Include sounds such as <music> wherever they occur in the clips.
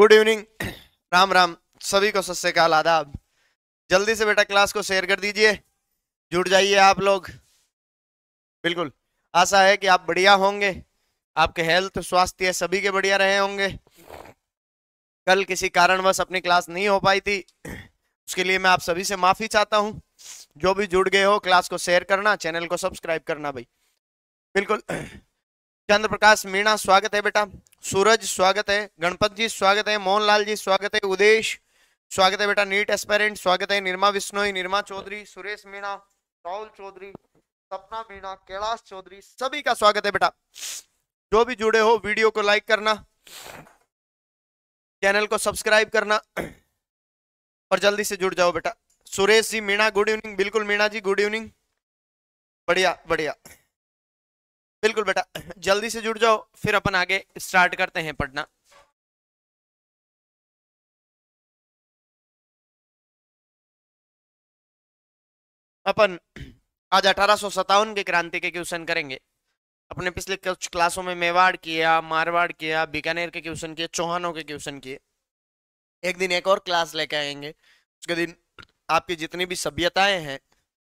good evening <clears throat> Ram Ram सभी को सत श्रीकाल आदाब जल्दी से बेटा क्लास को शेयर कर दीजिए जुड़ जाइए आप लोग बिल्कुल आशा है कि आप बढ़िया होंगे आपके हेल्थ स्वास्थ्य सभी के बढ़िया रहे होंगे कल किसी कारणवश अपनी क्लास नहीं हो पाई थी <clears throat> उसके लिए मैं आप सभी से माफ़ी चाहता हूँ जो भी जुड़ गए हो क्लास को शेयर करना चैनल को सब्सक्राइब करना भाई बिल्कुल <clears throat> चंद्र प्रकाश मीणा स्वागत है बेटा सूरज स्वागत है गणपत जी स्वागत है मोहनलाल जी स्वागत है उदेश स्वागत है बेटा नीट एस्पेरेंट स्वागत है निर्मा विष्णोई निर्मा चौधरी सुरेश मीणा राहुल चौधरी सपना मीणा कैलाश चौधरी सभी का स्वागत है बेटा जो भी जुड़े हो वीडियो को लाइक करना चैनल को सब्सक्राइब करना और जल्दी से जुड़ जाओ बेटा सुरेश जी मीणा गुड इवनिंग बिल्कुल मीणा जी गुड इवनिंग बढ़िया बढ़िया बिल्कुल बेटा जल्दी से जुड़ जाओ फिर अपन आगे स्टार्ट करते हैं पढ़ना अपन आज अठारह के क्रांति के क्वेश्चन करेंगे अपने पिछले कुछ क्लासों में मेवाड़ किया मारवाड़ किया बीकानेर के क्वेश्चन किए चौहानों के क्वेश्चन किए एक दिन एक और क्लास लेके आएंगे उसके दिन आपकी जितनी भी सभ्यताएं हैं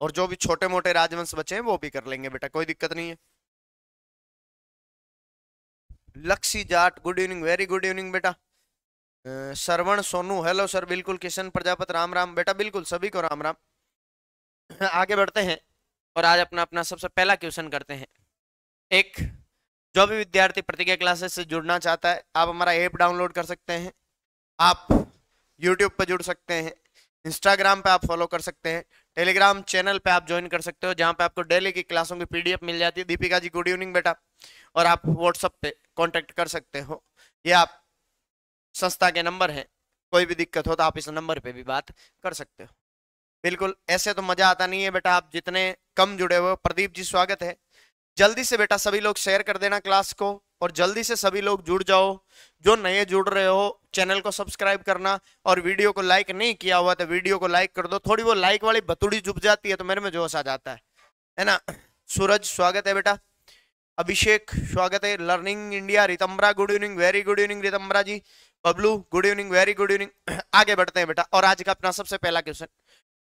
और जो भी छोटे मोटे राजवंश बचे हैं वो भी कर लेंगे बेटा कोई दिक्कत नहीं है Laxmi Jat good evening very good evening बेटा सरवण सोनू हेलो सर बिल्कुल किशन प्रजापत राम राम बेटा बिल्कुल सभी को राम राम <clears throat> आगे बढ़ते हैं और आज अपना अपना सबसे पहला क्वेश्चन करते हैं एक जो भी विद्यार्थी प्रतिज्ञा क्लासेस से जुड़ना चाहता है आप हमारा ऐप डाउनलोड कर सकते हैं आप यूट्यूब पर जुड़ सकते हैं इंस्टाग्राम पे आप फॉलो कर सकते हैं टेलीग्राम चैनल पे आप ज्वाइन कर सकते हो जहाँ पे आपको डेली की क्लासों की पीडीएफ मिल जाती है दीपिका जी गुड इवनिंग बेटा और आप व्हाट्सअप पे कॉन्टेक्ट कर सकते हो ये आप संस्था के नंबर हैं कोई भी दिक्कत हो तो आप इस नंबर पे भी बात कर सकते हो बिल्कुल ऐसे तो मजा आता नहीं है बेटा आप जितने कम जुड़े हुए प्रदीप जी स्वागत है जल्दी से बेटा सभी लोग शेयर कर देना क्लास को और जल्दी से सभी लोग जुड़ जाओ जो नए जुड़ रहे हो चैनल को सब्सक्राइब करना और वीडियो को लाइक नहीं किया हुआ तो वीडियो को लाइक कर दो थोड़ी वो लाइक वाली बतूड़ी जुब जाती है तो मेरे में जोश आ जाता है है ना सूरज स्वागत है बेटा अभिषेक स्वागत है learning India Ritambara good evening very good evening Ritambara ji Bablu good evening very good evening आगे बढ़ते हैं बेटा और आज का अपना सबसे पहला क्वेश्चन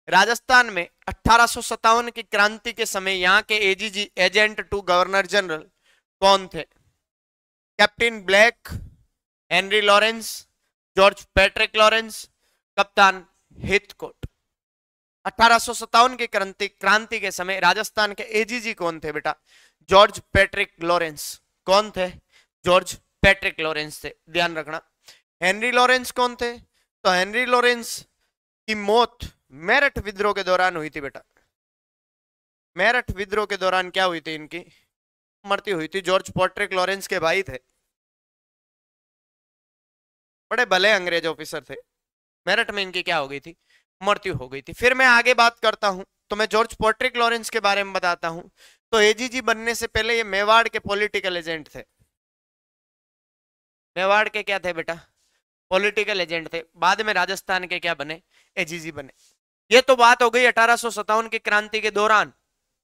राजस्थान में अठारह की क्रांति के समय यहाँ के AGG agent to governor general कौन थे captain Black Henry Lawrence George Patrick Lawrence कप्तान हितकोट अठारह की क्रांति क्रांति के समय राजस्थान के एजीजी कौन थे बेटा जॉर्ज पैट्रिक लॉरेंस कौन थे जॉर्ज पैट्रिक लॉरेंस थे ध्यान रखना हेनरी लॉरेंस कौन थे तो हेनरी लॉरेंस की मौत मेरठ विद्रोह के दौरान हुई थी बेटा मेरठ विद्रोह के दौरान क्या हुई थी इनकी मरती हुई थी जॉर्ज पैट्रिक लॉरेंस के भाई थे बड़े भले अंग्रेज ऑफिसर थे मेरठ में इनकी क्या हो गई थी मृत्यु हो गई थी फिर मैं आगे बात करता हूं तो मैं जॉर्ज पोर्ट्रिक लॉरेंस के बारे में बताता हूं तो एजीजी बनने से पहले ये मेवाड़ के पॉलिटिकल एजेंट थे मेवाड़ के क्या थे बेटा पॉलिटिकल एजेंट थे बाद में राजस्थान के क्या बने एजीजी बने ये तो बात हो गई अठारह की क्रांति के दौरान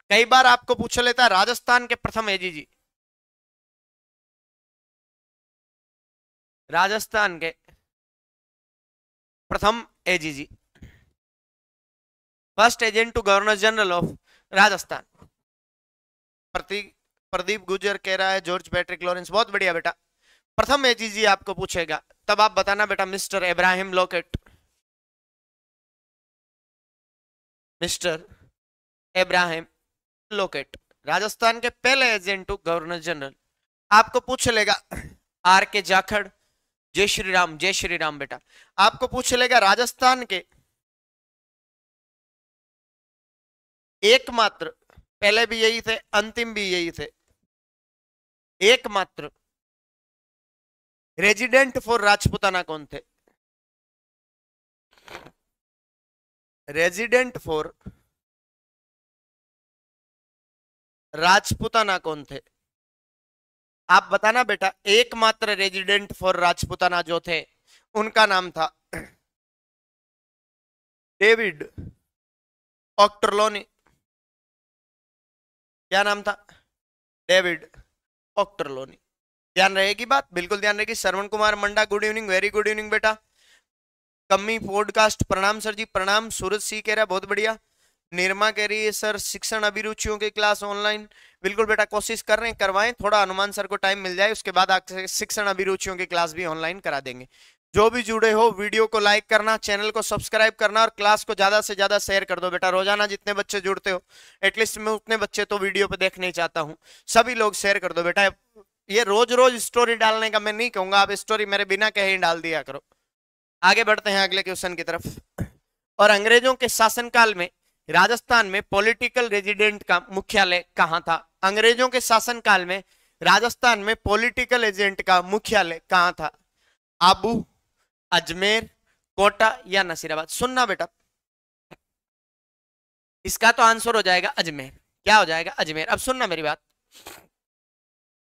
कई बार आपको पूछ लेता है राजस्थान के प्रथम एजीजी राजस्थान के प्रथम AGG first agent to governor general of Rajasthan Prateek Pradeep Gujar कह रहा है जॉर्ज पैट्रिक लॉरेंस बहुत बढ़िया बेटा प्रथम एजीजी आपको पूछेगा तब आप बताना बेटा mister Ibrahim Lockett mister Ibrahim Lockett Rajasthan के पहले एजेंट गवर्नर जनरल आपको पूछ लेगा आर के जाखड़ जय श्री राम जय श्री राम बेटा आपको पूछ लेगा राजस्थान के एकमात्र पहले भी यही थे अंतिम भी यही थे एकमात्र रेजिडेंट फॉर राजपुताना कौन थे रेजिडेंट फॉर राजपुताना कौन थे आप बताना बेटा एकमात्र रेजिडेंट फॉर राजपुताना जो थे उनका नाम था डेविड ऑक्टरलोनी क्या नाम था डेविड लोनी ध्यान रहेगी बात बिल्कुल ध्यान रहेगी Shravan Kumar Manda good evening very good evening बेटा कमी पॉडकास्ट प्रणाम सर जी प्रणाम सूरज सिंह कह रहा है बहुत बढ़िया निर्मा कह रही है सर शिक्षण अभिरुचियों की क्लास ऑनलाइन बिल्कुल बेटा कोशिश कर रहे हैं करवाएं थोड़ा हनुमान सर को टाइम मिल जाए उसके बाद शिक्षण अभिरुचियों की क्लास भी ऑनलाइन करा देंगे जो भी जुड़े हो वीडियो को लाइक करना चैनल को सब्सक्राइब करना और क्लास को ज़्यादा से ज़्यादा शेयर कर दो बेटा रोजाना जितने बच्चे जुड़ते हो एटलीस्ट मैं उतने बच्चे तो वीडियो पे देखने ही चाहता हूँ सभी लोग शेयर कर दो बेटा ये रोज रोज स्टोरी डालने का मैं नहीं कहूंगा आप स्टोरी मेरे बिना कहे ही डाल दिया करो आगे बढ़ते हैं अगले क्वेश्चन की तरफ और अंग्रेजों के शासनकाल में राजस्थान में पॉलिटिकल रेजिडेंट का मुख्यालय कहाँ था अंग्रेजों के शासनकाल में राजस्थान में पॉलिटिकल एजेंट का मुख्यालय कहाँ था आबू अजमेर कोटा या नसीराबाद सुनना बेटा इसका तो आंसर हो जाएगा अजमेर क्या हो जाएगा अजमेर अब सुनना मेरी बात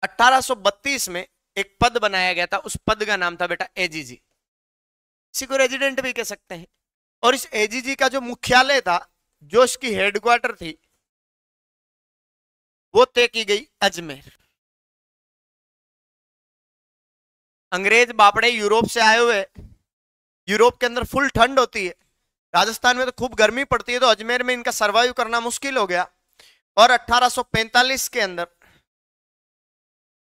1832 में एक पद बनाया गया था उस पद का नाम था बेटा एजीजी इसी को रेजिडेंट भी कह सकते हैं और इस एजीजी का जो मुख्यालय था जो इसकी हेडक्वार्टर थी वो तय की गई अजमेर अंग्रेज बापड़े यूरोप से आए हुए यूरोप के अंदर फुल ठंड होती है राजस्थान में तो खूब गर्मी पड़ती है तो अजमेर में इनका सर्वाइव करना मुश्किल हो गया और 1845 के अंदर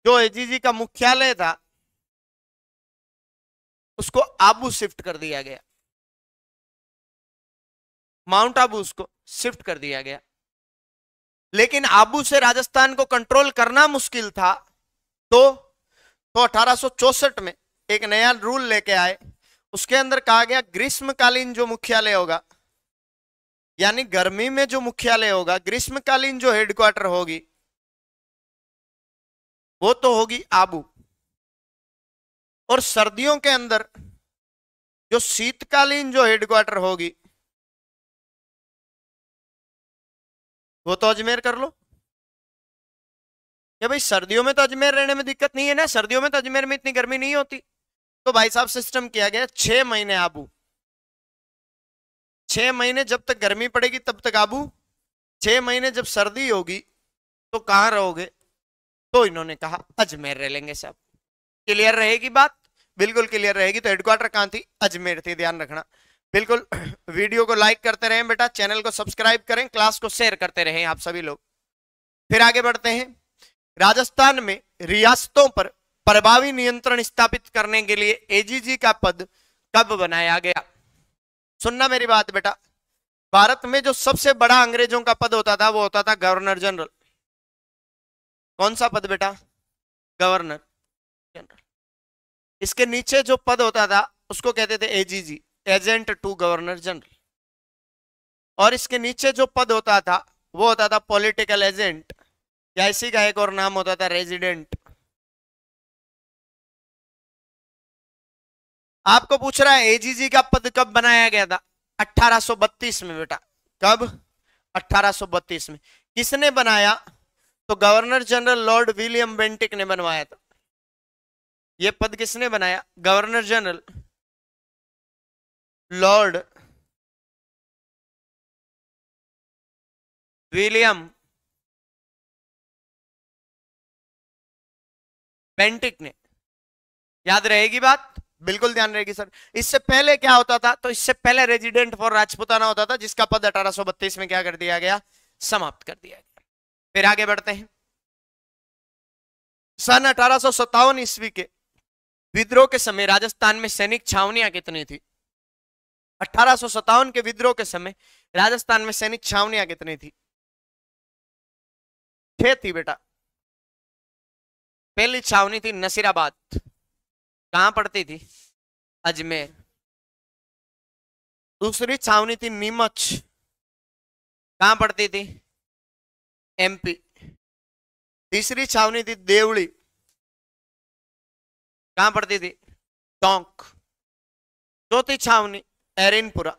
जो एजीजी का मुख्यालय था उसको आबू शिफ्ट कर दिया गया माउंट आबू उसको शिफ्ट कर दिया गया लेकिन आबू से राजस्थान को कंट्रोल करना मुश्किल था तो तो 1864 में एक नया रूल लेके आए उसके अंदर कहा गया ग्रीष्मकालीन जो मुख्यालय होगा यानी गर्मी में जो मुख्यालय होगा ग्रीष्मकालीन जो हेडक्वार्टर होगी वो तो होगी आबू और सर्दियों के अंदर जो शीतकालीन जो हेडक्वार्टर होगी वो तो अजमेर कर लो क्या भाई सर्दियों में तो अजमेर रहने में दिक्कत नहीं है ना सर्दियों में तो अजमेर में इतनी गर्मी नहीं होती तो भाई साहब सिस्टम किया गया छह महीने आबू छह महीने जब तक गर्मी पड़ेगी तब तक आबू छह महीने जब सर्दी होगी तो कहां रहोगे तो इन्होंने कहा अजमेर रह लेंगे सब क्लियर रहेगी बात बिल्कुल क्लियर रहेगी तो हेडक्वार्टर कहां थी अजमेर थी ध्यान रखना बिल्कुल वीडियो को लाइक करते रहें बेटा चैनल को सब्सक्राइब करें क्लास को शेयर करते रहें आप सभी लोग फिर आगे बढ़ते हैं राजस्थान में रियासतों पर प्रभावी नियंत्रण स्थापित करने के लिए एजीजी का पद कब बनाया गया सुनना मेरी बात बेटा भारत में जो सबसे बड़ा अंग्रेजों का पद होता था वो होता था गवर्नर जनरल कौन सा पद बेटा गवर्नर जनरल इसके नीचे जो पद होता था उसको कहते थे AGG agent to governor general और इसके नीचे जो पद होता था वो होता था पॉलिटिकल एजेंट या इसी का एक और नाम होता था रेजिडेंट आपको पूछ रहा है एजीजी का पद कब बनाया गया था 1832 में बेटा कब 1832 में किसने बनाया तो governor general lord William Bentinck ने बनवाया था यह पद किसने बनाया governor general lord William Bentinck ने याद रहेगी बात बिल्कुल ध्यान रहेगी सर इससे पहले क्या होता था तो इससे पहले रेजिडेंट फॉर राजपुताना होता था जिसका पद अठारह में क्या कर दिया गया समाप्त कर दिया गया फिर आगे बढ़ते हैं सन अठारह ईस्वी के विद्रोह के समय राजस्थान में सैनिक छावनियां कितनी थी अठारह के विद्रोह के समय राजस्थान में सैनिक छावनियां कितनी थी छह थी बेटा पहली छावनी थी नसीराबाद कहा पढ़ती थी अजमेर दूसरी छावनी थी नीमच कहाँ पढ़ती थी एमपी तीसरी छावनी थी देवली कहाँ पढ़ती थी टोंक चौथी छावनी एरिनपुरा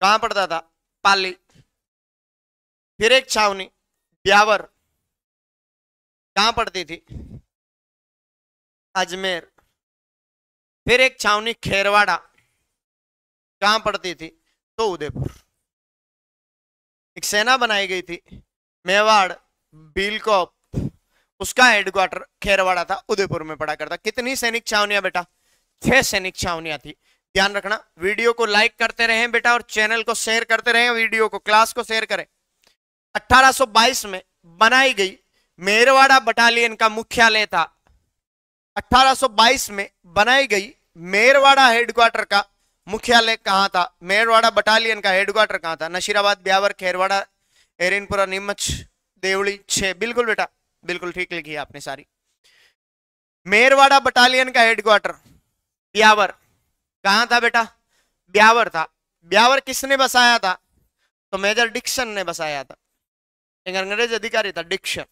कहा पड़ता था पाली फिर एक छावनी ब्यावर कहा पड़ती थी अजमेर फिर एक छावनी खेरवाड़ा कहां पड़ती थी तो उदयपुर एक सेना बनाई गई थी मेवाड़ बिलकॉप उसका हेडक्वार्टर खेरवाड़ा था उदयपुर में पड़ा करता कितनी सैनिक छावनियां बेटा छह सैनिक छावनियां थी ध्यान रखना वीडियो को लाइक करते रहें बेटा और चैनल को शेयर करते रहें वीडियो को क्लास को शेयर करें 1822 में बनाई गई मेरवाड़ा बटालियन का मुख्यालय था 1822 में बनाई गई मेरवाड़ा हेडक्वार्टर का मुख्यालय कहाँ था मेरवाड़ा बटालियन का हेडक्वार्टर कहाँ था नशीराबाद ब्यावर खेरवाड़ा एरिनपुरा नीमच देवली छः बिल्कुल बेटा बिल्कुल ठीक लिखी आपने सारी मेरवाड़ा बटालियन का हेडक्वार्टर ब्यावर कहाँ था बेटा ब्यावर था ब्यावर किसने बसाया था तो मेजर डिक्शन ने बसाया था एक अंग्रेज अधिकारी था डिक्शन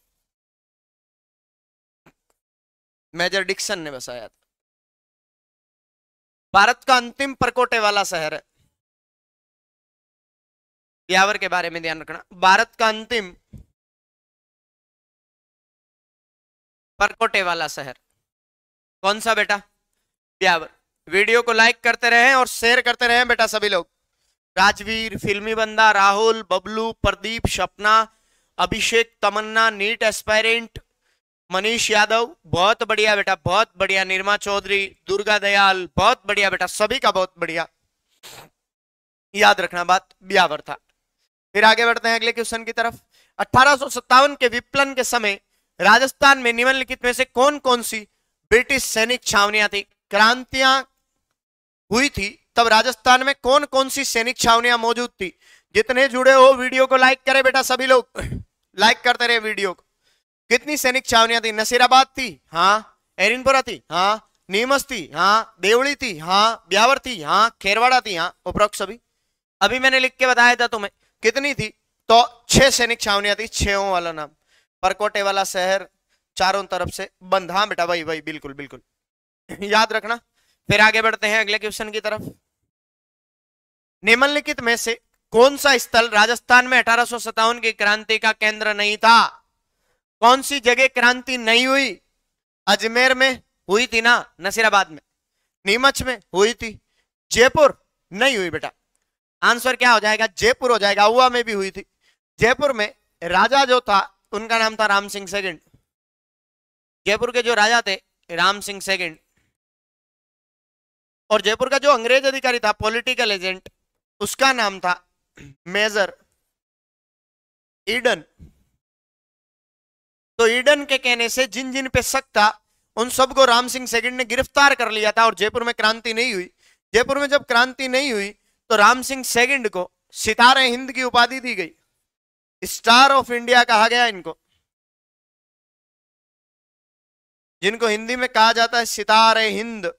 मेजर डिक्सन ने बसाया था भारत का अंतिम परकोटे वाला शहर है प्यावर के बारे में ध्यान रखना भारत का अंतिम परकोटे वाला शहर कौन सा बेटा प्यावर वीडियो को लाइक करते रहें और शेयर करते रहें बेटा सभी लोग राजवीर फिल्मी बंदा राहुल बबलू प्रदीप सपना अभिषेक तमन्ना नीट एस्पायरेंट मनीष यादव बहुत बढ़िया बेटा बहुत बढ़िया निर्मा चौधरी दुर्गा दयाल बहुत बढ़िया बेटा सभी का बहुत बढ़िया याद रखना बात ब्यावर था फिर आगे बढ़ते हैं अगले क्वेश्चन की तरफ अठारह के विप्लन के समय राजस्थान में निम्नलिखित में से कौन कौन सी ब्रिटिश सैनिक छावनियां थी क्रांतियां हुई थी तब राजस्थान में कौन कौन सी सैनिक छावनियां मौजूद थी जितने जुड़े हो वीडियो को लाइक करें बेटा सभी लोग लाइक करते रहे वीडियो को कितनी सैनिक छावनियां थी नसीराबाद थी हाँ एरिनपुरा थी हाँ नीमस थी हाँ देवड़ी थी हाँ ब्यावर थी हाँ खेरवाड़ा थी हाँ उपरोक्त सभी अभी मैंने लिख के बताया था तुम्हें कितनी थी तो छह सैनिक छावनियां थी छो वाला नाम परकोटे वाला शहर चारों तरफ से बंद हाँ बेटा भाई भाई बिल्कुल बिल्कुल याद रखना फिर आगे बढ़ते हैं अगले क्वेश्चन की तरफ निम्नलिखित में से कौन सा स्थल राजस्थान में अठारह की क्रांति का केंद्र नहीं था कौन सी जगह क्रांति नहीं हुई अजमेर में हुई थी ना नसीराबाद में नीमच में हुई थी जयपुर नहीं हुई बेटा आंसर क्या हो जाएगा जयपुर हो जाएगा हुआ में भी हुई थी जयपुर में राजा जो था उनका नाम था राम सिंह सेकंड जयपुर के जो राजा थे राम सिंह सेकंड और जयपुर का जो अंग्रेज अधिकारी था पॉलिटिकल एजेंट उसका नाम था मेजर ईडन तो ईडन के कहने से जिन जिन पे शक था उन सबको राम सिंह सेगेट ने गिरफ्तार कर लिया था और जयपुर में क्रांति नहीं हुई जयपुर में जब क्रांति नहीं हुई तो राम सिंह सेगेंड को सितारे हिंद की उपाधि दी गई स्टार ऑफ इंडिया कहा गया इनको जिनको हिंदी में कहा जाता है सितार हिंद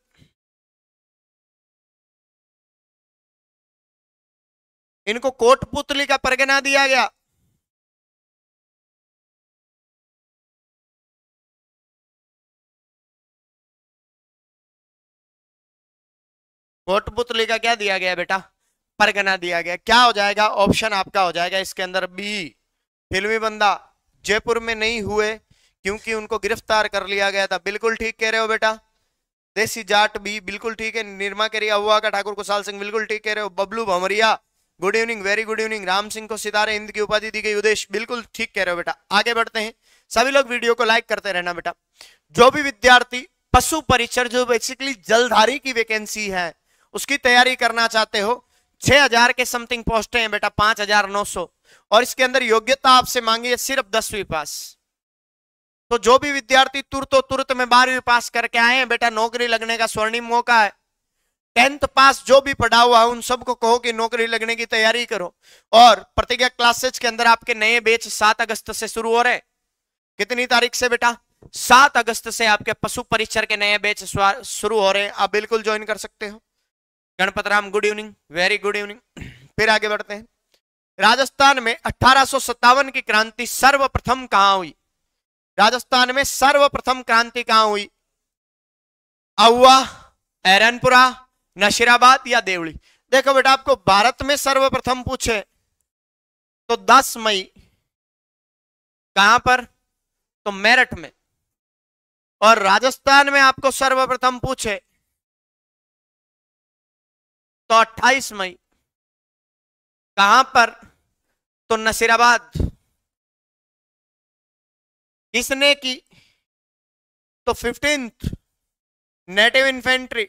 इनको कोटपुतली का परगना दिया गया कोटपुतली का क्या दिया गया बेटा परगना दिया गया क्या हो जाएगा ऑप्शन आपका हो जाएगा इसके अंदर बी फिल्मी बंदा जयपुर में नहीं हुए क्योंकि उनको गिरफ्तार कर लिया गया था बिल्कुल ठीक कह रहे हो बेटा देसी जाट भी बिल्कुल ठीक है निर्मा केरिया हुआ का ठाकुर कुशाल सिंह बिल्कुल ठीक कह रहे हो Bablu Bhamariya good evening very good evening Ram Singh को सितारे हिंद की उपाधि दी गई उदेश बिल्कुल ठीक कह रहे हो बेटा आगे बढ़ते हैं सभी लोग वीडियो को लाइक करते रहना बेटा जो भी विद्यार्थी पशु परिचर जो बेसिकली जलधारी की वैकेंसी है उसकी तैयारी करना चाहते हो 6000 के समथिंग पोस्टें हैं बेटा 5900 और इसके अंदर योग्यता आपसे मांगी है सिर्फ दसवीं पास तो जो भी विद्यार्थी तुरंत तुरंत में बारहवीं पास करके आए हैं बेटा नौकरी लगने का स्वर्णिम मौका है टेंथ पास जो भी पढ़ा हुआ है उन सबको कहो कि नौकरी लगने की तैयारी करो और प्रतिज्ञा क्लासेज के अंदर आपके नए बेच सात अगस्त से शुरू हो रहे कितनी तारीख से बेटा सात अगस्त से आपके पशु परिचर के नए बेच शुरू हो रहे हैं आप बिल्कुल ज्वाइन कर सकते हो Ganpat Ram good evening very good evening फिर आगे बढ़ते हैं राजस्थान में अठारह की क्रांति सर्वप्रथम कहां हुई राजस्थान में सर्वप्रथम क्रांति कहां हुई अववा एरनपुरा नशीराबाद या देवड़ी देखो बेटा आपको भारत में सर्वप्रथम पूछे तो 10 मई कहां पर तो मेरठ में और राजस्थान में आपको सर्वप्रथम पूछे तो 28 मई कहां पर तो नसीराबाद किसने की तो फिफ्टीन नेटिव इन्फेंट्री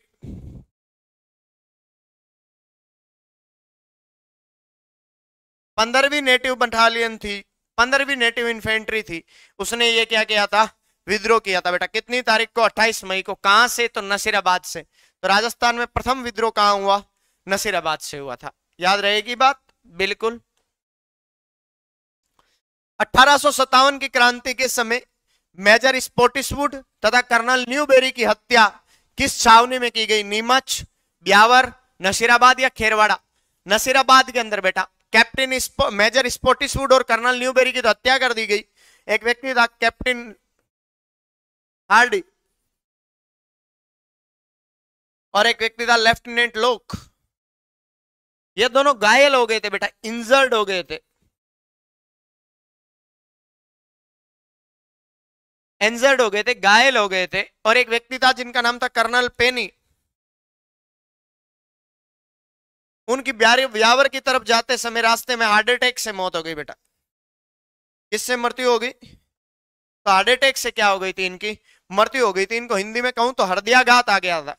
पंद्रहवीं नेटिव बटालियन थी पंद्रहवीं नेटिव इन्फेंट्री थी उसने ये क्या किया था विद्रोह किया था बेटा कितनी तारीख को 28 मई को कहां से तो नसीराबाद से तो राजस्थान में प्रथम विद्रोह कहां हुआ नसीराबाद से हुआ था याद रहेगी बात बिल्कुल अठारह की क्रांति के समय मेजर स्पोटिसवुड तथा कर्नल न्यूबेरी की हत्या किस छावनी में की गई नीमच ब्यावर नसीराबाद या खेरवाड़ा नसीराबाद के अंदर बेटा कैप्टन मेजर स्पोटिसवुड और कर्नल न्यूबेरी की तो हत्या कर दी गई एक व्यक्ति था कैप्टन हार्डी और एक व्यक्ति था लेफ्टिनेंट लोक ये दोनों घायल हो गए थे बेटा इंजर्ड हो गए थे एंजर्ड हो गए थे घायल हो गए थे और एक व्यक्ति था जिनका नाम था कर्नल पेनी उनकी ब्यावर की तरफ जाते समय रास्ते में हार्ट अटैक से मौत हो गई बेटा किससे मृत्यु हो गई तो हार्ट अटैक से क्या हो गई थी इनकी मृत्यु हो गई थी इनको हिंदी में कहूं तो हृदयाघात आ गया था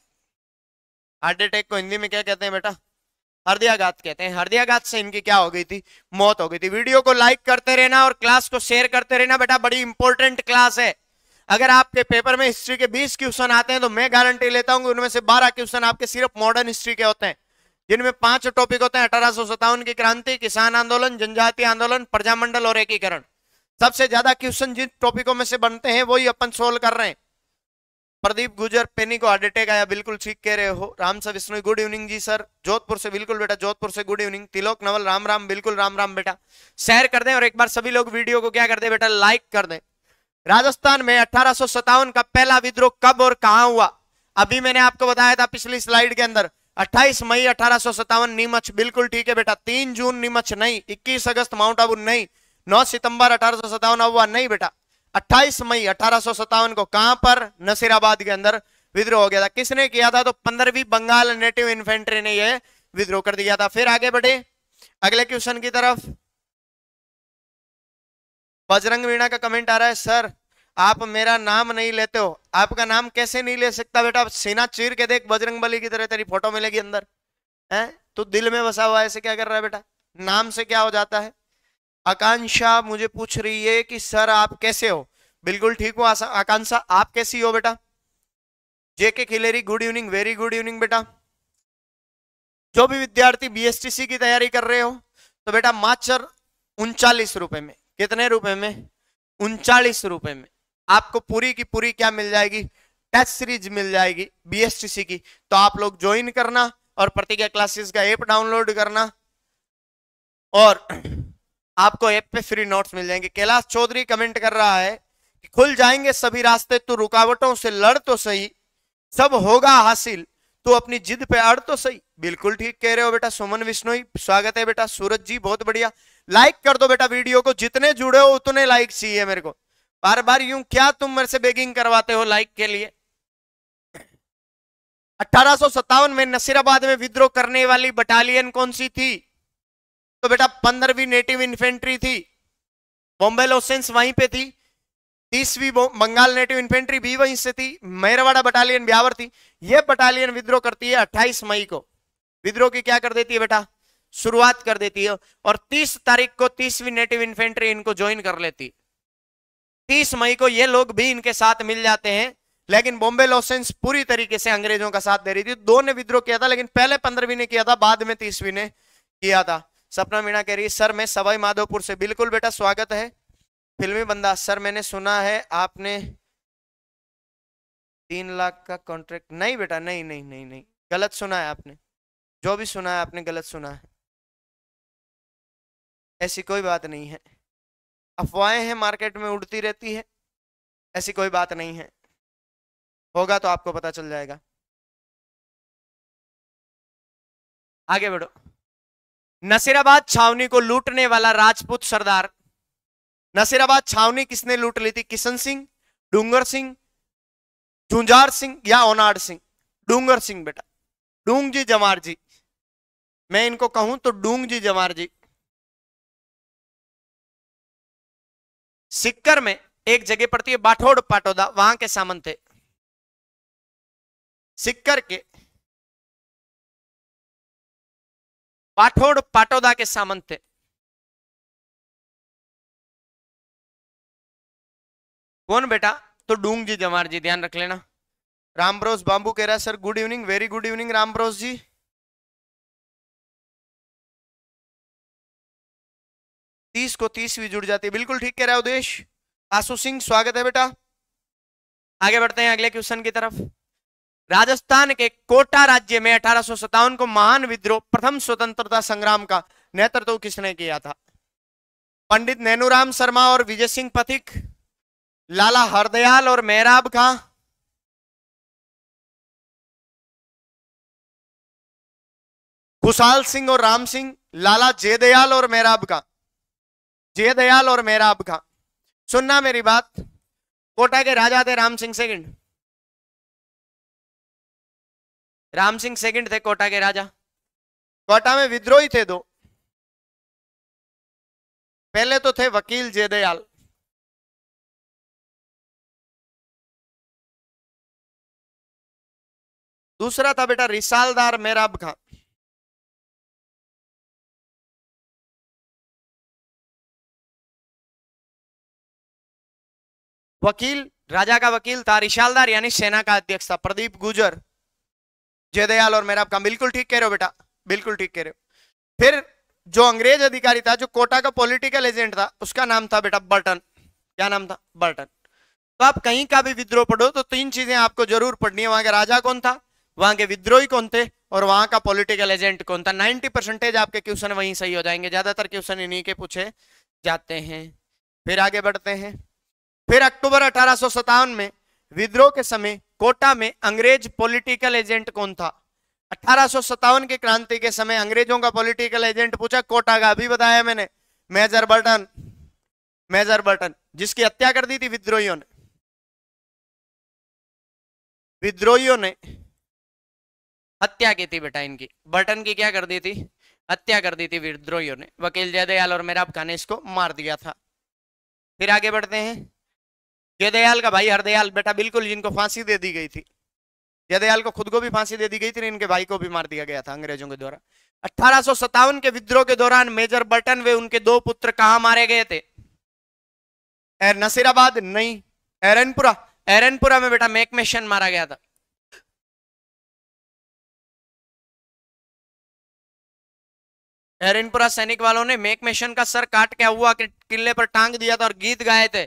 हार्ट अटैक को हिंदी में क्या कहते हैं बेटा हृदयाघात कहते हैं हृदयाघात से इनकी क्या हो गई थी मौत हो गई थी वीडियो को लाइक करते रहना और क्लास को शेयर करते रहना बेटा बड़ी इंपॉर्टेंट क्लास है अगर आपके पेपर में हिस्ट्री के 20 क्वेश्चन आते हैं तो मैं गारंटी लेता हूँ उनमें से 12 क्वेश्चन आपके सिर्फ मॉडर्न हिस्ट्री के होते हैं जिनमें पांच टॉपिक होते हैं अठारह की क्रांति किसान आंदोलन जनजाति आंदोलन प्रजामंडल और एकीकरण सबसे ज्यादा क्वेश्चन जिन टॉपिकों में से बनते हैं वही अपन सोल्व कर रहे हैं प्रदीप गुजर पेनी को हार्ट अटैक आया बिल्कुल ठीक कह रहे हो Ram sa Vishnu good evening ji sir Jodhpur से बिल्कुल बेटा जोधपुर से गुड इवनिंग तिलोक नवल राम राम बिल्कुल राम राम बेटा शेयर कर दे और एक बार सभी लोग वीडियो को क्या कर दे बेटा लाइक कर दे राजस्थान में अठारह का पहला विद्रोह कब और कहा हुआ अभी मैंने आपको बताया था पिछली स्लाइड के अंदर 28 मई अठारह नीमच बिल्कुल ठीक है बेटा 3 जून नीमच नहीं 21 अगस्त माउंट आबू नहीं 9 सितंबर अठारह हुआ नहीं बेटा 28 मई अठारह को कहां पर नसीराबाद के अंदर विद्रोह हो गया था किसने किया था तो पंद्रहवीं बंगाल नेटिव इन्फेंट्री ने यह विद्रोह कर दिया था फिर आगे बढ़े अगले क्वेश्चन की तरफ बजरंग वीणा का कमेंट आ रहा है सर आप मेरा नाम नहीं लेते हो आपका नाम कैसे नहीं ले सकता बेटा सीना चीर के देख बजरंग बली की तरह तेरी फोटो मिलेगी अंदर है तो दिल में बसा हुआ ऐसे क्या कर रहा है बेटा नाम से क्या हो जाता है आकांक्षा मुझे पूछ रही है कि सर आप कैसे हो बिल्कुल ठीक हो आकांक्षा आप कैसी हो बेटा JK Khileri good evening very good evening बेटा जो भी विद्यार्थी बीएसटीसी की तैयारी कर रहे हो तो बेटा माचर उनचालीस रुपए में कितने रुपए में उनचालीस रुपए में आपको पूरी की पूरी क्या मिल जाएगी टेस्ट सीरीज मिल जाएगी बीएसटीसी की तो आप लोग ज्वाइन करना और प्रतिज्ञा क्लासेस का एप डाउनलोड करना और आपको ऐप पे फ्री नोट्स मिल जाएंगे कैलाश चौधरी कमेंट कर रहा है कि खुल जाएंगे सभी रास्ते तो रुकावटों से लड़ तो सही सब होगा हासिल तो अपनी जिद पे अड़ तो सही बिल्कुल ठीक कह रहे हो बेटा सुमन विष्णोई स्वागत है बेटा सूरज जी बहुत बढ़िया लाइक कर दो बेटा वीडियो को जितने जुड़े हो उतने लाइक चाहिए मेरे को बार बार यूं क्या तुम मेरे से बेगिंग करवाते हो लाइक के लिए अठारह में नसीराबाद में विद्रोह करने वाली बटालियन कौन सी थी तो बेटा पंद्रहवीं नेटिव इन्फेंट्री थी बॉम्बे लोसेंस वहीं पे थी तीसवीं बंगाल नेटिव इन्फेंट्री भी वहीं से थी मेरवाड़ा बटालियन ब्यावर थी ये बटालियन विद्रोह करती है अट्ठाईस मई को विद्रोह की क्या कर देती है बेटा शुरुआत कर देती है और तीस तारीख को तीसवीं नेटिव इन्फेंट्री इनको ज्वाइन कर लेती तीस मई को ये लोग भी इनके साथ मिल जाते हैं लेकिन बॉम्बे लोसेंस पूरी तरीके से अंग्रेजों का साथ दे रही थी दो ने विद्रोह किया था लेकिन पहले पंद्रहवीं ने किया था बाद में तीसवीं ने किया था सपना मीणा कह रही है सर मैं सवाई माधोपुर से बिल्कुल बेटा स्वागत है फिल्मी बंदा सर मैंने सुना है आपने तीन लाख का कॉन्ट्रैक्ट नहीं बेटा नहीं नहीं नहीं नहीं गलत सुना है आपने जो भी सुना है आपने गलत सुना है ऐसी कोई बात नहीं है अफवाहें हैं मार्केट में उड़ती रहती है ऐसी कोई बात नहीं है होगा तो आपको पता चल जाएगा आगे बढ़ो नसीराबाद छावनी को लूटने वाला राजपूत सरदार नसीराबाद छावनी किसने लूट ली थी किशन सिंह डूंगर सिंह झुंझार सिंह या ओनाड सिंह डूंगर सिंह बेटा डूंग जी जमार जी मैं इनको कहूं तो डूंग जी जमार जी सिक्कर में एक जगह पड़ती है बाठोड़ पाटोदा वहां के सामंत थे सिक्कर के पाठोड़ पाटोदा के सामंत थे कौन बेटा तो डूंग जी जमार जी ध्यान रख लेना रामब्रोस बांबू कह रहा sir good evening very good evening रामब्रोस जी तीस को तीस भी जुड़ जाती है बिल्कुल ठीक कह रहा है उदेश आशु सिंह स्वागत है बेटा आगे बढ़ते हैं अगले क्वेश्चन की तरफ राजस्थान के कोटा राज्य में अठारह को महान विद्रोह प्रथम स्वतंत्रता संग्राम का नेतृत्व किसने किया था पंडित नेनुराम शर्मा और विजय सिंह पथिक लाला हरदयाल और मेहराब खां खुशाल सिंह और राम सिंह लाला जयदयाल और मेहराब खां जयदयाल और मेहराब खां सुनना मेरी बात कोटा के राजा थे राम सिंह सेकंड राम सिंह सेकंड थे कोटा के राजा कोटा में विद्रोही थे दो पहले तो थे वकील जयदयाल दूसरा था बेटा रिसालदार मेराब खां वकील राजा का वकील था रिशालदार यानी सेना का अध्यक्ष था प्रदीप गुजर जयदयाल और मेरा आपका बिल्कुल ठीक कह रहे हो बेटा बिल्कुल ठीक कह रहे हो फिर जो अंग्रेज अधिकारी था जो कोटा का पॉलिटिकल एजेंट था उसका नाम था बेटा बर्टन क्या नाम था बर्टन तो आप कहीं का भी विद्रोह पढ़ो तो तीन चीजें आपको जरूर पढ़नी है वहां के राजा कौन था वहां के विद्रोही कौन थे और वहां का पॉलिटिकल एजेंट कौन था नाइनटी परसेंटेज आपके क्वेश्चन वहीं सही हो जाएंगे ज्यादातर क्वेश्चन इन्हीं के पूछे जाते हैं फिर आगे बढ़ते हैं फिर अक्टूबर अठारह में विद्रोह के समय कोटा में अंग्रेज पॉलिटिकल एजेंट कौन था अठारह की क्रांति के समय अंग्रेजों का पॉलिटिकल एजेंट पूछा कोटा का अभी बताया मैंने मेजर बर्टन मेजर बर्टन जिसकी हत्या कर दी थी विद्रोहियों ने विद्रोहियों ने हत्या की थी बेटा इनकी बर्टन की क्या कर दी थी हत्या कर दी थी विद्रोहियों ने वकील जयदयाल और मेरा अफगानिश को मार दिया था फिर आगे बढ़ते हैं जयदयाल का भाई हरदयाल बेटा बिल्कुल जिनको फांसी दे दी गई थी जयदयाल को खुद को भी फांसी दे दी गई थी इनके भाई को भी मार दिया गया था अंग्रेजों के द्वारा अठारह के विद्रोह के दौरान मेजर बटन वे उनके दो पुत्र कहा मारे गए थे नसीराबाद नहीं एरनपुरा एरनपुरा में बेटा मैकमेशन मारा गया था एरनपुरा सैनिक वालों ने मैकमेशन का सर काट के हुआ किले पर टांग दिया था और गीत गाए थे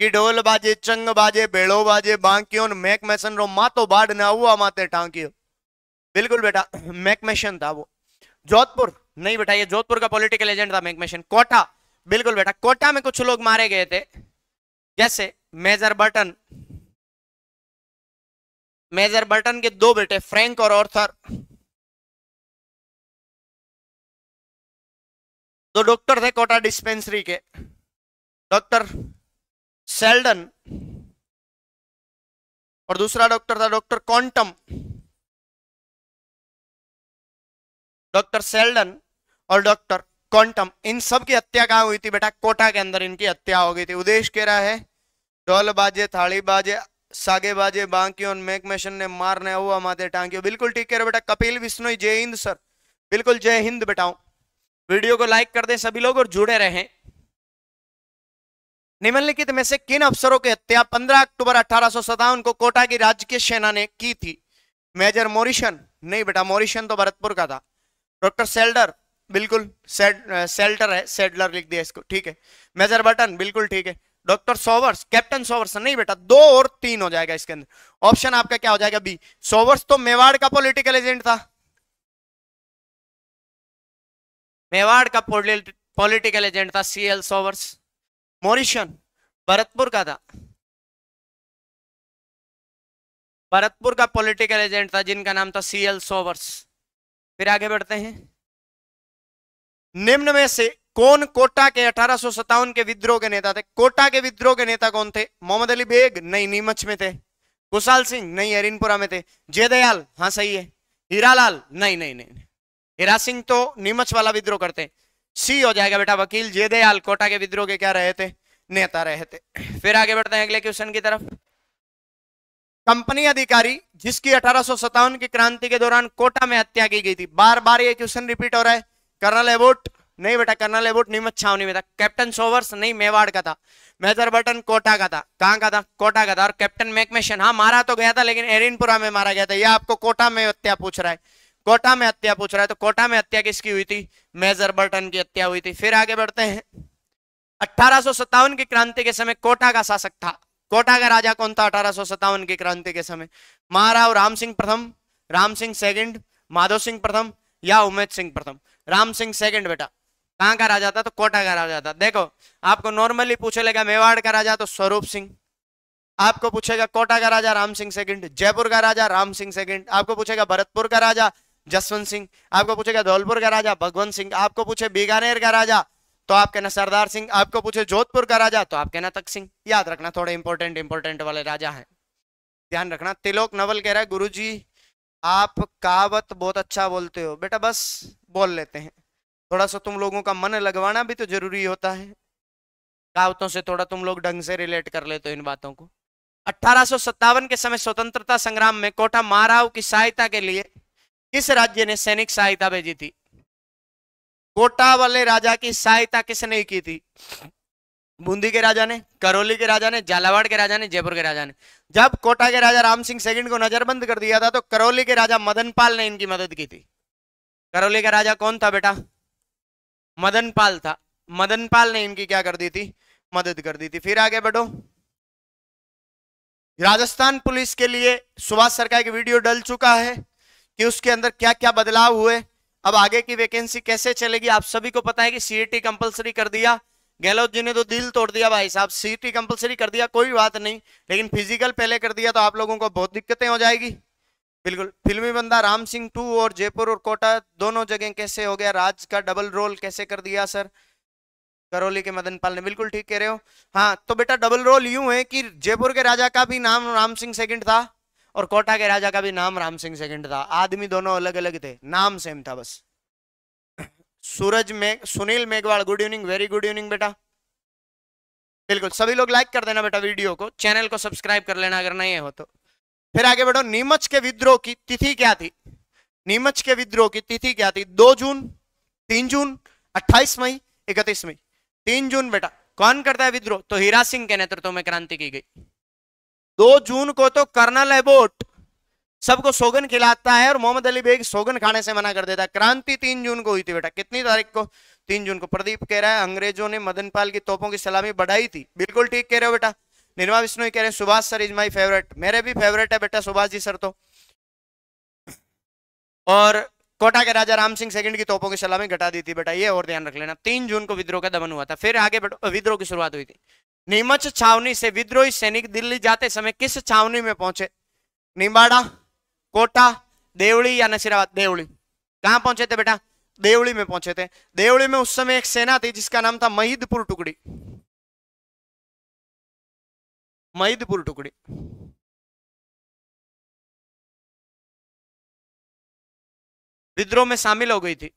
कि ढोल बाजे चंग बाजे बेड़ो बाजे बांकियों મેકમેશન रो मातो बाढ़ ने આવવા માતે बिल्कुल बेटा मैकमेशन था वो जोधपुर नहीं बेटा ये जोधपुर का पॉलिटिकल एजेंट था मैकमेशन कोटा बिल्कुल बेटा कोटा में कुछ लोग मारे गए थे जैसे मेजर बर्टन मेजर बर्टन के दो बेटे फ्रैंक और ऑर्थर दो डॉक्टर थे कोटा डिस्पेंसरी के डॉक्टर सेल्डन और दूसरा डॉक्टर था डॉक्टर क्वांटम डॉक्टर सेल्डन और डॉक्टर क्वांटम इन सब की हत्या कहा हुई थी बेटा कोटा के अंदर इनकी हत्या हो गई थी उदेश कह रहा है डोल बाजे थाली बाजे सागे बाजे बांकी और मैकमेशन ने मारने हुआ माते टांगियो बिल्कुल ठीक कह रहे बेटा कपिल विष्णु जय हिंद सर बिल्कुल जय हिंद बेटाओ वीडियो को लाइक कर दें सभी लोग और जुड़े रहें निम्नलिखित में से किन अफसरों की हत्या 15 अक्टूबर अठारह को कोटा की राजकीय सेना ने की थी मेजर मोरिशन नहीं बेटा मोरिशन तो भरतपुर का था डॉक्टर सेल्डर बिल्कुल सेड, सेल्टर है सेडलर लिख दिया इसको ठीक है मेजर बटन बिल्कुल ठीक है डॉक्टर सोवर्स कैप्टन सोवर्स नहीं बेटा दो और तीन हो जाएगा इसके अंदर ऑप्शन आपका क्या हो जाएगा बी सोवर्स तो मेवाड़ का पॉलिटिकल एजेंट था मेवाड़ का पॉलिटिकल एजेंट था सी एल सोवर्स मॉरिशन भरतपुर का था भरतपुर का पॉलिटिकल एजेंट था जिनका नाम था सीएल सोवर्स फिर आगे बढ़ते हैं निम्न में से कौन कोटा के अठारह के विद्रोह के नेता थे कोटा के विद्रोह के नेता कौन थे मोहम्मद अली बेग नहीं नीमच में थे कुशाल सिंह नहीं हरिनपुरा में थे जयदयाल हाँ सही है हीरालाल नहीं नहीं नहीं हीरा सिंह तो नीमच वाला विद्रोह करते हैं सी हो जाएगा बेटा वकील जेदेयाल कोटा के विद्रोह के क्या रहे थे नेता रहे थे फिर आगे बढ़ते हैं अगले क्वेश्चन की तरफ कंपनी अधिकारी जिसकी अठारह की क्रांति के दौरान कोटा में हत्या की गई थी बार बार ये क्वेश्चन रिपीट हो रहा है कर्नल एवोट नहीं बेटा कर्नल एवोट नीमच छावनी में था कैप्टन सोवर्स नहीं मेवाड़ का था मेजर बटन कोटा का था कहां का था कोटा का था और कैप्टन मैकमेशन हाँ मारा तो गया था लेकिन एरिनपुरा में मारा गया था यह आपको कोटा में हत्या पूछ रहा है कोटा में हत्या पूछ रहा है तो कोटा में हत्या किसकी हुई थी मेजर बर्टन की हत्या हुई थी फिर आगे बढ़ते हैं अठारह की क्रांति के समय कोटा का शासक था कोटा का राजा कौन था अठारह की क्रांति के समय महाराव राम सिंह प्रथम राम सिंह सेकंड माधव सिंह प्रथम या उमेद सिंह प्रथम राम सिंह सेकंड बेटा कहां का राजा था तो कोटा का राजा था देखो आपको नॉर्मली पूछे लेगा मेवाड़ का राजा तो स्वरूप सिंह आपको पूछेगा कोटा का राजा राम सिंह सेकंड जयपुर का राजा राम सिंह सेकंड आपको पूछेगा भरतपुर का राजा जसवंत सिंह आपको पूछेगा धौलपुर का राजा भगवंत सिंह आपको पूछे बीकानेर का राजा तो आप कहना सरदार सिंह आपको पूछे जोधपुर का राजा तो आप कहना तक सिंह याद रखना थोड़े इंपॉर्टेंट इंपॉर्टेंट वाले राजा हैं ध्यान रखना तिलोक नवल कह रहा है गुरु जी आप कहावत बहुत अच्छा बोलते हो बेटा बस बोल लेते हैं थोड़ा सा तुम लोगों का मन लगवाना भी तो जरूरी होता है कहावतों से थोड़ा तुम लोग ढंग से रिलेट कर लेते हो इन बातों को अठारह के समय स्वतंत्रता संग्राम में कोटा माराव की सहायता के लिए किस राज्य ने सैनिक सहायता भेजी थी कोटा वाले राजा की सहायता किसने की थी बूंदी के राजा ने करौली के राजा ने झालावाड़ के राजा ने जयपुर के राजा ने जब कोटा के राजा राम सिंह सेकंड को नजरबंद कर दिया था तो करौली के राजा मदन पाल ने इनकी मदद की थी करौली का राजा कौन था बेटा मदन पाल था मदन पाल ने इनकी क्या कर दी थी मदद कर दी थी फिर आगे बढ़ो राजस्थान पुलिस के लिए सुभाष सरकार की वीडियो डल चुका है कि उसके अंदर क्या क्या बदलाव हुए अब आगे की वैकेंसी कैसे चलेगी आप सभी को पता है कि सीईटी कंपलसरी e कर दिया गहलोत जी ने तो दिल तोड़ दिया भाई साहब सीईटी कंपलसरी e कर दिया कोई बात नहीं लेकिन फिजिकल पहले कर दिया तो आप लोगों को बहुत दिक्कतें हो जाएगी बिल्कुल फिल्मी बंदा राम सिंह टू और जयपुर और कोटा दोनों जगह कैसे हो गया राज का डबल रोल कैसे कर दिया सर करौली के मदन पाल ने बिल्कुल ठीक कह रहे हो हाँ तो बेटा डबल रोल यूं है कि जयपुर के राजा का भी नाम राम सिंह सेकंड था और कोटा के राजा का भी नाम राम सिंह सेकंड था आदमी दोनों अलग अलग थे नाम सेम था बस सूरज में Sunil Meghwal good evening very good evening बेटा बिल्कुल सभी लोग लाइक कर देना बेटा वीडियो को चैनल को सब्सक्राइब कर लेना अगर नहीं हो तो फिर आगे बढ़ो नीमच के विद्रोह की तिथि क्या थी नीमच के विद्रोह की तिथि क्या थी दो जून तीन जून अट्ठाईस मई इकतीस मई तीन जून बेटा कौन करता है विद्रोह तो हीरा सिंह के नेतृत्व में क्रांति की गई दो जून को तो कर्नल एबोट सबको सोगन खिलाता है और मोहम्मद अली बेग सोगन खाने से मना कर देता है क्रांति तीन जून को हुई थी बेटा कितनी तारीख को तीन जून को प्रदीप कह रहा है अंग्रेजों ने मदन पाल की तोपों की सलामी बढ़ाई थी बिल्कुल ठीक कह रहे हो बेटा निर्मा विष्णु कह रहे हैं Subhash sir is my favourite मेरे भी फेवरेट है बेटा सुभाष जी सर तो और कोटा के राजा राम सिंह सेकंड की तोपों की सलामी घटा दी थी बेटा ये और ध्यान रख लेना तीन जून को विद्रोह का दमन हुआ था फिर आगे विद्रोह की शुरुआत हुई थी नीमच छावनी से विद्रोही सैनिक दिल्ली जाते समय किस छावनी में पहुंचे निम्बाड़ा कोटा देवली या नसीराबाद देवली कहां पहुंचे थे बेटा देवली में पहुंचे थे देवली में उस समय एक सेना थी जिसका नाम था महिदपुर टुकड़ी महिदपुर टुकड़ी विद्रोह में शामिल हो गई थी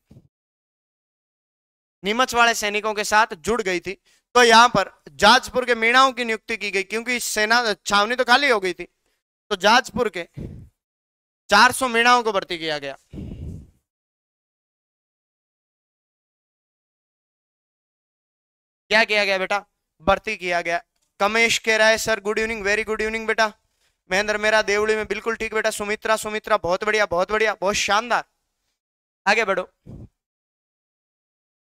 नीमच वाले सैनिकों के साथ जुड़ गई थी तो यहां पर जाजपुर के मीणाओं की नियुक्ति की गई क्योंकि सेना छावनी तो खाली हो गई थी तो जाजपुर के 400 सौ मीणाओं को भर्ती किया गया क्या किया गया बेटा भर्ती किया गया कमेश कह रहा है sir good evening very good evening बेटा महेंद्र मेरा देवड़ी में बिल्कुल ठीक बेटा सुमित्रा सुमित्रा बहुत बढ़िया बहुत बढ़िया बहुत शानदार आगे बढ़ो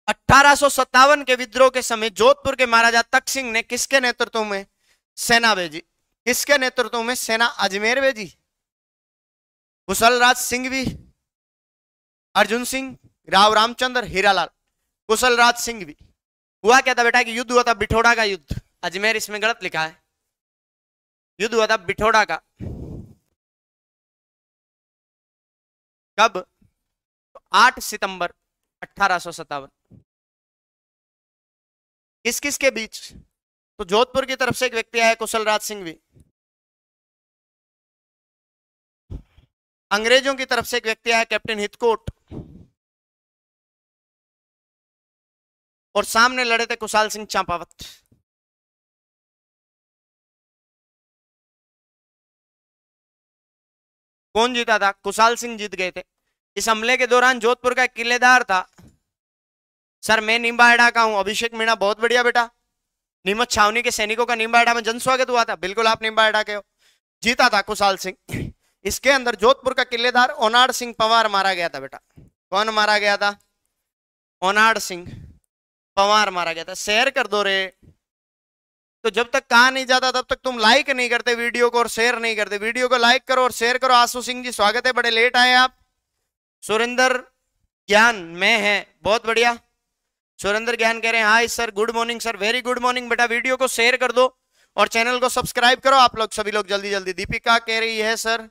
अठारह के विद्रोह के समय जोधपुर के महाराजा तक सिंह ने किसके नेतृत्व में सेना भेजी किसके नेतृत्व में सेना अजमेर भेजी कुशलराज सिंह भी अर्जुन सिंह राव रामचंद्र हीरालाल कुशलराज सिंह भी हुआ क्या था बेटा कि युद्ध हुआ था बिठोड़ा का युद्ध अजमेर इसमें गलत लिखा है युद्ध हुआ था बिठोड़ा का कब आठ सितंबर अठारह किस किस के बीच तो जोधपुर की तरफ से एक व्यक्ति आया कुशल राज सिंह भी अंग्रेजों की तरफ से एक व्यक्ति आया कैप्टन हितकोट और सामने लड़े थे कुशाल सिंह चांपावत कौन जीता था कुशाल सिंह जीत गए थे इस हमले के दौरान जोधपुर का किलेदार था सर मैं नीमबाड़ा का हूँ अभिषेक मीणा बहुत बढ़िया बेटा नीमच छावनी के सैनिकों का नीमबाड़ा में जन स्वागत हुआ था बिल्कुल आप नीमबाड़ा के हो जीता था कुशाल सिंह इसके अंदर जोधपुर का किलेदार ओनाड सिंह पवार मारा गया था बेटा कौन मारा गया था ओनाड सिंह पवार मारा गया था शेयर कर दो रे तो जब तक कहा नहीं जाता तब तक तुम लाइक नहीं करते वीडियो को और शेयर नहीं करते वीडियो को लाइक करो और शेयर करो आशु सिंह जी स्वागत है बड़े लेट आए आप सुरेंद्र ज्ञान में है बहुत बढ़िया सुरेंद्र ज्ञान कह रहे हैं hi sir good morning sir very good morning बेटा वीडियो को शेयर कर दो और चैनल को सब्सक्राइब करो आप लोग सभी लोग जल्दी जल्दी दीपिका कह रही है सर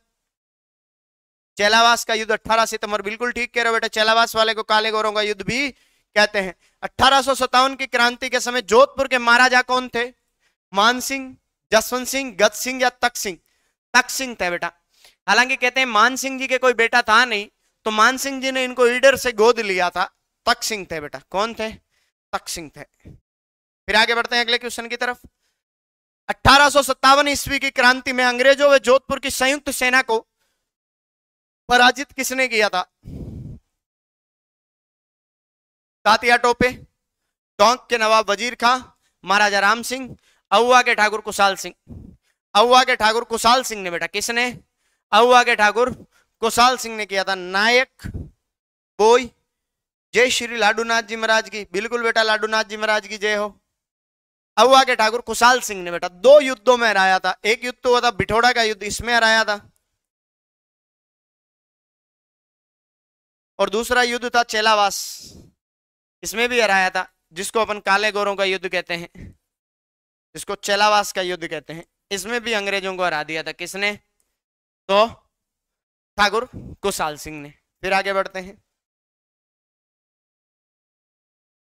चेलावास का युद्ध 18 सितंबर बिल्कुल ठीक कह रहे हो बेटा चेलावास वाले को काले गोरों का युद्ध भी कहते हैं अठारह की क्रांति के समय जोधपुर के महाराजा कौन थे मान सिंह जसवंत सिंह गत सिंह या तक सिंह तक सिंह थे बेटा हालांकि कहते हैं मान सिंह जी के कोई बेटा था नहीं तो मान सिंह जी ने इनको ईडर से गोद लिया था तक सिंह थे बेटा कौन थे तक सिंह थे फिर आगे बढ़ते हैं अगले क्वेश्चन की तरफ अठारह ईस्वी की क्रांति में अंग्रेजों व जोधपुर की संयुक्त सेना को पराजित किसने किया था तातिया टोपे टोंक के नवाब वजीर खां महाराजा राम सिंह अउवा के ठाकुर कुशाल सिंह अउवा के ठाकुर कुशाल सिंह ने बेटा किसने अउवा के ठाकुर कुशाल सिंह ने किया था नायक बोई जय श्री लाडूनाथ जी महाराज की बिल्कुल बेटा लाडूनाथ जी महाराज की जय हो अब आगे ठाकुर कुशाल सिंह ने बेटा दो युद्धों में हराया था एक युद्ध तो हुआ था बिठोड़ा का युद्ध इसमें हराया था और दूसरा युद्ध था चेलावास इसमें भी हराया था जिसको अपन काले गोरों का युद्ध कहते हैं जिसको चेलावास का युद्ध कहते हैं इसमें भी अंग्रेजों को हरा दिया था किसने तो ठाकुर कुशाल सिंह ने फिर आगे बढ़ते हैं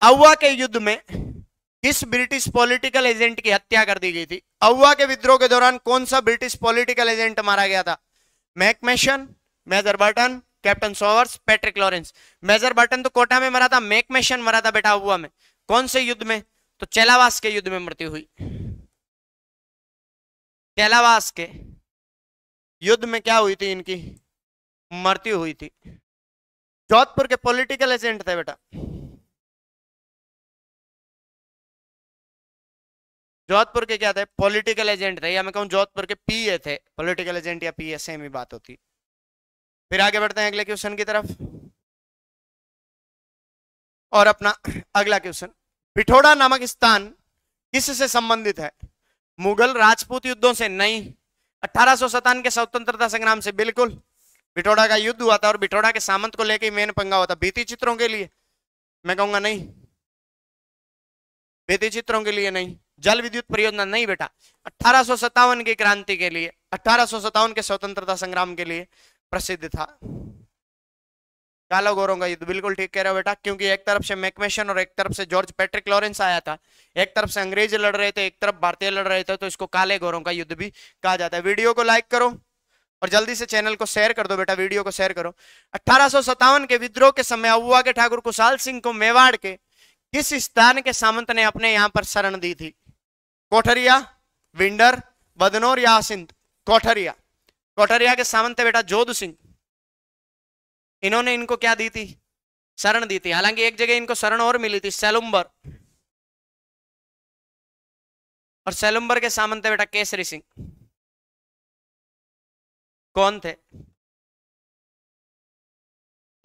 अव्वा के युद्ध में किस ब्रिटिश पॉलिटिकल एजेंट की हत्या कर दी गई थी अव्वा के विद्रोह के दौरान कौन सा ब्रिटिश पॉलिटिकल एजेंट मारा गया था मैकमेशन major Burton captain Sowers Patrick Lawrence major Burton तो कोटा में मरा था मैकमेशन मरा था बेटा अव्वा में कौन से युद्ध में तो चेलावास के युद्ध में मृत्यु हुई चेलावास के युद्ध में क्या हुई थी इनकी मृत्यु हुई थी जोधपुर के पॉलिटिकल एजेंट थे बेटा जोधपुर के क्या थे पॉलिटिकल एजेंट थे या मैं कहूँ जोधपुर के पीए थे पॉलिटिकल एजेंट या पीए सेम ही बात होती फिर आगे बढ़ते हैं अगले क्वेश्चन की तरफ और अपना अगला क्वेश्चन पिठोड़ा नामक स्थान किससे संबंधित है मुगल राजपूत युद्धों से नहीं अठारह के स्वतंत्रता संग्राम से बिल्कुल बिठोड़ा का युद्ध हुआ था और बिठोड़ा के सामंत को लेकर मेन पंगा हुआ था बीती चित्रों के लिए मैं कहूंगा नहीं बीती चित्रों के लिए नहीं जल विद्युत परियोजना नहीं बेटा अठारह की क्रांति के लिए अठारह के स्वतंत्रता संग्राम के लिए प्रसिद्ध था काला गोरों का युद्ध बिल्कुल ठीक कह रहे हो बेटा क्योंकि एक तरफ से मैकमेशन और एक तरफ से जॉर्ज पैट्रिक लॉरेंस आया था एक तरफ से अंग्रेज लड़ रहे थे एक तरफ भारतीय लड़ रहे थे तो इसको काले गोरों का युद्ध भी कहा जाता है वीडियो को लाइक करो और जल्दी से चैनल को शेयर कर दो बेटा वीडियो को शेयर करो अठारह के विद्रोह के समय अबुआ के ठाकुर कुशाल सिंह को मेवाड़ के किस स्थान के सामंत ने अपने यहाँ पर शरण दी थी कोठरिया विंडर बदनोर या आसिंद कोठरिया कोठरिया के सामंत बेटा जोध सिंह इन्होंने इनको क्या दी थी शरण दी थी हालांकि एक जगह इनको शरण और मिली थी सैलुम्बर और सैलुम्बर के सामंत बेटा केसरी सिंह कौन थे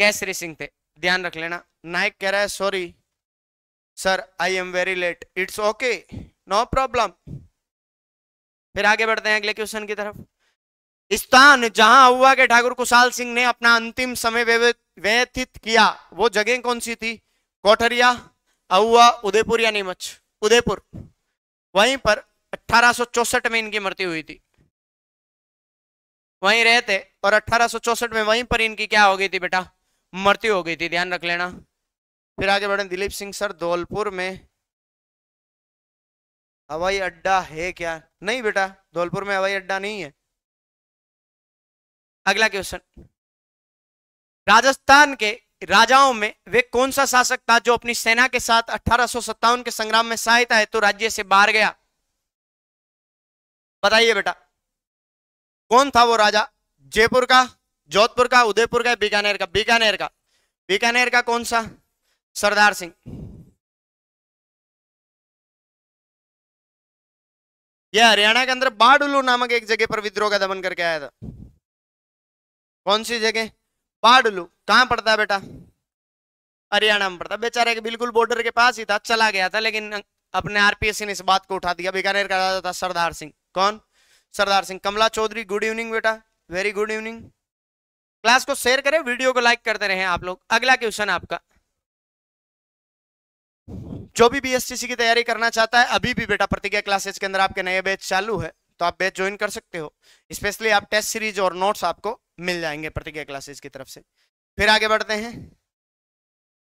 केसरी सिंह थे ध्यान रख लेना नायक कह रहा है sorry sir I am very late it's okay no problem फिर आगे बढ़ते हैं अगले क्वेश्चन की तरफ स्थान जहां हुआ के ठाकुर कुशाल सिंह ने अपना अंतिम समय व्यतीत किया वो जगह कौन सी थी कोठरिया अहुआ उदयपुर या नीमच उदयपुर वहीं पर अठारह में इनकी मृत्यु हुई थी वहीं रहते और अठारह में वहीं पर इनकी क्या हो गई थी बेटा मृत्यु हो गई थी ध्यान रख लेना फिर आगे बढ़े दिलीप सिंह सर धौलपुर में हवाई अड्डा है क्या नहीं बेटा धौलपुर में हवाई अड्डा नहीं है अगला क्वेश्चन राजस्थान के राजाओं में वे कौन सा शासक था जो अपनी सेना के साथ अठारह के संग्राम में सहायता है तो राज्य से बाहर गया बताइए बेटा कौन था वो राजा जयपुर का जोधपुर का उदयपुर का बीकानेर का बीकानेर का बीकानेर का कौन सा सरदार सिंह ये हरियाणा के अंदर बाडुलू नामक एक जगह पर विद्रोह का दमन करके आया था कौन सी जगह बाडुलू कहां पड़ता है बेटा हरियाणा में पड़ता बेचारे के बिल्कुल बॉर्डर के पास ही था चला गया था लेकिन अपने आरपीएससी ने इस बात को उठा दिया बीकानेर का राजा था सरदार सिंह कौन सरदार सिंह कमला चौधरी गुड इवनिंग बेटा वेरी गुड इवनिंग क्लास को शेयर करें वीडियो को लाइक करते रहे आप लोग अगला क्वेश्चन आपका जो भी बीएसटीसी की तैयारी करना चाहता है अभी भी बेटा प्रतिज्ञा क्लासेस के अंदर आपके नए बैच चालू है तो आप बैच ज्वाइन कर सकते हो स्पेशली आप टेस्ट सीरीज और नोट्स आपको मिल जाएंगे प्रतिज्ञा क्लासेस की तरफ से फिर आगे बढ़ते हैं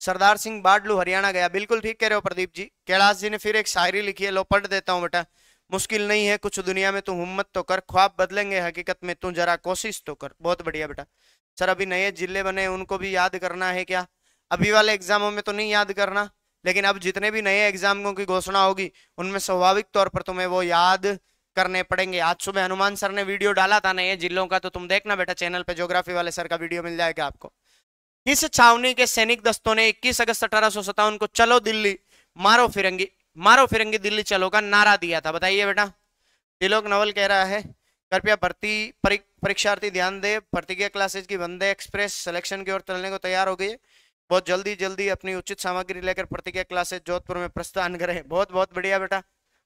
सरदार सिंह बाडलू हरियाणा गया बिल्कुल ठीक कह रहे हो प्रदीप जी कैलाश जी ने फिर एक शायरी लिखी है लो पढ़ देता हूँ बेटा मुश्किल नहीं है कुछ दुनिया में तू हिम्मत तो कर ख्वाब बदलेंगे हकीकत में तू जरा कोशिश तो कर बहुत बढ़िया बेटा सर अभी नए जिले बने उनको भी याद करना है क्या अभी वाले एग्जामों में तो नहीं याद करना लेकिन अब जितने भी नए एग्जामों की घोषणा होगी उनमें स्वाभाविक तौर पर तुम्हें वो याद करने पड़ेंगे आज सुबह हनुमान सर ने वीडियो डाला था नए जिलों का तो तुम देखना बेटा चैनल पर ज्योग्राफी वाले सर का वीडियो मिल जाएगा आपको इस छावनी के सैनिक दस्तों ने इक्कीस अगस्त अठारह को चलो दिल्ली मारो फिरंगी मारो फिरंगी दिल्ली चलो का नारा दिया था बताइए बेटा तिलोक नवल कह रहा है कृपया भर्ती परीक्षार्थी ध्यान दे भर्ती क्लासेज की वंदे एक्सप्रेस सिलेक्शन की ओर चलने को तैयार हो गई है बहुत जल्दी जल्दी अपनी उचित सामग्री लेकर प्रतिज्ञा क्लासेस जोधपुर में प्रस्थान करें बहुत बहुत बढ़िया बेटा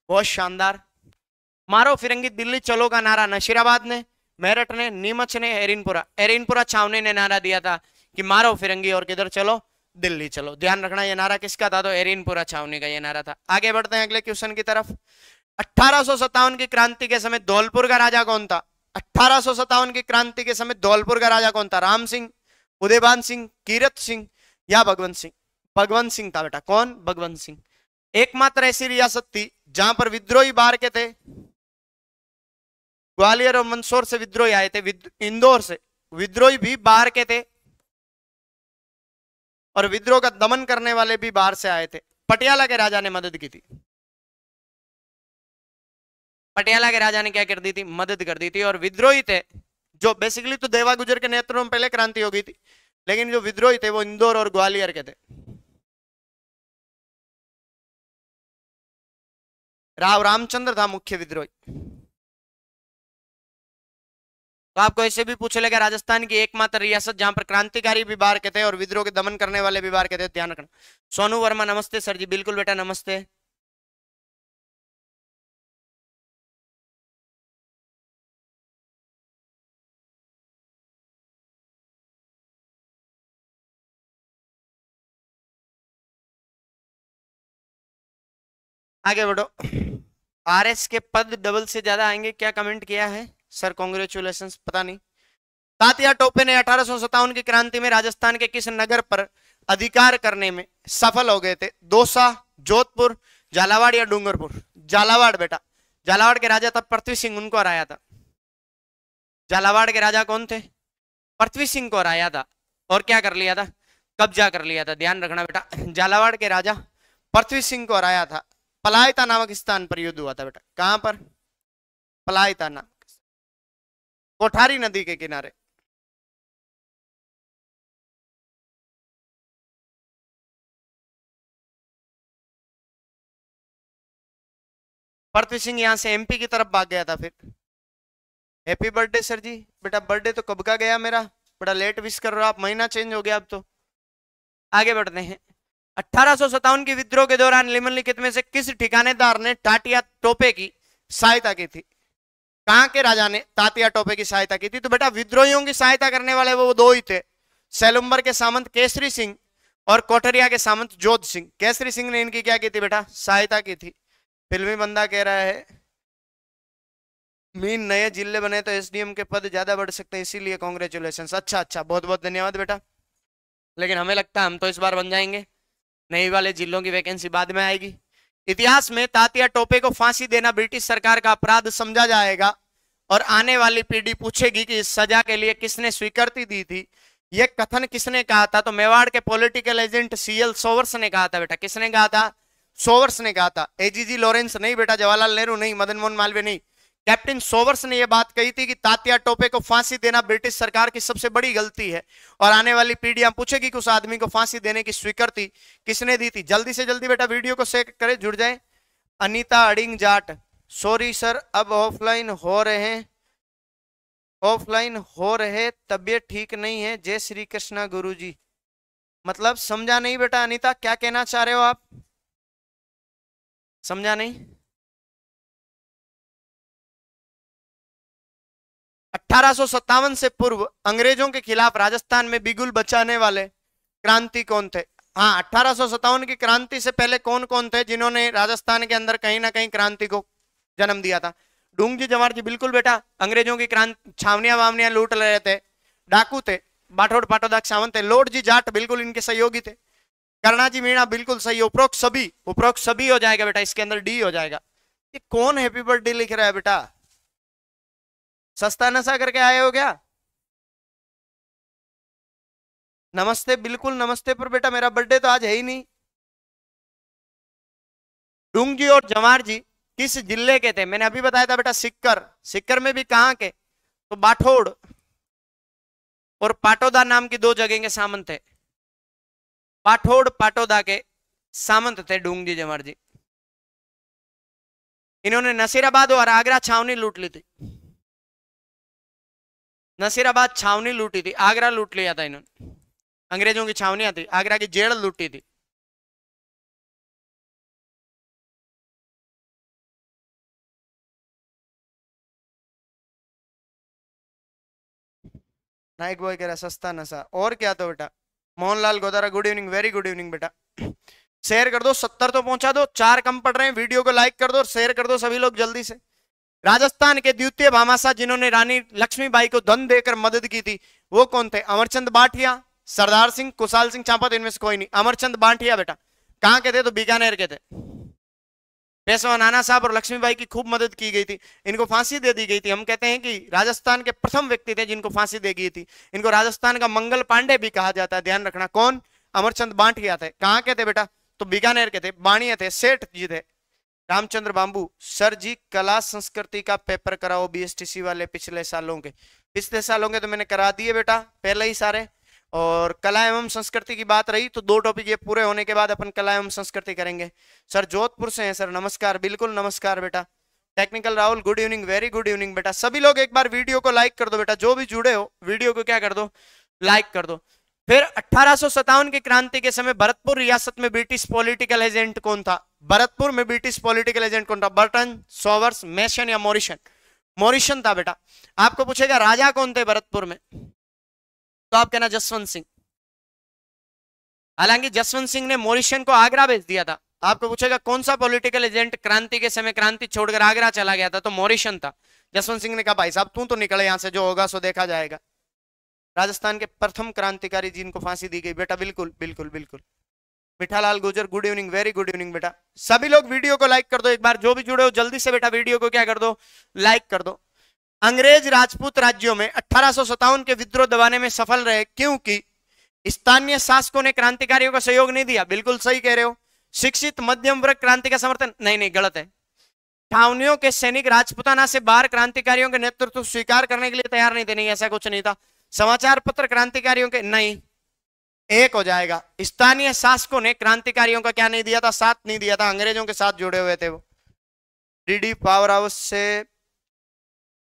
बहुत शानदार मारो फिरंगी दिल्ली चलो का नारा नशीराबाद ने मेरठ ने नीमच ने एरिनपुरा एरिनपुरा छावनी ने नारा दिया था कि मारो फिरंगी और किधर चलो दिल्ली चलो ध्यान रखना यह नारा किसका था तो एरिनपुरा छावनी का यह नारा था आगे बढ़ते हैं अगले क्वेश्चन की तरफ अठारह की क्रांति के समय धौलपुर का राजा कौन था अठारह की क्रांति के समय धौलपुर का राजा कौन था राम सिंह उदयवान सिंह कीरत सिंह या भगवंत सिंह भगवंत सिंह था बेटा कौन भगवंत सिंह एकमात्र ऐसी रियासत थी जहां पर विद्रोही बाहर के थे ग्वालियर और मंदसौर से विद्रोही आए थे इंदौर से विद्रोही भी बाहर के थे और विद्रोह का दमन करने वाले भी बाहर से आए थे पटियाला के राजा ने मदद की थी पटियाला के राजा ने क्या कर दी थी मदद कर दी थी और विद्रोही थे जो बेसिकली तो देवा गुजर के नेत्रों में पहले क्रांति हो गई थी लेकिन जो विद्रोही थे वो इंदौर और ग्वालियर के थे राव रामचंद्र था मुख्य विद्रोही तो आपको ऐसे भी पूछे लेगा राजस्थान की एकमात्र रियासत जहां पर क्रांतिकारी भी बाहर के थे और विद्रोह के दमन करने वाले भी बार के थे ध्यान रखना सोनू वर्मा नमस्ते सर जी बिल्कुल बेटा नमस्ते आगे बढ़ो आर एस के पद डबल से ज्यादा आएंगे क्या कमेंट किया है सर कॉन्ग्रेचुलेशन पता नहीं तातिया टोपे ने अठारह की क्रांति में राजस्थान के किस नगर पर अधिकार करने में सफल हो गए थे दोसा जोधपुर झालावाड़ या डूंगरपुर झालावाड़ बेटा झालावाड़ के राजा तब पृथ्वी सिंह उनको हराया था झालावाड़ के राजा कौन थे पृथ्वी सिंह को हराया था और क्या कर लिया था कब्जा कर लिया था ध्यान रखना बेटा झालावाड़ के राजा पृथ्वी सिंह को हराया था पलायता नामक स्थान पर युद्ध हुआ था बेटा कहां पर पलायता नामक कोठारी नदी के किनारे पृथ्वी सिंह यहां से एमपी की तरफ भाग गया था फिर हैप्पी बर्थडे सर जी बेटा बर्थडे तो कब का गया मेरा बड़ा लेट विश कर रहा आप महीना चेंज हो गया अब तो आगे बढ़ते हैं अठारह के विद्रोह के दौरान निम्नलिखित में से किस ठिकानेदार ने टाटिया टोपे की सहायता की थी कहा के राजा ने तातिया टोपे की सहायता की थी तो बेटा विद्रोहियों की सहायता करने वाले वो दो ही थे सैलुम्बर के सामंत केसरी सिंह और कोटरिया के सामंत जोध सिंह केसरी सिंह ने इनकी क्या की थी बेटा सहायता की थी फिल्मी बंदा कह रहा है मीन नए जिले बने तो एसडीएम के पद ज्यादा बढ़ सकते हैं इसीलिए कॉन्ग्रेचुलेशन अच्छा अच्छा बहुत बहुत धन्यवाद बेटा लेकिन हमें लगता है हम तो इस बार बन जाएंगे नहीं वाले जिलों की वैकेंसी बाद में आएगी इतिहास में तातिया टोपे को फांसी देना ब्रिटिश सरकार का अपराध समझा जाएगा और आने वाली पीढ़ी पूछेगी कि इस सजा के लिए किसने स्वीकृति दी थी यह कथन किसने कहा था तो मेवाड़ के पॉलिटिकल एजेंट सीएल सोवर्स ने कहा था बेटा किसने कहा था सोवर्स ने कहा था एजीजी लॉरेंस नहीं बेटा जवाहरलाल नेहरू नहीं मदन मोहन मालवीय नहीं कैप्टन सोवर्स ने यह बात कही थी कि तात्या टोपे को फांसी देना ब्रिटिश सरकार की सबसे बड़ी गलती है और आने वाली पीढ़ियां पूछेगी कि उस आदमी को फांसी देने की स्वीकृति किसने दी थी जल्दी से जल्दी बेटा वीडियो को शेयर करें जुड़ जाए अनिता अड़िंग जाट सॉरी सर अब ऑफलाइन हो रहे हैं ऑफलाइन हो रहे तबियत ठीक नहीं है जय श्री कृष्णा गुरु जी मतलब समझा नहीं बेटा अनिता क्या कहना चाह रहे हो आप समझा नहीं अठारह से पूर्व अंग्रेजों के खिलाफ राजस्थान में बिगुल बचाने वाले क्रांति कौन थे हाँ अठारह की क्रांति से पहले कौन कौन थे जिन्होंने राजस्थान के अंदर कहीं ना कहीं क्रांति को जन्म दिया था डूंगजी जवाहर जी बिल्कुल बेटा अंग्रेजों की क्रांति छावनिया वावनिया लूट रहे थे डाकू थे बाठोड़ पाटोदाक सावंत थे लोड जी जाट बिल्कुल इनके सहयोगी थे करना जी मीणा बिल्कुल सही उपरोक्त सभी उपरोक्त सभी हो जाएगा बेटा इसके अंदर डी हो जाएगा ये कौन हैप्पी बर्थडे लिख रहा है बेटा सस्ता नशा करके आए हो क्या नमस्ते बिल्कुल नमस्ते पर बेटा मेरा बर्थडे तो आज है ही नहीं डूंग जी और जवार जी किस जिले के थे मैंने अभी बताया था बेटा सिक्कर सिक्कर में भी कहां के तो बाठोड़ और पाटोदा नाम की दो जगह के सामंत थे पाठोड़ पाटोदा के सामंत थे डूंग जी जवार जी इन्होंने नसीराबाद और आगरा छावनी लूट ली थी नसीराबाद छावनी लूटी थी आगरा लूट लिया था इन्होंने अंग्रेजों की छावनी आती आगरा की जेल लूटी थी नाइक बॉय कह रहा सस्ता नशा और क्या तो बेटा Mohanlal Godara good evening very good evening बेटा शेयर कर दो सत्तर तो पहुंचा दो चार कम पड़ रहे हैं वीडियो को लाइक कर दो और शेयर कर दो सभी लोग जल्दी से राजस्थान के द्वितीय भामाशाह जिन्होंने रानी लक्ष्मीबाई को धन देकर मदद की थी वो कौन थे अमरचंद बाठिया सरदार सिंह कुशाल सिंह चांपा तो इनमें से कोई नहीं अमरचंद बाटिया बेटा कहां के थे तो बीकानेर के थे पेशवा नाना साहब और लक्ष्मीबाई की खूब मदद की गई थी इनको फांसी दे दी गई थी हम कहते हैं कि राजस्थान के प्रथम व्यक्ति थे जिनको फांसी दे गई थी इनको राजस्थान का मंगल पांडे भी कहा जाता है ध्यान रखना कौन अमरचंद बांटिया थे कहाँ के थे बेटा तो बीकानेर के थे बाणिया थे सेठ जी थे रामचंद्र बाबू सर जी कला संस्कृति का पेपर कराओ बीएसटीसी वाले पिछले सालों के पिछले सालों के तो मैंने करा दिए बेटा पहले ही सारे और कला एवं संस्कृति की बात रही तो दो टॉपिक ये पूरे होने के बाद अपन कला एवं संस्कृति करेंगे सर जोधपुर से हैं सर नमस्कार बिल्कुल नमस्कार बेटा technical Rahul good evening very good evening बेटा सभी लोग एक बार वीडियो को लाइक कर दो बेटा जो भी जुड़े हो वीडियो को क्या कर दो लाइक कर दो फिर अठारह की क्रांति के समय भरतपुर रियासत में ब्रिटिश पॉलिटिकल एजेंट कौन था भरतपुर में ब्रिटिश पॉलिटिकल एजेंट कौन था बर्टन सोवर्स मैशन या मॉरिशन मॉरिशन था बेटा आपको पूछेगा राजा कौन थे भरतपुर में तो आप कहना जसवंत सिंह हालांकि जसवंत सिंह ने मॉरिशन को आगरा भेज दिया था तो आपको पूछेगा कौन सा पॉलिटिकल एजेंट क्रांति के समय क्रांति छोड़कर आगरा चला गया था तो मॉरिशन था जसवंत सिंह ने कहा भाई साहब तू तो निकले यहां से जो होगा सो देखा जाएगा राजस्थान के प्रथम क्रांतिकारी जिनको फांसी दी गई बेटा बिल्कुल बिल्कुल बिल्कुल Mithalal Gujar good evening very good evening बेटा सभी लोग वीडियो को लाइक कर दो एक बार जो भी जुड़े हो जल्दी से बेटा वीडियो को क्या कर दो लाइक कर दो अंग्रेज राजपूत राज्यों में अठारह के विद्रोह दबाने में सफल रहे क्योंकि स्थानीय शासकों ने क्रांतिकारियों का सहयोग नहीं दिया बिल्कुल सही कह रहे हो शिक्षित मध्यम वर्ग क्रांति का समर्थन नहीं नहीं गलत है छावनियों के सैनिक राजपुताना से बाहर क्रांतिकारियों के नेतृत्व स्वीकार करने के लिए तैयार नहीं थे नहीं ऐसा कुछ नहीं था समाचार पत्र क्रांतिकारियों के नहीं एक हो जाएगा स्थानीय शासकों ने क्रांतिकारियों का क्या नहीं दिया था साथ नहीं दिया था अंग्रेजों के साथ जुड़े हुए थे वो डीडी पावर हाउस से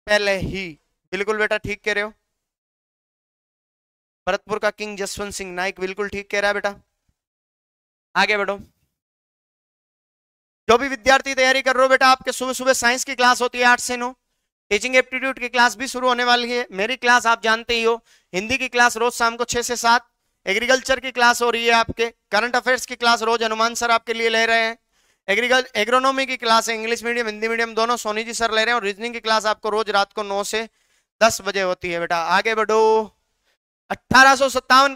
पहले ही बिल्कुल बेटा ठीक कह रहे हो भरतपुर का किंग जसवंत सिंह नाइक बिल्कुल ठीक कह रहा है बेटा आगे बढ़ो जो भी विद्यार्थी तैयारी कर रहे हो बेटा आपके सुबह सुबह साइंस की क्लास होती है आठ से नौ टीचिंग एप्टीट्यूड की क्लास भी शुरू होने वाली है मेरी क्लास आप जानते ही हो हिंदी की क्लास रोज शाम को छह से सात एग्रीकल्चर की क्लास हो रही है आपके करंट अफेयर्स की क्लास रोज हनुमान सर आपके लिए ले रहे हैं एग्रीकल एग्रोनॉमी की क्लास है इंग्लिश मीडियम हिंदी मीडियम दोनों सोनी जी सर ले रहे हैं और रीजनिंग की क्लास आपको रोज रात को नौ से दस बजे होती है बेटा आगे बढ़ो अठारह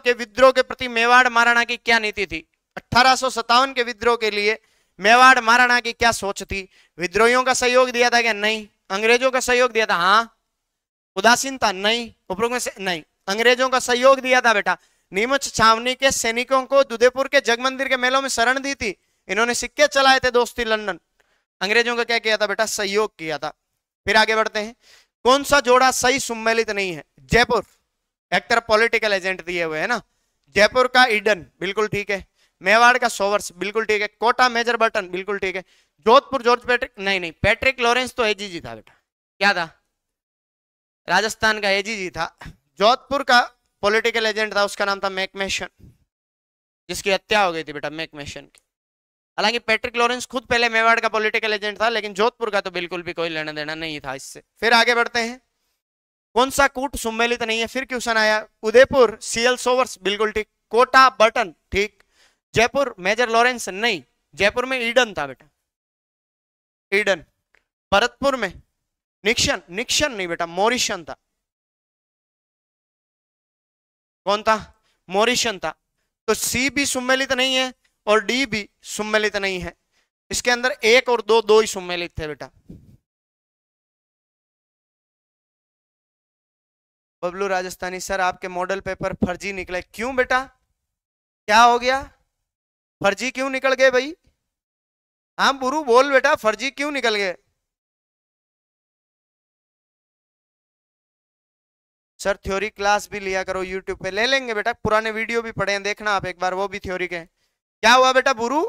के विद्रोह के प्रति मेवाड़ महाराणा की क्या नीति थी अठारह के विद्रोह के लिए मेवाड़ महाराणा की क्या सोच थी विद्रोहियों का सहयोग दिया था क्या नहीं अंग्रेजों का सहयोग दिया था हाँ उदासीनता नहीं उपरोक्त में से, नहीं अंग्रेजों का सहयोग दिया था बेटा नीमच छावनी के सैनिकों को दुदेपुर के जग मंदिर के मेलों में शरण दी थी इन्होंने सिक्के चलाए थे दोस्ती लंदन अंग्रेजों का क्या किया था बेटा सहयोग किया था फिर आगे बढ़ते हैं कौन सा जोड़ा सही सम्मिलित नहीं है जयपुर एक तरफ पॉलिटिकल एजेंट दिए हुए है ना जयपुर का इडन बिल्कुल ठीक है मेवाड़ का सोवर्स बिल्कुल ठीक है कोटा मेजर बटन बिल्कुल ठीक है जोधपुर जॉर्ज पैट्रिक नहीं नहीं पैट्रिक लॉरेंस तो एजीजी था बेटा क्या था राजस्थान का एजीजी था जोधपुर का पॉलिटिकल एजेंट था उसका नाम था मैकमेशन जिसकी हत्या हो गई थी बेटा मैकमेशन की हालांकि पैट्रिक लॉरेंस खुद पहले मेवाड़ का पॉलिटिकल एजेंट था लेकिन जोधपुर का तो बिल्कुल भी कोई लेना देना नहीं था इससे फिर आगे बढ़ते हैं कौन सा कूट सम्मिलित नहीं है फिर क्वेश्चन आया उदयपुर सीएल सोवर्स बिल्कुल ठीक कोटा बटन ठीक जयपुर मेजर लॉरेंस नहीं जयपुर में ईडन था बेटा ईडन भरतपुर में निक्शन निक्शन नहीं बेटा मोरिशन था कौन था मोरिशन था तो सी भी सुमेलित नहीं है और डी भी सुमेलित नहीं है इसके अंदर एक और दो दो ही सुमेलित थे बेटा बबलू राजस्थानी सर आपके मॉडल पेपर फर्जी निकले क्यों बेटा क्या हो गया फर्जी क्यों निकल गए भाई हम हाँ, बुरु बोल बेटा फर्जी क्यों निकल गए सर थ्योरी क्लास भी लिया करो यूट्यूब पे ले लेंगे बेटा पुराने वीडियो भी पढ़े हैं देखना आप एक बार वो भी थ्योरी के क्या हुआ बेटा बुरु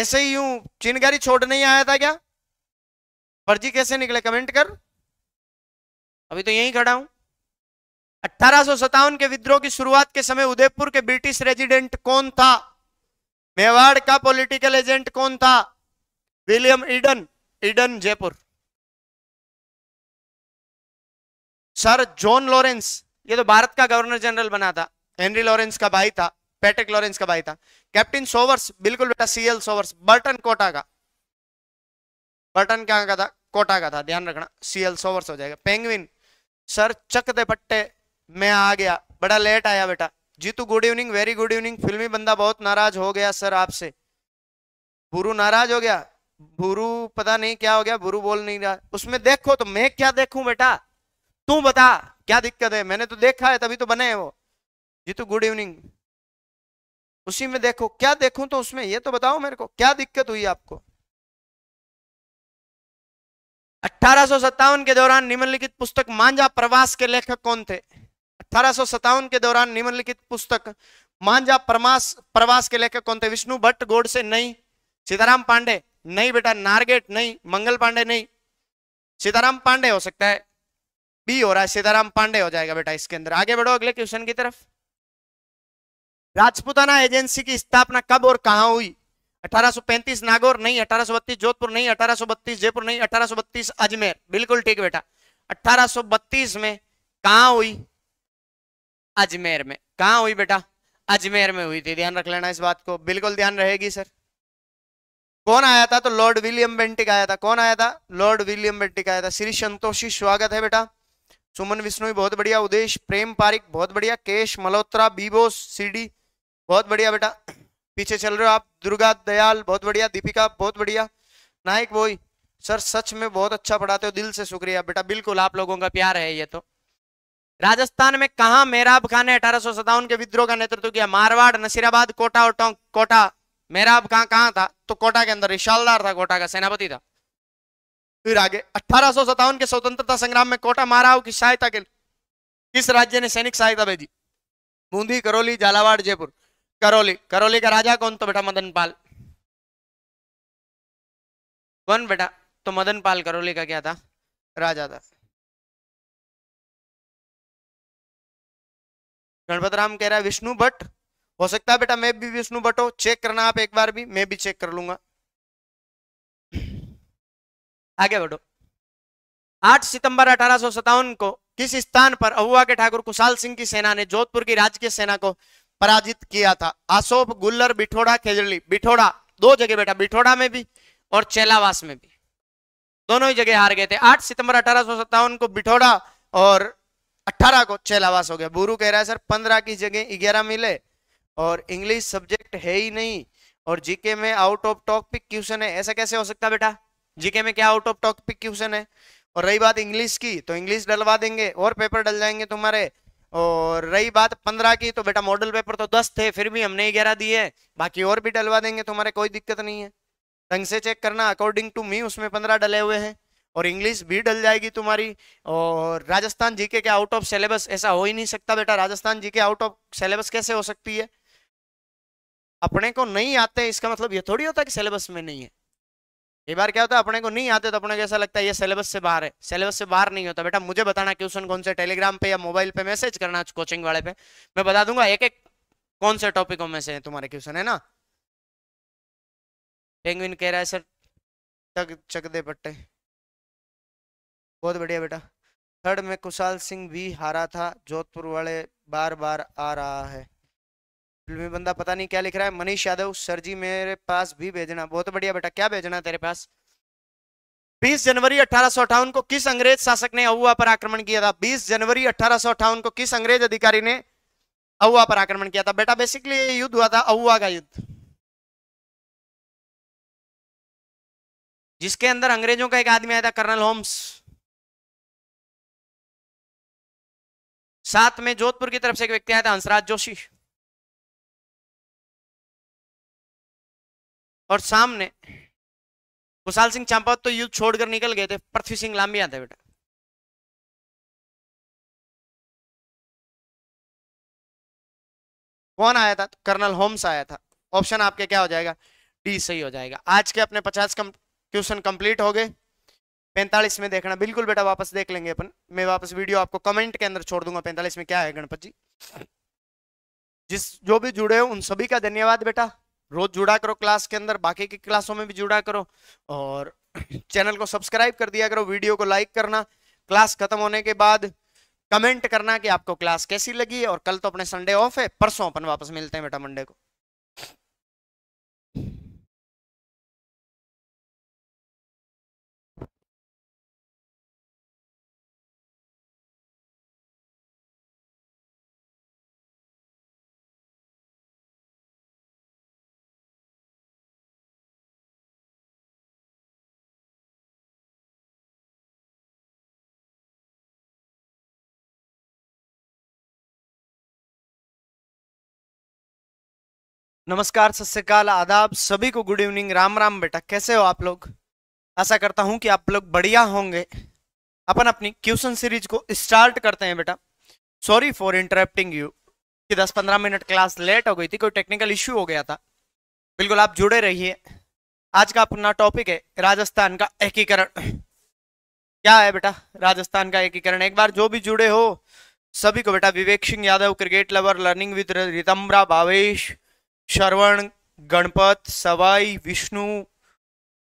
ऐसे ही यूं चिनगारी छोड़ नहीं आया था क्या फर्जी कैसे निकले कमेंट कर अभी तो यही खड़ा हूं अठारह के विद्रोह की शुरुआत के समय उदयपुर के ब्रिटिश रेजिडेंट कौन था मेवाड़ का पॉलिटिकल एजेंट कौन था William Eden Eden Jaipur sir John Lawrence ये तो भारत का गवर्नर जनरल बना था हेनरी लॉरेंस का भाई था पैट्रिक लॉरेंस का भाई था कैप्टन सोवर्स बिल्कुल बेटा सीएल सोवर्स बर्टन कोटा का बर्टन क्या का था कोटा का था ध्यान रखना सीएल सोवर्स हो जाएगा पेंगविन सर चक दे पट्टे मैं आ गया बड़ा लेट आया बेटा Jitu good evening very good evening फिल्मी बंदा बहुत नाराज हो गया सर आपसे भूरू नाराज हो गया भूरू पता नहीं क्या हो गया भूरू बोल नहीं रहा उसमें देखो तो मैं क्या देखूं बेटा तू बता क्या दिक्कत है मैंने तो देखा है तभी तो बने हैं वो जीतू गुड इवनिंग उसी में देखो क्या देखूं तो उसमें ये तो बताओ मेरे को क्या दिक्कत हुई आपको अठारह के दौरान निम्नलिखित पुस्तक मांझा प्रवास के लेखक कौन थे अठारह के दौरान निम्नलिखित पुस्तक मांझा प्रमास प्रवास के लेखक कौन थे विष्णु भट्ट गोड से नहीं सीताराम पांडे नहीं बेटा नारगेट नहीं मंगल पांडे नहीं सीताराम पांडे हो सकता है बी हो रहा है सीताराम पांडे हो जाएगा बेटा इसके अंदर आगे बढ़ो अगले क्वेश्चन की तरफ राजपूताना एजेंसी की स्थापना कब और कहा हुई 1835 नागौर नहीं अठारह जोधपुर नहीं अठारह जयपुर नहीं अठारह अजमेर बिल्कुल ठीक बेटा अठारह में कहा हुई अजमेर में कहा हुई बेटा अजमेर में हुई थी ध्यान रख लेना इस बात को बिल्कुल ध्यान रहेगी सर कौन आया था तो लॉर्ड विलियम बेंटिक आया था कौन आया था लॉर्ड विलियम बेंटिक आया था श्री संतोषी स्वागत है बेटा सुमन विष्णु बहुत बढ़िया उदेश प्रेम पारिक बहुत बढ़िया केश मल्होत्रा बीबोस सीडी बहुत बढ़िया बेटा पीछे चल रहे हो आप दुर्गा दयाल बहुत बढ़िया दीपिका बहुत बढ़िया नायक बोई सर सच में बहुत अच्छा पढ़ाते हो दिल से शुक्रिया बेटा बिल्कुल आप लोगों का प्यार है ये तो राजस्थान में कहा मेहराब खान ने अठारह के विद्रोह का नेतृत्व किया मारवाड़ नसीराबाद कोटा और टोंक कोटा मेहराब कहा कहा था तो कोटा के अंदर रिशालदार था कोटा का सेनापति था फिर आगे अठारह के स्वतंत्रता संग्राम में कोटा माराव की सहायता के किस राज्य ने सैनिक सहायता भेजी बूंदी करौली झालावाड़ जयपुर करौली करौली का राजा कौन तो बेटा मदन पाल कौन बेटा तो मदन पाल करौली का क्या था राजा था गणपत राम कह रहा है विष्णु भट्ट हो सकता है बेटा मैं भी विष्णु भट्ट हो चेक करना आप एक बार भी मैं भी चेक कर लूंगा आगे बढ़ो आठ सितंबर अठारह को किस स्थान पर अहुआ के ठाकुर कुशाल सिंह की सेना ने जोधपुर की राजकीय सेना को पराजित किया था अशोक गुल्लर बिठोड़ा खेजली बिठोड़ा दो जगह बेटा बिठोड़ा में भी और चेलावास में भी दोनों ही जगह हार गए थे 8 सितंबर अठारह को बिठोड़ा और अठारह को छह लावास हो गया बुरू कह रहा है सर पंद्रह की जगह ग्यारह मिले और इंग्लिश सब्जेक्ट है ही नहीं और जीके में आउट ऑफ टॉपिक क्वेश्चन है ऐसा कैसे हो सकता बेटा जीके में क्या आउट ऑफ टॉपिक क्वेश्चन है और रही बात इंग्लिश की तो इंग्लिश डलवा देंगे और पेपर डल जाएंगे तुम्हारे और रही बात पंद्रह की तो बेटा मॉडल पेपर तो दस थे फिर भी हमने ग्यारह दिए बाकी और भी डलवा देंगे तुम्हारे कोई दिक्कत नहीं है ढंग से चेक करना अकॉर्डिंग टू मी उसमें पंद्रह डले हुए हैं और इंग्लिश भी डल जाएगी तुम्हारी और राजस्थान जीके के आउट ऑफ सिलेबस ऐसा हो ही नहीं सकता बेटा Rajasthan GK out of syllabus कैसे हो सकती है अपने को नहीं आते इसका मतलब ये थोड़ी होता कि सिलेबस में नहीं है कई बार क्या होता है अपने को नहीं आते तो अपने को ऐसा लगता है ये सिलेबस से बाहर है सिलेबस से बाहर नहीं होता बेटा मुझे बताना क्वेश्चन कौन से टेलीग्राम पे या मोबाइल पे मैसेज करना कोचिंग वाले पे मैं बता दूंगा एक एक कौन से टॉपिकों में से तुम्हारे क्वेश्चन है ना पेंगुइन कह रहा है सर चक चक दे पट्टे बहुत बढ़िया बेटा थर्ड में कुशाल सिंह भी हारा था जोधपुर वाले बार बार आ रहा है फिल्मी बंदा पता नहीं क्या लिख रहा है मनीष यादव सर जी मेरे पास भी भेजना बहुत बढ़िया बेटा क्या भेजना तेरे पास 20 जनवरी अठारह को किस अंग्रेज शासक ने अवा पर आक्रमण किया था 20 जनवरी अठारह को किस अंग्रेज अधिकारी ने अहुआ पर आक्रमण किया था बेटा बेसिकली ये युद्ध हुआ था अहुआ का युद्ध जिसके अंदर अंग्रेजों का एक आदमी आया था कर्नल होम्स साथ में जोधपुर की तरफ से एक व्यक्ति आया था हंसराज जोशी और सामने कुशाल सिंह चांपावत तो युद्ध छोड़कर निकल गए थे पृथ्वी सिंह लांबिया थे बेटा कौन आया था तो कर्नल होम्स आया था ऑप्शन आपके क्या हो जाएगा डी सही हो जाएगा आज के अपने पचास कम, क्वेश्चन कंप्लीट हो गए पैंतालीस में देखना बिल्कुल बेटा वापस देख लेंगे अपन मैं वापस वीडियो आपको कमेंट के अंदर छोड़ दूंगा पैंतालीस में क्या है गणपत जी जिस जो भी जुड़े हो उन सभी का धन्यवाद बेटा रोज जुड़ा करो क्लास के अंदर बाकी की क्लासों में भी जुड़ा करो और <clears throat> चैनल को सब्सक्राइब कर दिया करो वीडियो को लाइक करना क्लास खत्म होने के बाद कमेंट करना कि आपको क्लास कैसी लगी और कल तो अपने संडे ऑफ है परसों अपन वापस मिलते हैं बेटा मंडे को नमस्कार सत्यकाल आदाब सभी को गुड इवनिंग राम राम बेटा कैसे हो आप लोग आशा करता हूँ कि आप लोग बढ़िया होंगे अपन अपनी क्वेश्चन सीरीज को स्टार्ट करते हैं बेटा सॉरी फॉर इंटरप्टिंग यू कि 10-15 मिनट क्लास लेट हो गई थी कोई टेक्निकल इश्यू हो गया था बिल्कुल आप जुड़े रहिए आज का अपना टॉपिक है राजस्थान का एकीकरण क्या है बेटा राजस्थान का एकीकरण एक बार जो भी जुड़े हो सभी को बेटा Vivek Singh Yadav cricket lover learning with Ritambara Bhavesh Shravan Ganpat Sawai Vishnu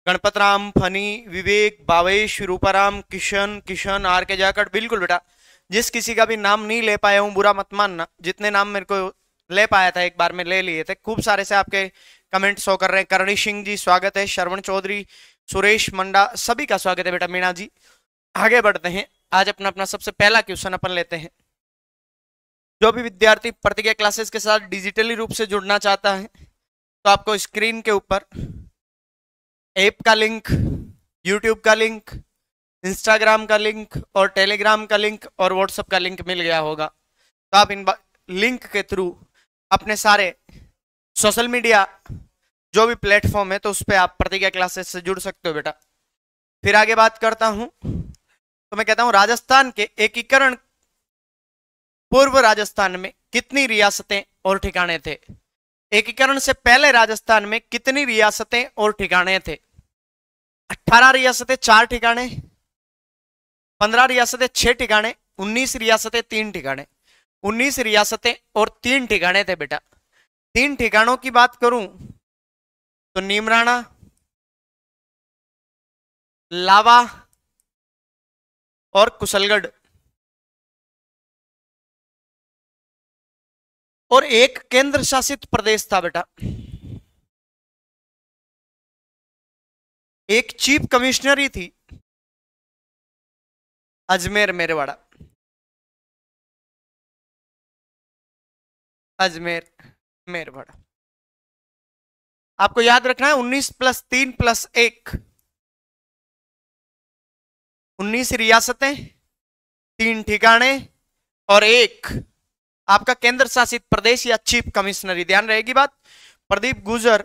Ganpat Ram funny Vivek Bavesh Ruparam Kishan Kishan आर के जाकर बिल्कुल बेटा जिस किसी का भी नाम नहीं ले पाया हूँ बुरा मत मानना जितने नाम मेरे को ले पाया था एक बार में ले लिए थे खूब सारे से आपके कमेंट शो कर रहे हैं करणी सिंह जी स्वागत है श्रवण चौधरी सुरेश मंडा सभी का स्वागत है बेटा मीणा जी आगे बढ़ते हैं आज अपना अपना सबसे पहला क्वेश्चन अपन लेते हैं जो भी विद्यार्थी प्रतिज्ञा क्लासेस के साथ डिजिटली रूप से जुड़ना चाहता है तो आपको स्क्रीन के ऊपर ऐप का लिंक यूट्यूब का लिंक इंस्टाग्राम का लिंक और टेलीग्राम का लिंक और व्हाट्सएप का लिंक मिल गया होगा तो आप इन लिंक के थ्रू अपने सारे सोशल मीडिया जो भी प्लेटफॉर्म है तो उस पर आप प्रतिज्ञा क्लासेस से जुड़ सकते हो बेटा फिर आगे बात करता हूँ तो मैं कहता हूँ राजस्थान के एकीकरण पूर्व राजस्थान में कितनी रियासतें और ठिकाने थे एकीकरण से पहले राजस्थान में कितनी रियासतें और ठिकाने थे 18 रियासतें चार ठिकाने 15 रियासतें छह ठिकाने 19 रियासतें तीन ठिकाने 19 रियासतें और तीन ठिकाने थे बेटा तीन ठिकानों की बात करूं तो नीमराणा लावा और कुशलगढ़ और एक केंद्र शासित प्रदेश था बेटा एक चीफ कमिश्नर ही थी अजमेर मेरेवाड़ा अजमेर मेरवाड़ा आपको याद रखना है 19 प्लस तीन प्लस एक उन्नीस रियासतें तीन ठिकाने और एक आपका केंद्र शासित प्रदेश या चीफ कमिश्नरी ध्यान रहेगी बात प्रदीप गुजर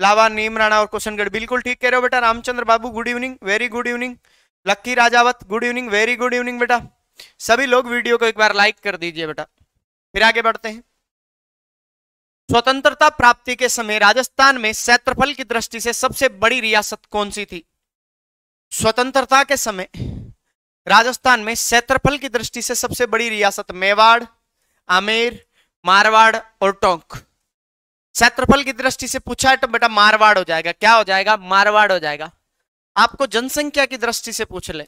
लावा नीम राणा और क्वेश्चनगढ़ बिल्कुल ठीक कह रहे हो बेटा Ramchandra Babu good evening very good evening lucky Rajawat good evening very good evening बेटा सभी लोग वीडियो को एक बार लाइक कर दीजिए बेटा फिर आगे बढ़ते हैं स्वतंत्रता प्राप्ति के समय राजस्थान में क्षेत्रफल की दृष्टि से सबसे बड़ी रियासत कौन सी थी स्वतंत्रता के समय राजस्थान में क्षेत्रफल की दृष्टि से सबसे बड़ी रियासत मेवाड़ आमेर मारवाड़ और टोंक क्षेत्रफल की दृष्टि से पूछा है तो बेटा मारवाड़ हो जाएगा क्या हो जाएगा मारवाड़ हो जाएगा आपको जनसंख्या की दृष्टि से पूछ ले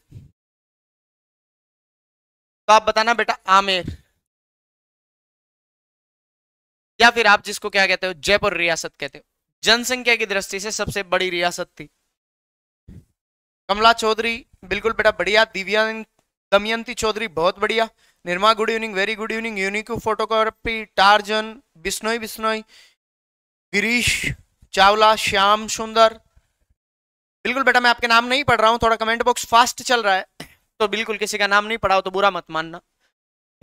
तो आप बताना बेटा आमेर या फिर आप जिसको क्या कहते हो जयपुर रियासत कहते हो जनसंख्या की दृष्टि से सबसे बड़ी रियासत थी कमला चौधरी बिल्कुल बेटा बढ़िया दिव्या दमयंती चौधरी बहुत बढ़िया Nirma good evening very good evening यूनिको फोटोग्राफी टारजन बिस्नोई बिस्नोई गिरीश चावला श्याम सुंदर बिल्कुल बेटा मैं आपके नाम नहीं पढ़ रहा हूँ थोड़ा कमेंट बॉक्स फास्ट चल रहा है तो बिल्कुल किसी का नाम नहीं पढ़ा हो तो बुरा मत मानना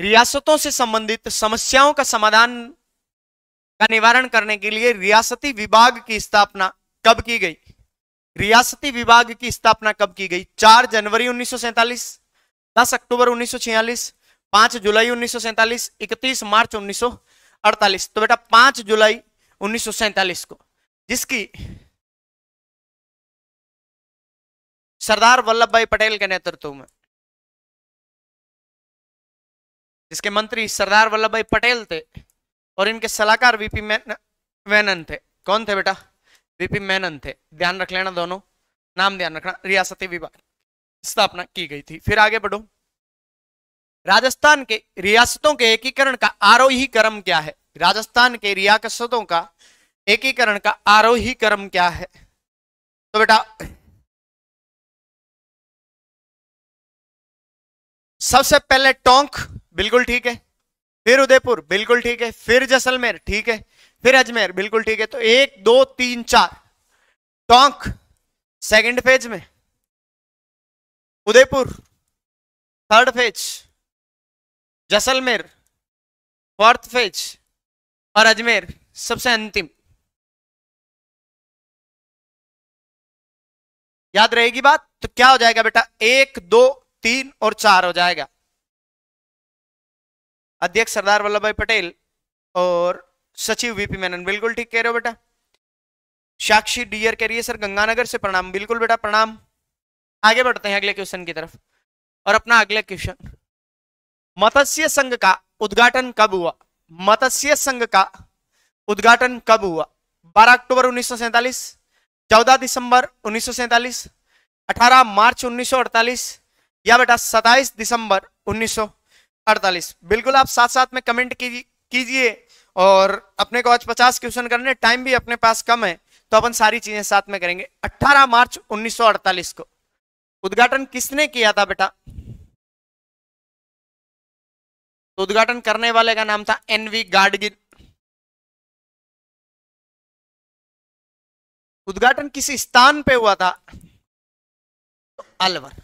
रियासतों से संबंधित समस्याओं का समाधान का निवारण करने के लिए रियासती विभाग की स्थापना कब की गई रियासती विभाग की स्थापना कब की गई चार जनवरी उन्नीस सौ दस अक्टूबर उन्नीस सौ छियालीस पांच जुलाई उन्नीस सौ सैंतालीस इकतीस मार्च उन्नीस सौ अड़तालीस तो बेटा पांच जुलाई उन्नीस सौ को जिसकी सरदार वल्लभ भाई पटेल के नेतृत्व में जिसके मंत्री सरदार वल्लभ भाई पटेल थे और इनके सलाहकार वीपी मेनन थे कौन थे बेटा वीपी मेनन थे ध्यान रख लेना दोनों नाम ध्यान रखना रियासती विभाग स्थापना की गई थी फिर आगे बढ़ो राजस्थान के रियासतों के एकीकरण का आरोही क्रम क्या है राजस्थान के रियासतों का एकीकरण का आरोही क्रम क्या है तो बेटा सबसे पहले टोंक बिल्कुल ठीक है फिर उदयपुर बिल्कुल ठीक है फिर जैसलमेर ठीक है फिर अजमेर बिल्कुल ठीक है तो एक दो तीन चार टोंक सेकंड फेज में Udaipur third phase Jaisalmer fourth phase और अजमेर सबसे अंतिम याद रहेगी बात तो क्या हो जाएगा बेटा एक दो तीन और चार हो जाएगा अध्यक्ष सरदार वल्लभ भाई पटेल और सचिव वीपी मेनन बिल्कुल ठीक कह रहे हो बेटा साक्षी डियर कह रही है सर गंगानगर से प्रणाम बिल्कुल बेटा प्रणाम आगे बढ़ते हैं अगले क्वेश्चन की तरफ और अपना अगला क्वेश्चन मत्स्य संघ का उद्घाटन कब हुआ मत्स्य संघ का उद्घाटन कब हुआ 12 अक्टूबर उन्नीस सौ चौदह दिसंबर उन्नीस सौ 18 मार्च 1948 या बेटा 27 दिसंबर 1948 बिल्कुल आप साथ साथ में कमेंट कीजिए और अपने को आज पचास क्वेश्चन करने टाइम भी अपने पास कम है तो अपन सारी चीजें साथ में करेंगे 18 मार्च 1948 को उद्घाटन किसने किया था बेटा तो उद्घाटन करने वाले का नाम था एनवी गाडगिल उद्घाटन किस स्थान पे हुआ था तो अलवर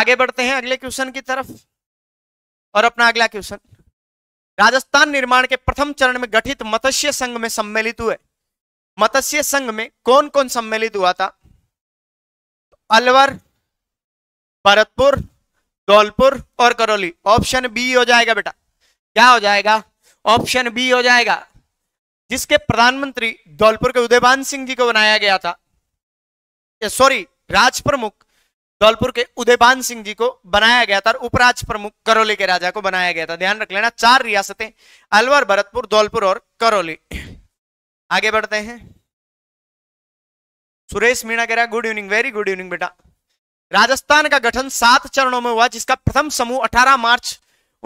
आगे बढ़ते हैं अगले क्वेश्चन की तरफ और अपना अगला क्वेश्चन राजस्थान निर्माण के प्रथम चरण में गठित मत्स्य संघ में सम्मिलित हुए मत्स्य संघ में कौन कौन सम्मिलित हुआ था अलवर भरतपुर धौलपुर और करौली ऑप्शन बी हो जाएगा बेटा क्या हो जाएगा ऑप्शन बी हो जाएगा जिसके प्रधानमंत्री धौलपुर के उदयभान सिंह जी को बनाया गया था सॉरी राज प्रमुख धौलपुर के उदयबान सिंह जी को बनाया गया था और उपराज प्रमुख करौली के राजा को बनाया गया था ध्यान रख लेना चार रियासतें अलवर भरतपुर धौलपुर और करौली आगे बढ़ते हैं सुरेश मीणा कह रहा good evening very good evening बेटा राजस्थान का गठन सात चरणों में हुआ जिसका प्रथम समूह 18 मार्च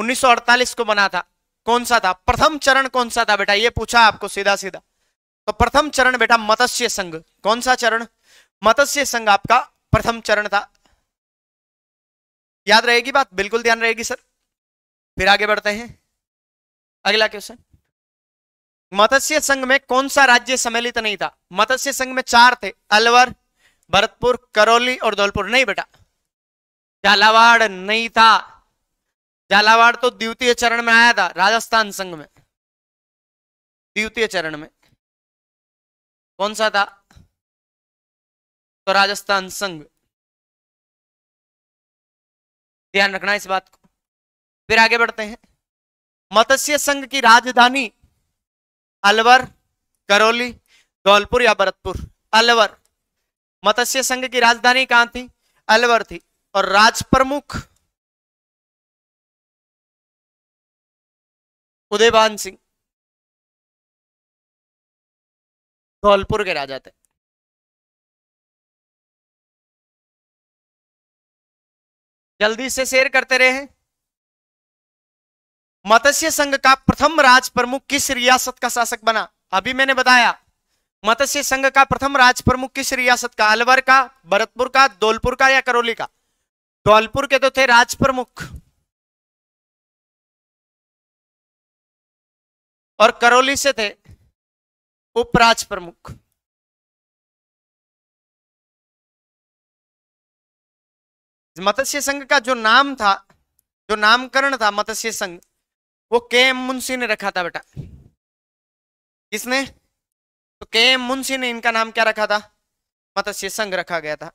1948 को बना था कौन सा था प्रथम चरण कौन सा था बेटा ये पूछा आपको सीधा सीधा तो प्रथम चरण बेटा मत्स्य संघ कौन सा चरण मत्स्य संघ आपका प्रथम चरण था याद रहेगी बात बिल्कुल ध्यान रहेगी सर फिर आगे बढ़ते हैं अगला क्वेश्चन मत्स्य संघ में कौन सा राज्य सम्मिलित नहीं था मत्स्य संघ में चार थे अलवर भरतपुर करौली और धौलपुर नहीं बेटा झालावाड़ नहीं था झालावाड़ तो द्वितीय चरण में आया था राजस्थान संघ में द्वितीय चरण में कौन सा था तो राजस्थान संघ ध्यान रखना इस बात को फिर आगे बढ़ते हैं मत्स्य संघ की राजधानी अलवर करौली धौलपुर या भरतपुर अलवर मत्स्य संघ की राजधानी कहां थी अलवर थी और राज प्रमुख उदयवान सिंह धौलपुर के राजा थे जल्दी से शेयर करते रहे मत्स्य संघ का प्रथम राज प्रमुख किस रियासत का शासक बना अभी मैंने बताया मत्स्य संघ का प्रथम राज प्रमुख किस रियासत का अलवर का भरतपुर का धौलपुर का या करौली का धौलपुर के तो थे राज प्रमुख और करौली से थे उपराज प्रमुख मत्स्य संघ का जो नाम था जो नामकरण था मत्स्य संघ वो के एम मुंशी ने रखा था बेटा किसने तो के एम मुंशी ने इनका नाम क्या रखा था मत्स्य संघ रखा गया था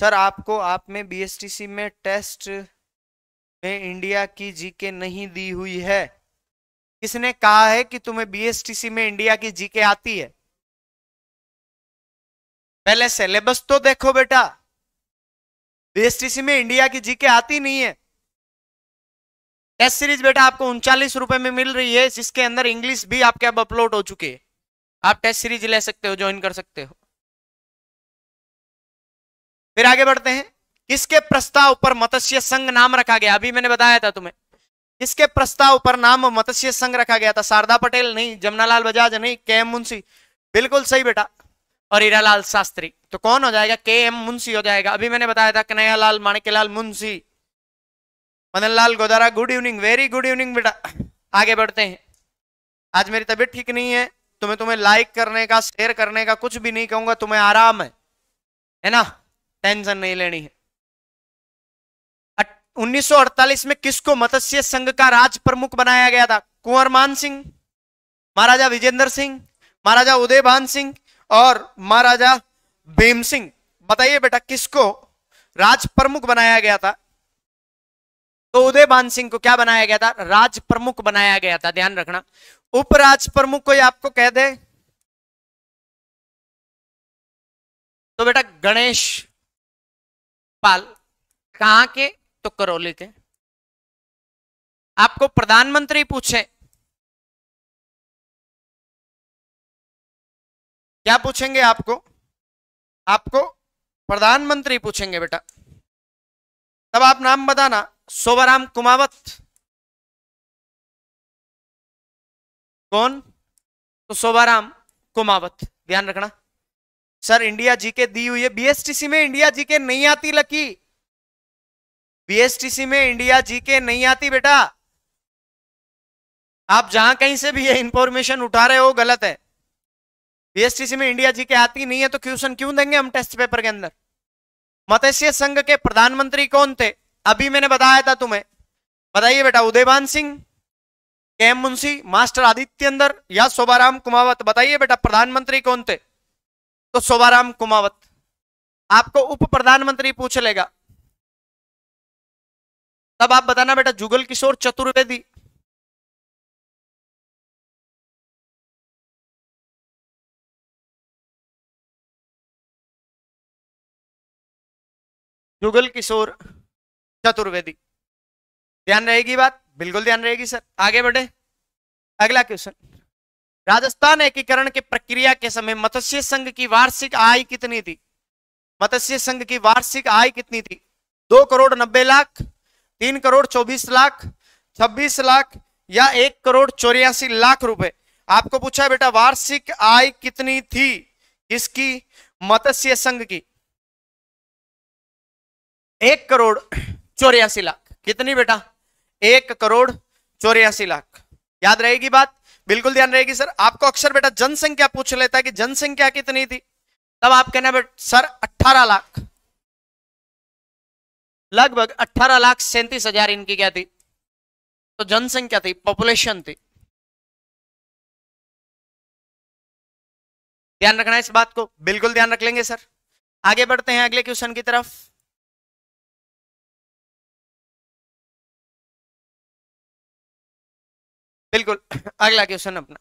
सर आपको आप में बीएसटीसी में टेस्ट में इंडिया की जीके नहीं दी हुई है किसने कहा है कि तुम्हें बीएसटीसी में इंडिया की जीके आती है पहले सिलेबस तो देखो बेटा बीएसटीसी में इंडिया की जीके आती नहीं है टेस्ट सीरीज बेटा आपको उनचालीस रुपए में मिल रही है जिसके अंदर इंग्लिश भी आपके अब अपलोड हो चुकी है आप टेस्ट सीरीज ले सकते हो ज्वाइन कर सकते हो फिर आगे बढ़ते हैं किसके प्रस्ताव पर मत्स्य संघ नाम रखा गया अभी मैंने बताया था तुम्हें किसके प्रस्ताव पर नाम मत्स्य संघ रखा गया था शारदा पटेल नहीं जमनालाल बजाज नहीं के एम मुंशी बिल्कुल सही बेटा और हीरालाल शास्त्री तो कौन हो जाएगा के एम मुंशी हो जाएगा अभी मैंने बताया था Kanhaiyalal Maniklal Munshi Madan Lal Godara good evening very good evening बेटा आगे बढ़ते हैं आज मेरी तबीयत ठीक नहीं है तो मैं तुम्हें लाइक करने का शेयर करने का कुछ भी नहीं कहूंगा तुम्हें आराम है है ना टेंशन नहीं लेनी है 1948 में किसको मत्स्य संघ का राज प्रमुख बनाया गया था कुंवर मान सिंह महाराजा विजेंद्र सिंह महाराजा उदयभान सिंह और महाराजा भीम सिंह बताइए बेटा किसको राज प्रमुख बनाया गया था तो उदय बान सिंह को क्या बनाया गया था राज प्रमुख बनाया गया था ध्यान रखना उपराज प्रमुख को आपको कह दे तो बेटा गणेश पाल कहां के तो करौली के आपको प्रधानमंत्री पूछे क्या पूछेंगे आपको आपको प्रधानमंत्री पूछेंगे बेटा तब आप नाम बताना सोबाराम कुमावत कौन तो सोबाराम कुमावत ध्यान रखना सर इंडिया जीके दी हुई है बीएसटीसी में इंडिया जीके नहीं आती लकी बीएसटीसी में इंडिया जीके नहीं आती बेटा आप जहां कहीं से भी ये इंफॉर्मेशन उठा रहे हो गलत है बीएसटीसी में इंडिया जी के आती नहीं है तो क्वेश्चन क्यों देंगे हम टेस्ट पेपर के अंदर मत्स्य संघ के प्रधानमंत्री कौन थे अभी मैंने बताया था तुम्हें बताइए बेटा उदयवान सिंह के मुंशी मास्टर आदित्य अंदर या शोभाराम कुमावत बताइए बेटा प्रधानमंत्री कौन थे तो शोभाराम कुमावत आपको उप प्रधानमंत्री पूछ लेगा तब आप बताना बेटा जुगल किशोर चतुर्वेदी जुगल किशोर चतुर्वेदी ध्यान रहेगी बात बिल्कुल ध्यान रहेगी सर आगे बढ़े अगला क्वेश्चन राजस्थान एकीकरण के प्रक्रिया के समय मत्स्य संघ की वार्षिक आय कितनी थी मत्स्य संघ की वार्षिक आय कितनी थी दो करोड़ नब्बे लाख तीन करोड़ चौबीस लाख छब्बीस लाख या एक करोड़ चौरासी लाख रुपए आपको पूछा बेटा वार्षिक आय कितनी थी इसकी मत्स्य संघ की एक करोड़ चौरासी लाख कितनी बेटा एक करोड़ चौरासी लाख याद रहेगी बात बिल्कुल ध्यान रहेगी सर आपको अक्सर बेटा जनसंख्या पूछ लेता है कि जनसंख्या कितनी थी तब आप कहना बेटा सर अट्ठारह लाख लगभग अट्ठारह लाख सैंतीस हजार इनकी क्या थी तो जनसंख्या थी पॉपुलेशन थी ध्यान रखना इस बात को बिल्कुल ध्यान रख लेंगे सर आगे बढ़ते हैं अगले क्वेश्चन की तरफ बिल्कुल <coughs> अगला क्वेश्चन अपना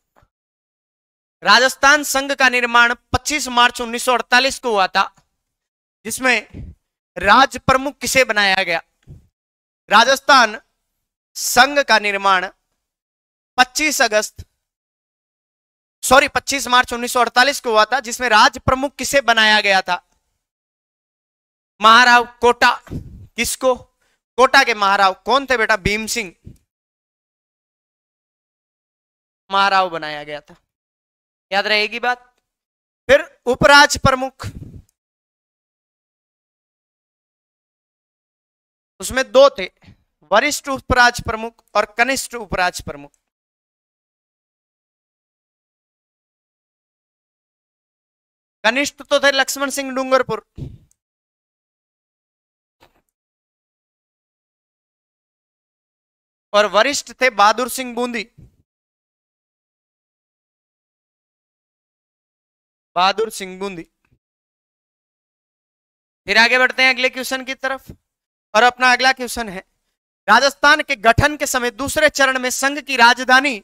राजस्थान संघ का निर्माण 25 मार्च 1948 को हुआ था जिसमें राज प्रमुख किसे बनाया गया राजस्थान संघ का निर्माण 25 अगस्त सॉरी 25 मार्च 1948 को हुआ था जिसमें राज प्रमुख किसे बनाया गया था महाराव कोटा किसको कोटा के महाराव कौन थे बेटा भीम सिंह महाराव बनाया गया था याद रहेगी बात फिर उपराज प्रमुख उसमें दो थे वरिष्ठ उपराज प्रमुख और कनिष्ठ उपराज प्रमुख कनिष्ठ तो थे लक्ष्मण सिंह डूंगरपुर और वरिष्ठ थे बहादुर सिंह बूंदी बहादुर सिंह बूंदी फिर आगे बढ़ते हैं अगले क्वेश्चन की तरफ और अपना अगला क्वेश्चन है राजस्थान के गठन के समय दूसरे चरण में संघ की राजधानी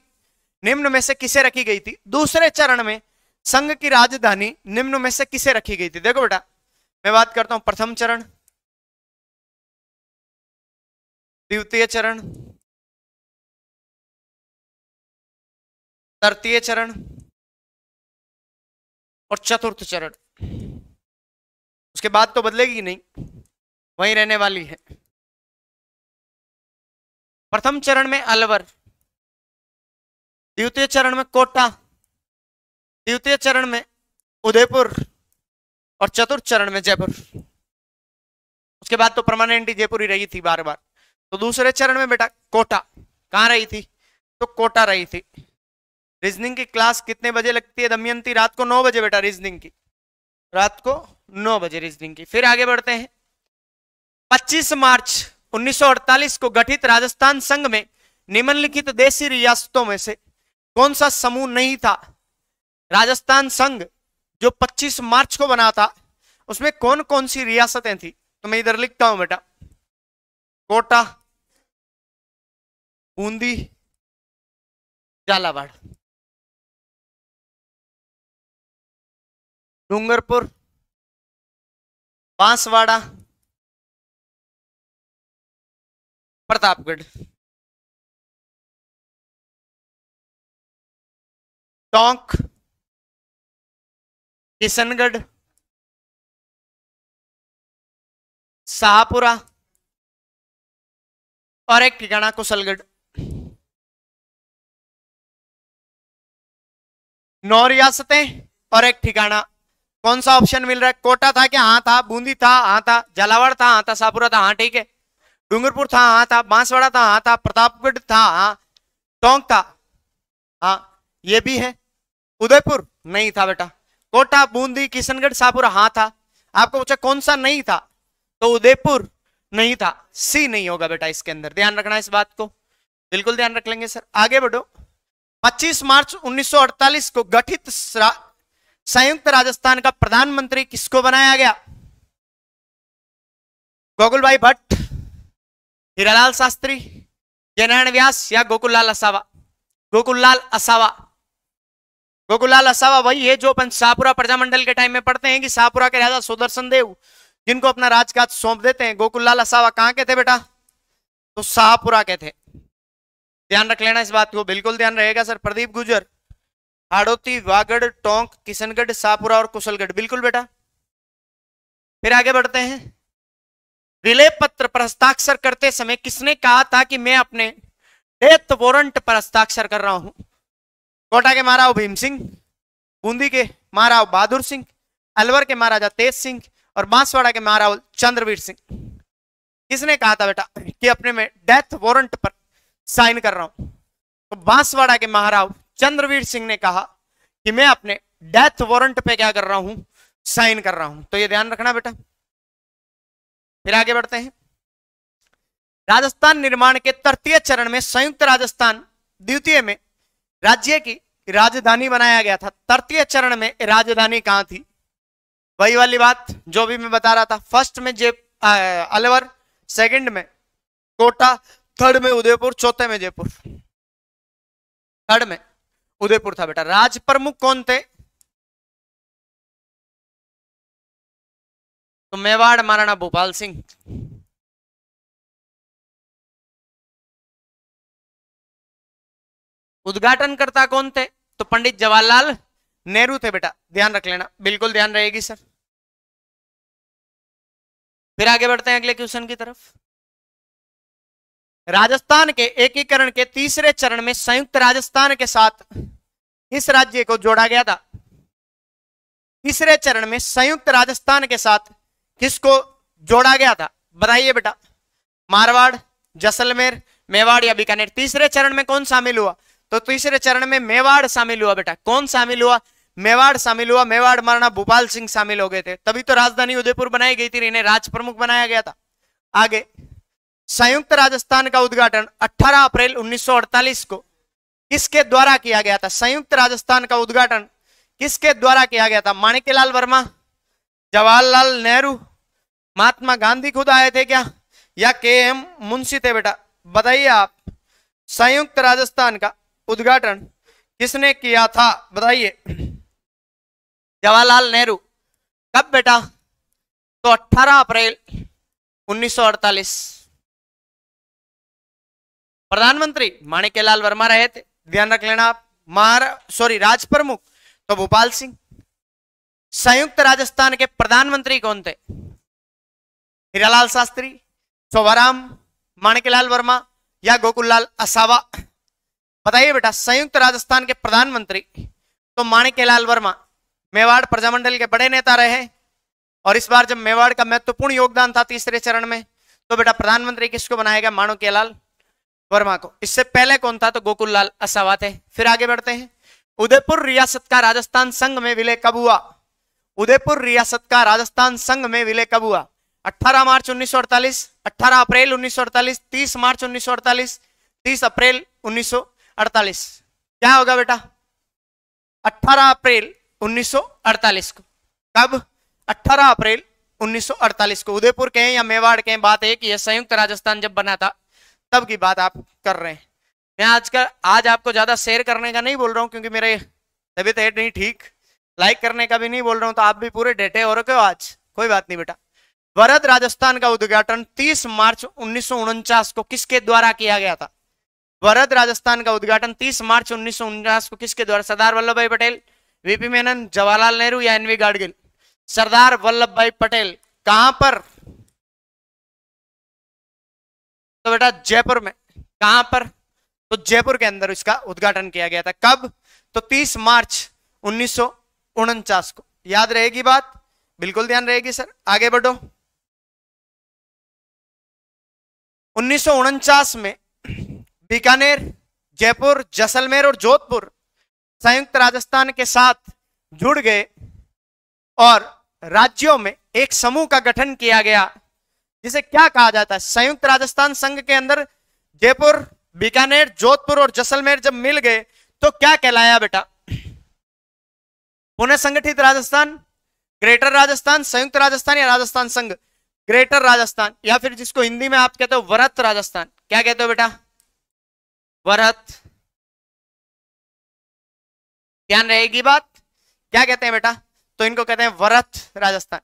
निम्न में से किसे रखी गई थी दूसरे चरण में संघ की राजधानी निम्न में से किसे रखी गई थी देखो बेटा मैं बात करता हूं प्रथम चरण द्वितीय चरण तृतीय चरण और चतुर्थ चरण उसके बाद तो बदलेगी नहीं वहीं रहने वाली है प्रथम चरण में अलवर द्वितीय चरण में कोटा द्वितीय चरण में उदयपुर और चतुर्थ चरण में जयपुर उसके बाद तो परमानेंट जयपुर ही रही थी बार बार तो दूसरे चरण में बेटा कोटा कहां रही थी तो कोटा रही थी रीजनिंग की क्लास कितने बजे लगती है दमयंती रात को नौ बजे बेटा रीजनिंग की रात को नौ बजे रीजनिंग की फिर आगे बढ़ते हैं 25 मार्च 1948 को गठित राजस्थान संघ में निम्नलिखित देशी रियासतों में से कौन सा समूह नहीं था राजस्थान संघ जो 25 मार्च को बना था उसमें कौन कौन सी रियासतें थी तो मैं इधर लिखता हूं बेटा कोटा बूंदी झालावाड़ डूंगरपुर बांसवाड़ा प्रतापगढ़ टोंक किशनगढ़ शाहपुरा और एक ठिकाना कुशलगढ़ नौ रियासतें और एक ठिकाना कौन सा ऑप्शन मिल रहा है कोटा था क्या हाँ था बूंदी था हाँ था झालावाड़ था हाँ था सापुरा था हाँ ठीक है डूंगरपुर था हाँ था बांसवाड़ा था हाँ था प्रतापगढ़ था हाँ टोंक था हाँ ये भी है उदयपुर नहीं था बेटा कोटा बूंदी किशनगढ़ सापुरा हाँ था आपको पूछा कौन सा नहीं था तो उदयपुर नहीं था सी नहीं होगा बेटा इसके अंदर ध्यान रखना इस बात को बिल्कुल ध्यान रख लेंगे सर आगे बढ़ो 25 मार्च 1948 को गठित संयुक्त राजस्थान का प्रधानमंत्री किसको बनाया गया गोकुल भाई भट्ट हीरालाल शास्त्री जयनारायण व्यास या गोकुल लाल असावा गोकुल लाल असावा गोकुल लाल असावा वही है जो अपन शाहपुरा प्रजामंडल के टाइम में पढ़ते हैं कि शाहपुरा के राजा सुदर्शन देव जिनको अपना राजकाज सौंप देते हैं गोकुल लाल असावा कहां के थे बेटा तो शाहपुरा के थे ध्यान रख लेना इस बात को बिल्कुल ध्यान रहेगा सर प्रदीप गुजर हाड़ोती वागढ़ टोंक किशनगढ़ सापुरा और कुशलगढ़ बिल्कुल बेटा फिर आगे बढ़ते हैं विलय पत्र पर हस्ताक्षर करते समय किसने कहा था कि मैं अपने डेथ वारंट पर हस्ताक्षर कर रहा हूं कोटा के महाराव भीम सिंह बूंदी के महाराव बहादुर सिंह अलवर के महाराजा तेज सिंह और बांसवाड़ा के महाराव चंद्रवीर सिंह किसने कहा था बेटा कि अपने में डेथ वारंट पर साइन कर रहा हूं तो बांसवाड़ा के महाराव चंद्रवीर सिंह ने कहा कि मैं अपने डेथ वारंट पे क्या कर रहा हूं साइन कर रहा हूं तो ये ध्यान रखना बेटा फिर आगे बढ़ते हैं राजस्थान निर्माण के तृतीय चरण में संयुक्त राजस्थान द्वितीय में राज्य की राजधानी बनाया गया था तृतीय चरण में राजधानी कहां थी वही वाली बात जो भी मैं बता रहा था फर्स्ट में जे अलवर सेकंड में कोटा थर्ड में उदयपुर चौथे में जयपुर थर्ड में उदयपुर था बेटा राज प्रमुख कौन थे तो मेवाड़ महाराणा भोपाल सिंह उद्घाटन करता कौन थे तो पंडित जवाहरलाल नेहरू थे बेटा ध्यान रख लेना बिल्कुल ध्यान रहेगी सर फिर आगे बढ़ते हैं अगले क्वेश्चन की तरफ राजस्थान के एकीकरण के तीसरे चरण में संयुक्त राजस्थान के साथ इस राज्य को जोड़ा गया था तीसरे चरण में संयुक्त राजस्थान के साथ किसको जोड़ा गया था बताइए बेटा मारवाड़ जैसलमेर मेवाड़ या बीकानेर तीसरे चरण में कौन शामिल हुआ तो तीसरे चरण में मेवाड़ शामिल हुआ बेटा कौन शामिल हुआ मेवाड़ शामिल हुआ मेवाड़ महाराणा भोपाल सिंह शामिल हो गए थे तभी तो राजधानी उदयपुर बनाई गई थी इन्हें राज प्रमुख बनाया गया था आगे संयुक्त राजस्थान का उद्घाटन 18 अप्रैल 1948 को किसके द्वारा किया गया था संयुक्त राजस्थान का उद्घाटन किसके द्वारा किया गया था माणिकलाल वर्मा जवाहरलाल नेहरू महात्मा गांधी खुद आए थे क्या या के एम मुंशी थे बेटा बताइए आप संयुक्त राजस्थान का उद्घाटन किसने किया था बताइए जवाहरलाल नेहरू कब बेटा तो 18 अप्रैल 1948 प्रधानमंत्री माणिकेलाल वर्मा रहे थे ध्यान रख लेना आप मार सॉरी राज प्रमुख तो भोपाल सिंह संयुक्त राजस्थान के प्रधानमंत्री कौन थे हीरालाल शास्त्री शोभाराम माणिकेलाल वर्मा या गोकुललाल असावा बताइए बेटा संयुक्त राजस्थान के प्रधानमंत्री तो माणिकेलाल वर्मा मेवाड़ प्रजामंडल के बड़े नेता रहे और इस बार जब मेवाड़ का महत्वपूर्ण योगदान था तीसरे चरण में तो बेटा प्रधानमंत्री किसको बनाएगा माणिकेलाल वर्मा को इससे पहले कौन था तो गोकुल लाल असावा थे फिर आगे बढ़ते हैं उदयपुर रियासत का राजस्थान संघ में विलय कब हुआ उदयपुर रियासत का राजस्थान संघ में विलय कब हुआ 18 मार्च 1948 18 अप्रैल 1948 30 मार्च 1948 30 अप्रैल 1948 क्या होगा बेटा 18 अप्रैल 1948 को कब 18 अप्रैल 1948 को उदयपुर के या मेवाड़ के बात है कि यह संयुक्त राजस्थान जब बना था तब की बात आप कर रहे हैं मैं आज का आज आपको ज़्यादा शेयर करने का नहीं बोल रहा हूँ क्योंकि मेरे तबीयत है नहीं ठीक लाइक करने का भी नहीं बोल रहा हूँ तो आप भी पूरे डेटे हो रखे हो आज कोई बात नहीं बेटा वरद राजस्थान का उद्घाटन 30 मार्च उन्नीस को किसके द्वारा किया गया था वरद राजस्थान का उद्घाटन 30 मार्च उन्नीस को किसके द्वारा सरदार वल्लभ भाई पटेल वीपी मेनन जवाहरलाल नेहरू या एनवी गाडगिल सरदार वल्लभ भाई पटेल कहां पर तो बेटा जयपुर में कहां पर तो जयपुर के अंदर इसका उद्घाटन किया गया था कब तो 30 मार्च उन्नीस को याद रहेगी बात बिल्कुल ध्यान रहेगी सर आगे बढ़ो उन्नीस में बीकानेर जयपुर जैसलमेर और जोधपुर संयुक्त राजस्थान के साथ जुड़ गए और राज्यों में एक समूह का गठन किया गया जिसे क्या कहा जाता है संयुक्त राजस्थान संघ के अंदर जयपुर बीकानेर जोधपुर और जैसलमेर जब मिल गए तो क्या कहलाया बेटा पुनः संगठित राजस्थान ग्रेटर राजस्थान संयुक्त राजस्थान या राजस्थान संघ ग्रेटर राजस्थान या फिर जिसको हिंदी में आप कहते हो वरत राजस्थान क्या कहते हो बेटा वरत ध्यान रहेगी बात क्या कहते हैं बेटा तो इनको कहते हैं वरत राजस्थान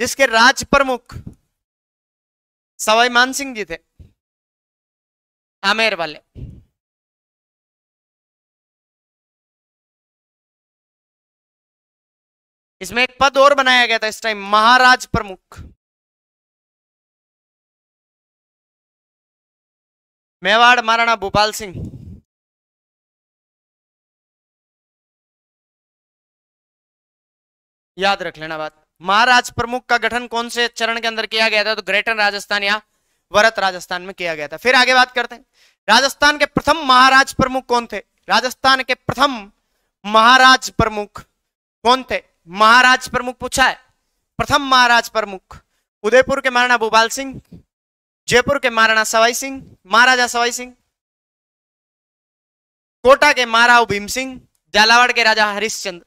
जिसके राज प्रमुख सवाई मान सिंह जी थे आमेर वाले इसमें एक पद और बनाया गया था इस टाइम महाराज प्रमुख मेवाड़ महाराणा भोपाल सिंह याद रख लेना बात महाराज प्रमुख का गठन कौन से चरण के अंदर किया गया था तो ग्रेटर राजस्थान या वरत राजस्थान में किया गया था फिर आगे बात करते हैं राजस्थान के प्रथम महाराज प्रमुख कौन थे राजस्थान के प्रथम महाराज प्रमुख कौन थे महाराज प्रमुख पूछा है प्रथम महाराज प्रमुख उदयपुर के महाराणा भोपाल सिंह जयपुर के महाराणा सवाई सिंह महाराजा सवाई सिंह कोटा के महाराव भीम सिंह झालावाड़ के राजा हरिश्चंद्र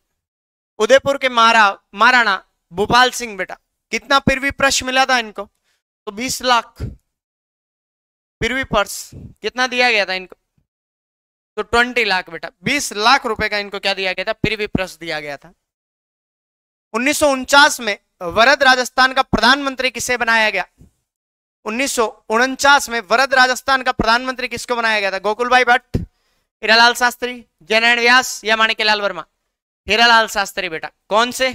उदयपुर के महाराव महाराणा भोपाल सिंह बेटा कितना भी प्रश्न मिला था इनको तो 20 लाख भी पर्स कितना दिया गया था इनको तो 20 लाख बेटा 20 लाख रुपए का इनको क्या दिया गया था भी प्रश्न दिया गया था उन्नीस में वरद राजस्थान का प्रधानमंत्री किसे बनाया गया उन्नीस में वरद राजस्थान का प्रधानमंत्री किसको बनाया गया था गोकुल भाई भट्ट हीरालाल शास्त्री जयनारायण व्यास या माणिक्यलाल वर्मा हीरालाल शास्त्री बेटा कौन से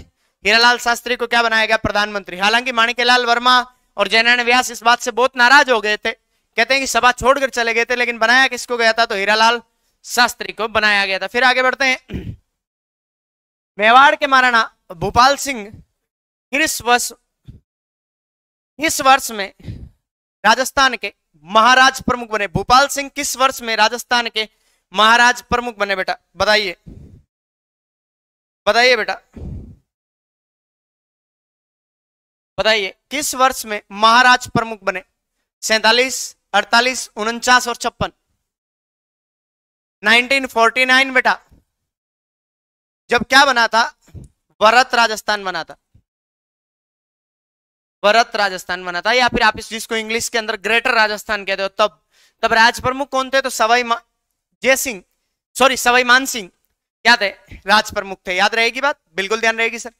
हीरालाल शास्त्री को क्या बनाया गया प्रधानमंत्री हालांकि माणिक्यलाल वर्मा और जयनारायण व्यास इस बात से बहुत नाराज हो गए थे कहते हैं कि सभा छोड़कर चले गए थे लेकिन बनाया किसको गया था तो हीरालाल शास्त्री को बनाया गया था फिर आगे बढ़ते हैं <clears throat> मेवाड़ के महाराणा भोपाल सिंह इस वर्ष इस वर्ष में राजस्थान के महाराज प्रमुख बने भोपाल सिंह किस वर्ष में राजस्थान के महाराज प्रमुख बने बेटा बताइए बताइए बेटा बताइए किस वर्ष में महाराज प्रमुख बने सैतालीस अड़तालीस उनचास और छप्पन 1949 बेटा जब क्या बना था वरत राजस्थान बना था वरत राजस्थान बना था या फिर आप इस जिसको इंग्लिश के अंदर ग्रेटर राजस्थान कहते हो तब तब राज प्रमुख कौन थे तो सवाई जय सिंह सॉरी सवाई मान सिंह क्या थे राज प्रमुख थे याद रहेगी बात बिल्कुल ध्यान रहेगी सर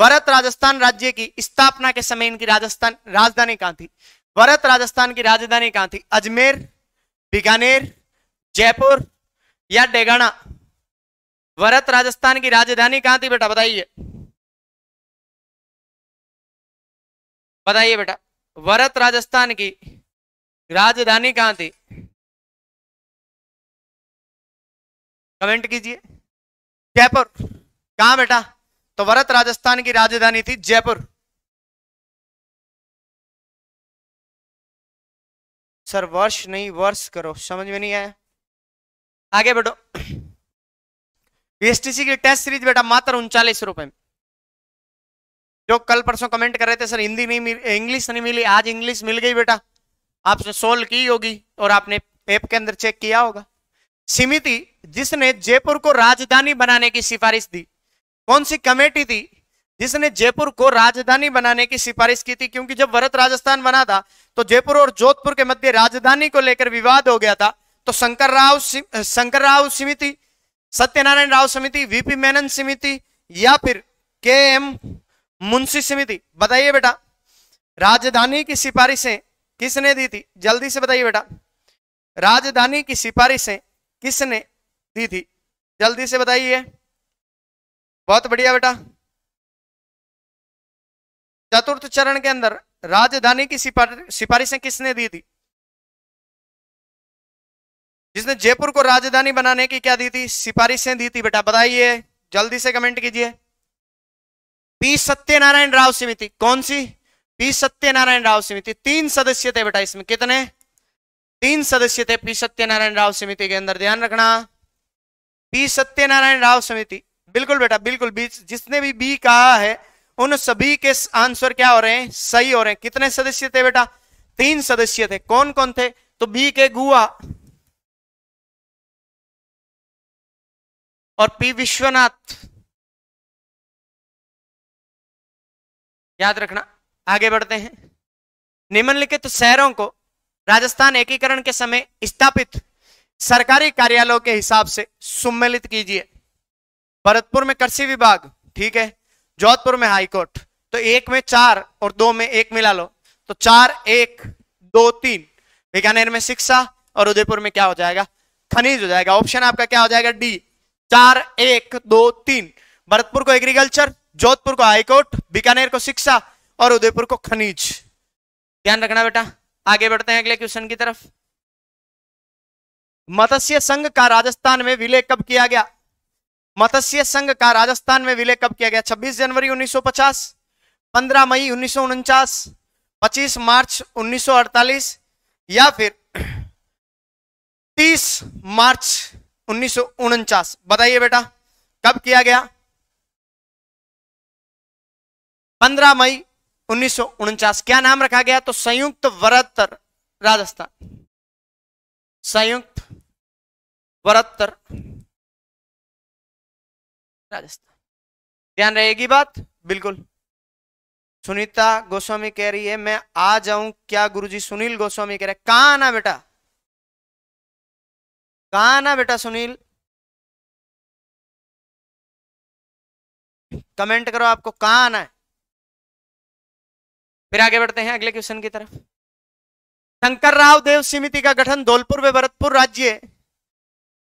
भरत राजस्थान राज्य की स्थापना के समय इनकी राजस्थान राजधानी कहां थी भरत राजस्थान की राजधानी कहां थी अजमेर बीकानेर जयपुर या डेगाना भरत राजस्थान की राजधानी कहां थी बेटा बताइए बताइए बेटा भरत राजस्थान की राजधानी कहां थी कमेंट कीजिए जयपुर कहां बेटा तो वरत राजस्थान की राजधानी थी जयपुर सर वर्ष नहीं वर्ष करो समझ में नहीं आया आगे बेटो यूएसटीसी की टेस्ट सीरीज बेटा मात्र उनचालीस रुपए जो कल परसों कमेंट कर रहे थे सर हिंदी नहीं मिल इंग्लिश नहीं मिली आज इंग्लिश मिल गई बेटा आपने सोल्व की होगी और आपने ऐप के अंदर चेक किया होगा समिति जिसने जयपुर को राजधानी बनाने की सिफारिश दी कौन सी कमेटी थी जिसने जयपुर को राजधानी बनाने की सिफारिश की थी क्योंकि जब वरत राजस्थान बना था तो जयपुर और जोधपुर के मध्य राजधानी को लेकर विवाद हो गया था तो शंकर राव शंकर राव समिति सत्यनारायण राव समिति वीपी मेनन समिति या फिर के एम मुंशी समिति बताइए बेटा राजधानी की सिफारिशें किसने दी थी जल्दी से बताइए बेटा राजधानी की सिफारिशें किसने दी थी जल्दी से बताइए बहुत बढ़िया बेटा चतुर्थ चरण के अंदर राजधानी की सिफारिशें किसने दी थी जिसने जयपुर को राजधानी बनाने की क्या दी थी सिफारिशें दी थी बेटा बताइए जल्दी से कमेंट कीजिए पी सत्यनारायण राव समिति कौन सी पी सत्यनारायण राव समिति तीन सदस्य थे बेटा इसमें कितने तीन सदस्य थे पी सत्यनारायण राव समिति के अंदर ध्यान रखना पी सत्यनारायण राव समिति बिल्कुल बेटा बिल्कुल बीच जिसने भी बी कहा है उन सभी के आंसर क्या हो रहे हैं सही हो रहे हैं कितने सदस्य थे बेटा तीन सदस्य थे कौन कौन थे तो बी के गुआ और पी विश्वनाथ याद रखना आगे बढ़ते हैं निम्नलिखित तो शहरों को राजस्थान एकीकरण के समय स्थापित सरकारी कार्यालयों के हिसाब से सम्मिलित कीजिए भरतपुर में कृषि विभाग ठीक है जोधपुर में हाईकोर्ट तो एक में चार और दो में एक मिला लो तो चार एक दो तीन बीकानेर में शिक्षा और उदयपुर में क्या हो जाएगा खनिज हो जाएगा ऑप्शन आपका क्या हो जाएगा डी चार एक दो तीन भरतपुर को एग्रीकल्चर जोधपुर को हाईकोर्ट बीकानेर को शिक्षा और उदयपुर को खनिज ध्यान रखना बेटा आगे बढ़ते हैं अगले क्वेश्चन की तरफ मत्स्य संघ का राजस्थान में विलय कब किया गया मत्स्य संघ का राजस्थान में विलय कब किया गया 26 जनवरी 1950, 15 मई उन्नीस 25 मार्च 1948 या फिर 30 मार्च उन्नीस बताइए बेटा कब किया गया 15 मई उन्नीस क्या नाम रखा गया तो संयुक्त वरत्तर राजस्थान संयुक्त वरत्तर राजस्थान ध्यान रहेगी बात बिल्कुल सुनीता गोस्वामी कह रही है मैं आ जाऊं क्या गुरुजी सुनील गोस्वामी कह रहे कहा आना बेटा कहा आना बेटा सुनील कमेंट करो आपको कहा आना है फिर आगे बढ़ते हैं अगले क्वेश्चन की तरफ शंकर राव देव समिति का गठन धौलपुर व भरतपुर राज्य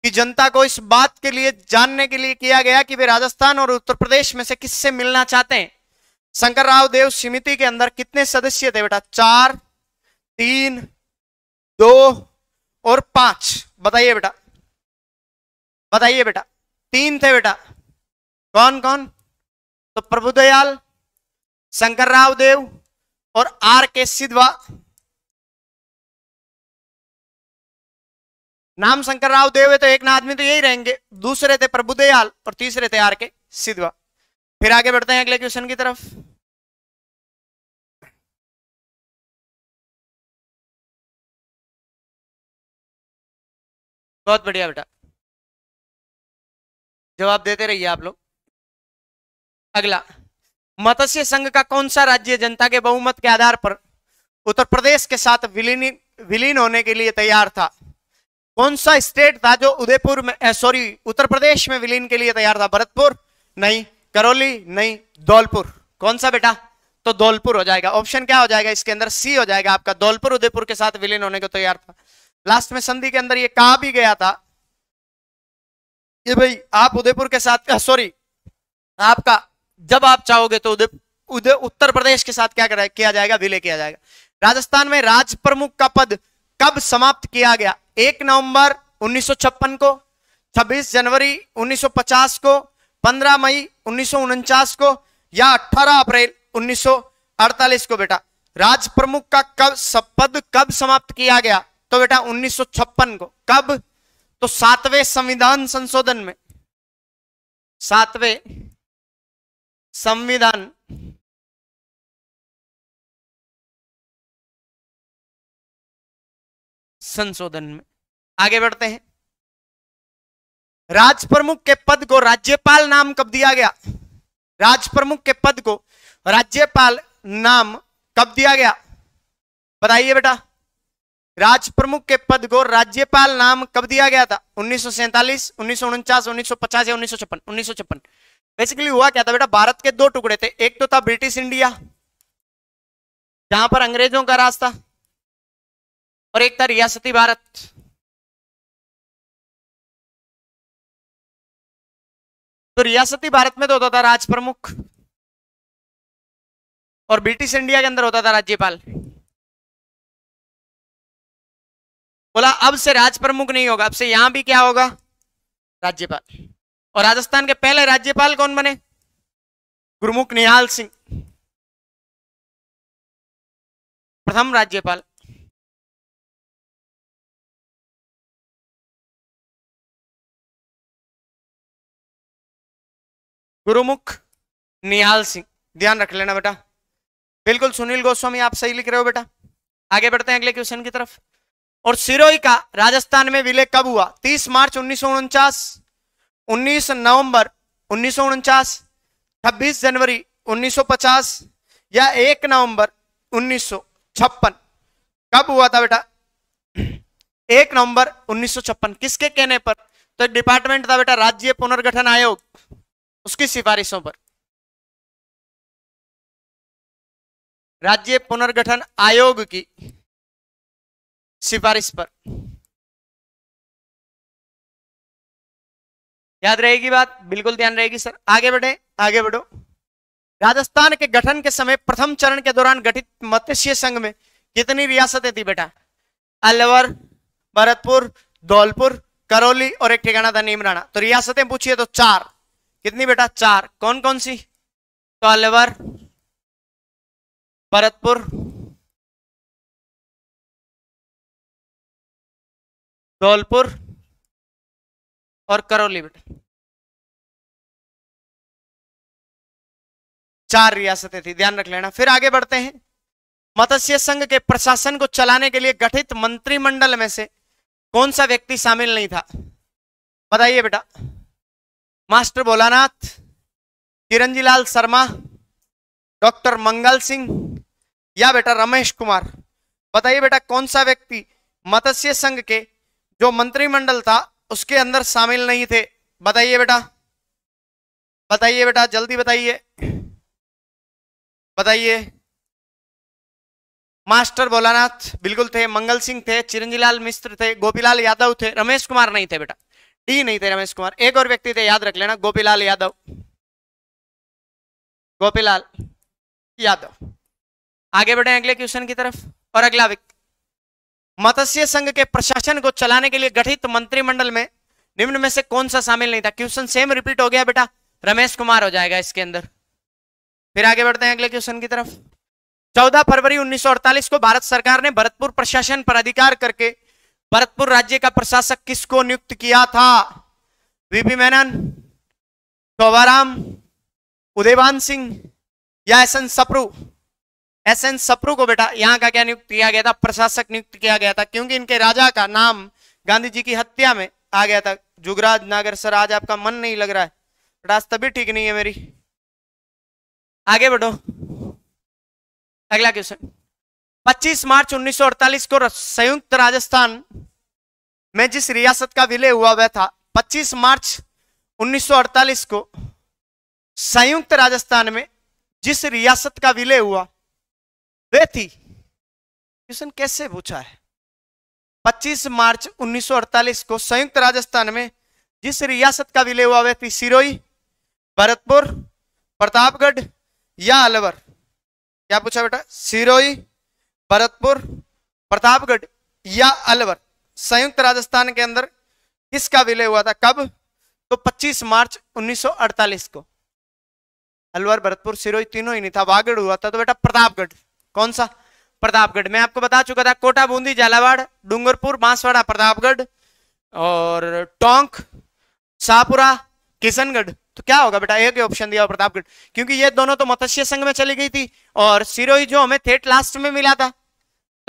कि जनता को इस बात के लिए जानने के लिए किया गया कि वे राजस्थान और उत्तर प्रदेश में से किससे मिलना चाहते हैं शंकर राव देव समिति के अंदर कितने सदस्य थे बेटा चार तीन दो और पांच बताइए बेटा बताइए बेटा तीन थे बेटा कौन कौन तो प्रभुदयाल शंकर राव देव और आर के सिद्धवा नाम शंकर राव देव तो एक ना आदमी तो यही रहेंगे दूसरे थे दयाल और तीसरे थे आर के सिद्धवा फिर आगे बढ़ते हैं अगले क्वेश्चन की तरफ बहुत बढ़िया बेटा जवाब देते रहिए आप लोग अगला मत्स्य संघ का कौन सा राज्य जनता के बहुमत के आधार पर उत्तर प्रदेश के साथ विलीन विलीन होने के लिए तैयार था कौन सा स्टेट था जो उदयपुर में सॉरी उत्तर प्रदेश में विलीन के लिए तैयार था भरतपुर नहीं करौली नहीं धौलपुर कौन सा बेटा तो धौलपुर हो जाएगा ऑप्शन क्या हो जाएगा इसके अंदर सी हो जाएगा आपका धौलपुर उदयपुर के साथ विलीन होने को तैयार था लास्ट में संधि के अंदर ये कहा भी गया था ये भाई आप उदयपुर के साथ सॉरी आपका जब आप चाहोगे तो उदय उदय उत्तर प्रदेश के साथ क्या किया जाएगा विलय किया जाएगा राजस्थान में राज प्रमुख का पद कब समाप्त किया गया एक नवंबर 1956 को 26 जनवरी 1950 को 15 मई उन्नीस को या 18 अप्रैल 1948 को बेटा राज प्रमुख का कब पद कब समाप्त किया गया तो बेटा 1956 को कब तो सातवें संविधान संशोधन में सातवें संविधान संशोधन में आगे बढ़ते हैं राज प्रमुख के पद को राज्यपाल नाम कब दिया गया राज प्रमुख के पद को राज्यपाल नाम कब दिया गया बताइए बेटा राज प्रमुख के पद को राज्यपाल नाम कब दिया गया था उन्नीस सौ सैंतालीस उन्नीस सौ उनचास उन्नीस सौ पचास या उन्नीस सौ छप्पन उन्नीस सौ छप्पन बेसिकली हुआ क्या था बेटा भारत के दो टुकड़े थे एक तो था ब्रिटिश इंडिया जहां पर अंग्रेजों का राज था और एक था रियासती भारत तो रियासती भारत में तो होता था राज प्रमुख और ब्रिटिश इंडिया के अंदर होता था राज्यपाल बोला अब से राज प्रमुख नहीं होगा अब से यहां भी क्या होगा राज्यपाल और राजस्थान के पहले राज्यपाल कौन बने गुरुमुख निहाल सिंह प्रथम राज्यपाल गुरुमुख निहाल सिंह ध्यान रख लेना बेटा बिल्कुल सुनील गोस्वामी आप सही लिख रहे हो बेटा आगे बढ़ते हैं अगले क्वेश्चन की तरफ और सिरोही का राजस्थान में विलय कब हुआ 30 मार्च उन्नीस सौ उनचास उन्नीस नवंबर उन्नीस सौ उनचास छब्बीस जनवरी 1950 या 1 नवंबर 1956 कब हुआ था बेटा 1 नवंबर छप्पन किसके कहने पर तो डिपार्टमेंट था बेटा राज्य पुनर्गठन आयोग उसकी सिफारिशों पर राज्य पुनर्गठन आयोग की सिफारिश पर याद रहेगी बात बिल्कुल ध्यान रहेगी सर आगे बढ़े आगे बढ़ो राजस्थान के गठन के समय प्रथम चरण के दौरान गठित मत्स्य संघ में कितनी रियासतें थी बेटा अलवर भरतपुर धौलपुर करौली और एक ठिकाना था नीमराना तो रियासतें पूछिए तो चार कितनी बेटा चार कौन कौन सी अलवर भरतपुर धौलपुर और करौली बेटा चार रियासतें थी ध्यान रख लेना फिर आगे बढ़ते हैं मत्स्य संघ के प्रशासन को चलाने के लिए गठित मंत्रिमंडल में से कौन सा व्यक्ति शामिल नहीं था बताइए बेटा मास्टर भोलानाथ किरंजीलाल शर्मा डॉक्टर मंगल सिंह या बेटा रमेश कुमार बताइए बेटा कौन सा व्यक्ति मत्स्य संघ के जो मंत्रिमंडल था उसके अंदर शामिल नहीं थे बताइए बेटा बताइए बेटा जल्दी बताइए बताइए मास्टर भोलानाथ बिल्कुल थे मंगल सिंह थे चिरंजीलाल मिश्र थे गोपीलाल यादव थे रमेश कुमार नहीं थे बेटा डी नहीं थे रमेश कुमार एक और व्यक्ति थे याद रख लेना गोपीलाल यादव गोपीलाल यादव आगे बढ़े अगले क्वेश्चन की तरफ और अगला मत्स्य संघ के प्रशासन को चलाने के लिए गठित मंत्रिमंडल में निम्न में से कौन सा शामिल नहीं था क्वेश्चन सेम रिपीट हो गया बेटा रमेश कुमार हो जाएगा इसके अंदर फिर आगे बढ़ते हैं अगले क्वेश्चन की तरफ 14 फरवरी 1948 को भारत सरकार ने भरतपुर प्रशासन पर अधिकार करके भरतपुर राज्य का प्रशासक किसको नियुक्त किया था वीपी मेनन शोभाराम उदयवान सिंह या S N Sapru S N Sapru को बेटा यहाँ का क्या नियुक्त किया गया था प्रशासक नियुक्त किया गया था क्योंकि इनके राजा का नाम गांधी जी की हत्या में आ गया था जुगराज नागर सर आज आपका मन नहीं लग रहा है राज तभी ठीक नहीं है मेरी आगे बढ़ो अगला क्वेश्चन 25 मार्च 1948 को संयुक्त राजस्थान में जिस रियासत का विलय हुआ वह था 25 मार्च 1948 को संयुक्त राजस्थान में जिस रियासत का विलय हुआ वे थी क्वेश्चन कैसे पूछा है 25 मार्च 1948 को संयुक्त राजस्थान में जिस रियासत का विलय हुआ वह थी सिरोही भरतपुर प्रतापगढ़ या अलवर क्या पूछा बेटा सिरोही भरतपुर प्रतापगढ़ या अलवर संयुक्त राजस्थान के अंदर किसका विलय हुआ था कब तो 25 मार्च 1948 को अलवर भरतपुर सिरोही तीनों ही नहीं था वागड़ हुआ था तो बेटा प्रतापगढ़ कौन सा प्रतापगढ़ मैं आपको बता चुका था कोटा बूंदी झालावाड़ डूंगरपुर बांसवाड़ा प्रतापगढ़ और टोंक शाहपुरा किशनगढ़ तो क्या होगा बेटा एक ऑप्शन दिया प्रतापगढ़ क्योंकि ये दोनों तो मत्स्य संघ में चली गई थी और सिरोही जो हमें थेट लास्ट में मिला था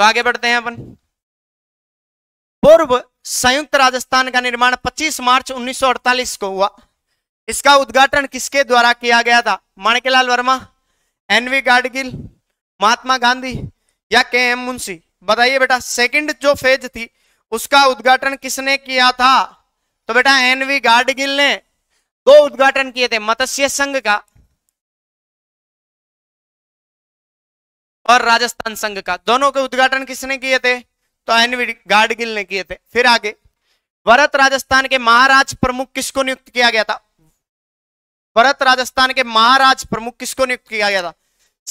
तो आगे बढ़ते हैं अपन पूर्व संयुक्त राजस्थान का निर्माण 25 मार्च 1948 को हुआ इसका उद्घाटन किसके द्वारा किया गया था माणकेलाल वर्मा एनवी गाडगिल महात्मा गांधी या के एम मुंशी बताइए बेटा सेकंड जो फेज थी उसका उद्घाटन किसने किया था तो बेटा एनवी गाडगिल ने दो उद्घाटन किए थे मत्स्य संघ का और राजस्थान संघ का दोनों के उद्घाटन किसने किए थे तो एनवी गाडगिल ने किए थे फिर आगे भरत राजस्थान के महाराज प्रमुख किसको नियुक्त किया गया था भरत राजस्थान के महाराज प्रमुख किसको नियुक्त किया गया था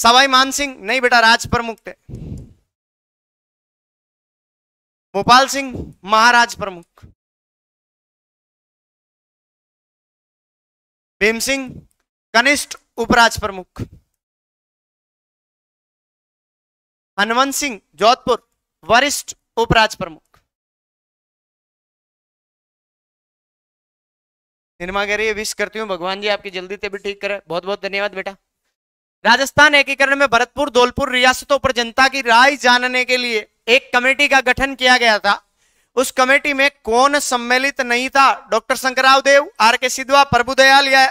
सवाई मान सिंह नहीं बेटा राज प्रमुख थे भोपाल सिंह महाराज प्रमुख भीम सिंह कनिष्ठ उपराज प्रमुख हनुमंत सिंह जोधपुर वरिष्ठ उपराज प्रमुख निर्मा कह रही है विश करती हूँ भगवान जी आपकी जल्दी तबियत ठीक करे बहुत बहुत धन्यवाद बेटा राजस्थान एकीकरण में भरतपुर धौलपुर रियासतों पर जनता की राय जानने के लिए एक कमेटी का गठन किया गया था उस कमेटी में कौन सम्मिलित नहीं था डॉक्टर शंकरराव देव आर के सिद्धवा प्रभुदयाल या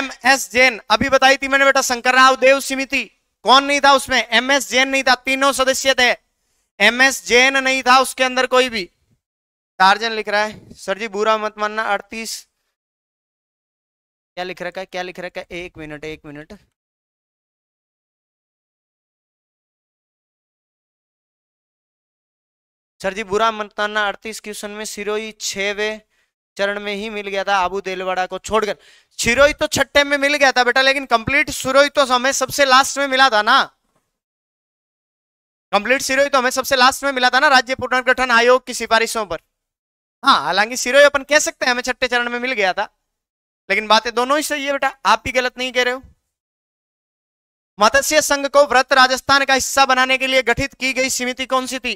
एम एस जैन अभी बताई थी मैंने बेटा शंकरराव देव समिति कौन नहीं था उसमें एम एस जैन नहीं था तीनों सदस्य थे एम एस जैन नहीं था उसके अंदर कोई भी तार्जन लिख रहा है सर जी बुरा मत मानना अड़तीस क्या लिख रखा है क्या लिख रखा है एक मिनट एक मिनट सर जी बुरा मत मानना अड़तीस क्वेश्चन में सिरोही छवे चरण में ही मिल गया था आबू देलवाड़ा को छोड़कर छिरोई तो छठे में मिल गया था बेटा लेकिन कंप्लीट सिरोही तो हमें सबसे लास्ट में मिला था ना कंप्लीट सिरोही तो हमें सबसे लास्ट में मिला था ना राज्य पुनर्गठन आयोग की सिफारिशों पर हाँ हालांकि सिरोही अपन कह सकते हैं हमें छठे चरण में मिल गया था लेकिन बातें दोनों ही सही है बेटा आप भी गलत नहीं कह रहे हो मत्स्य संघ को व्रत राजस्थान का हिस्सा बनाने के लिए गठित की गई समिति कौन सी थी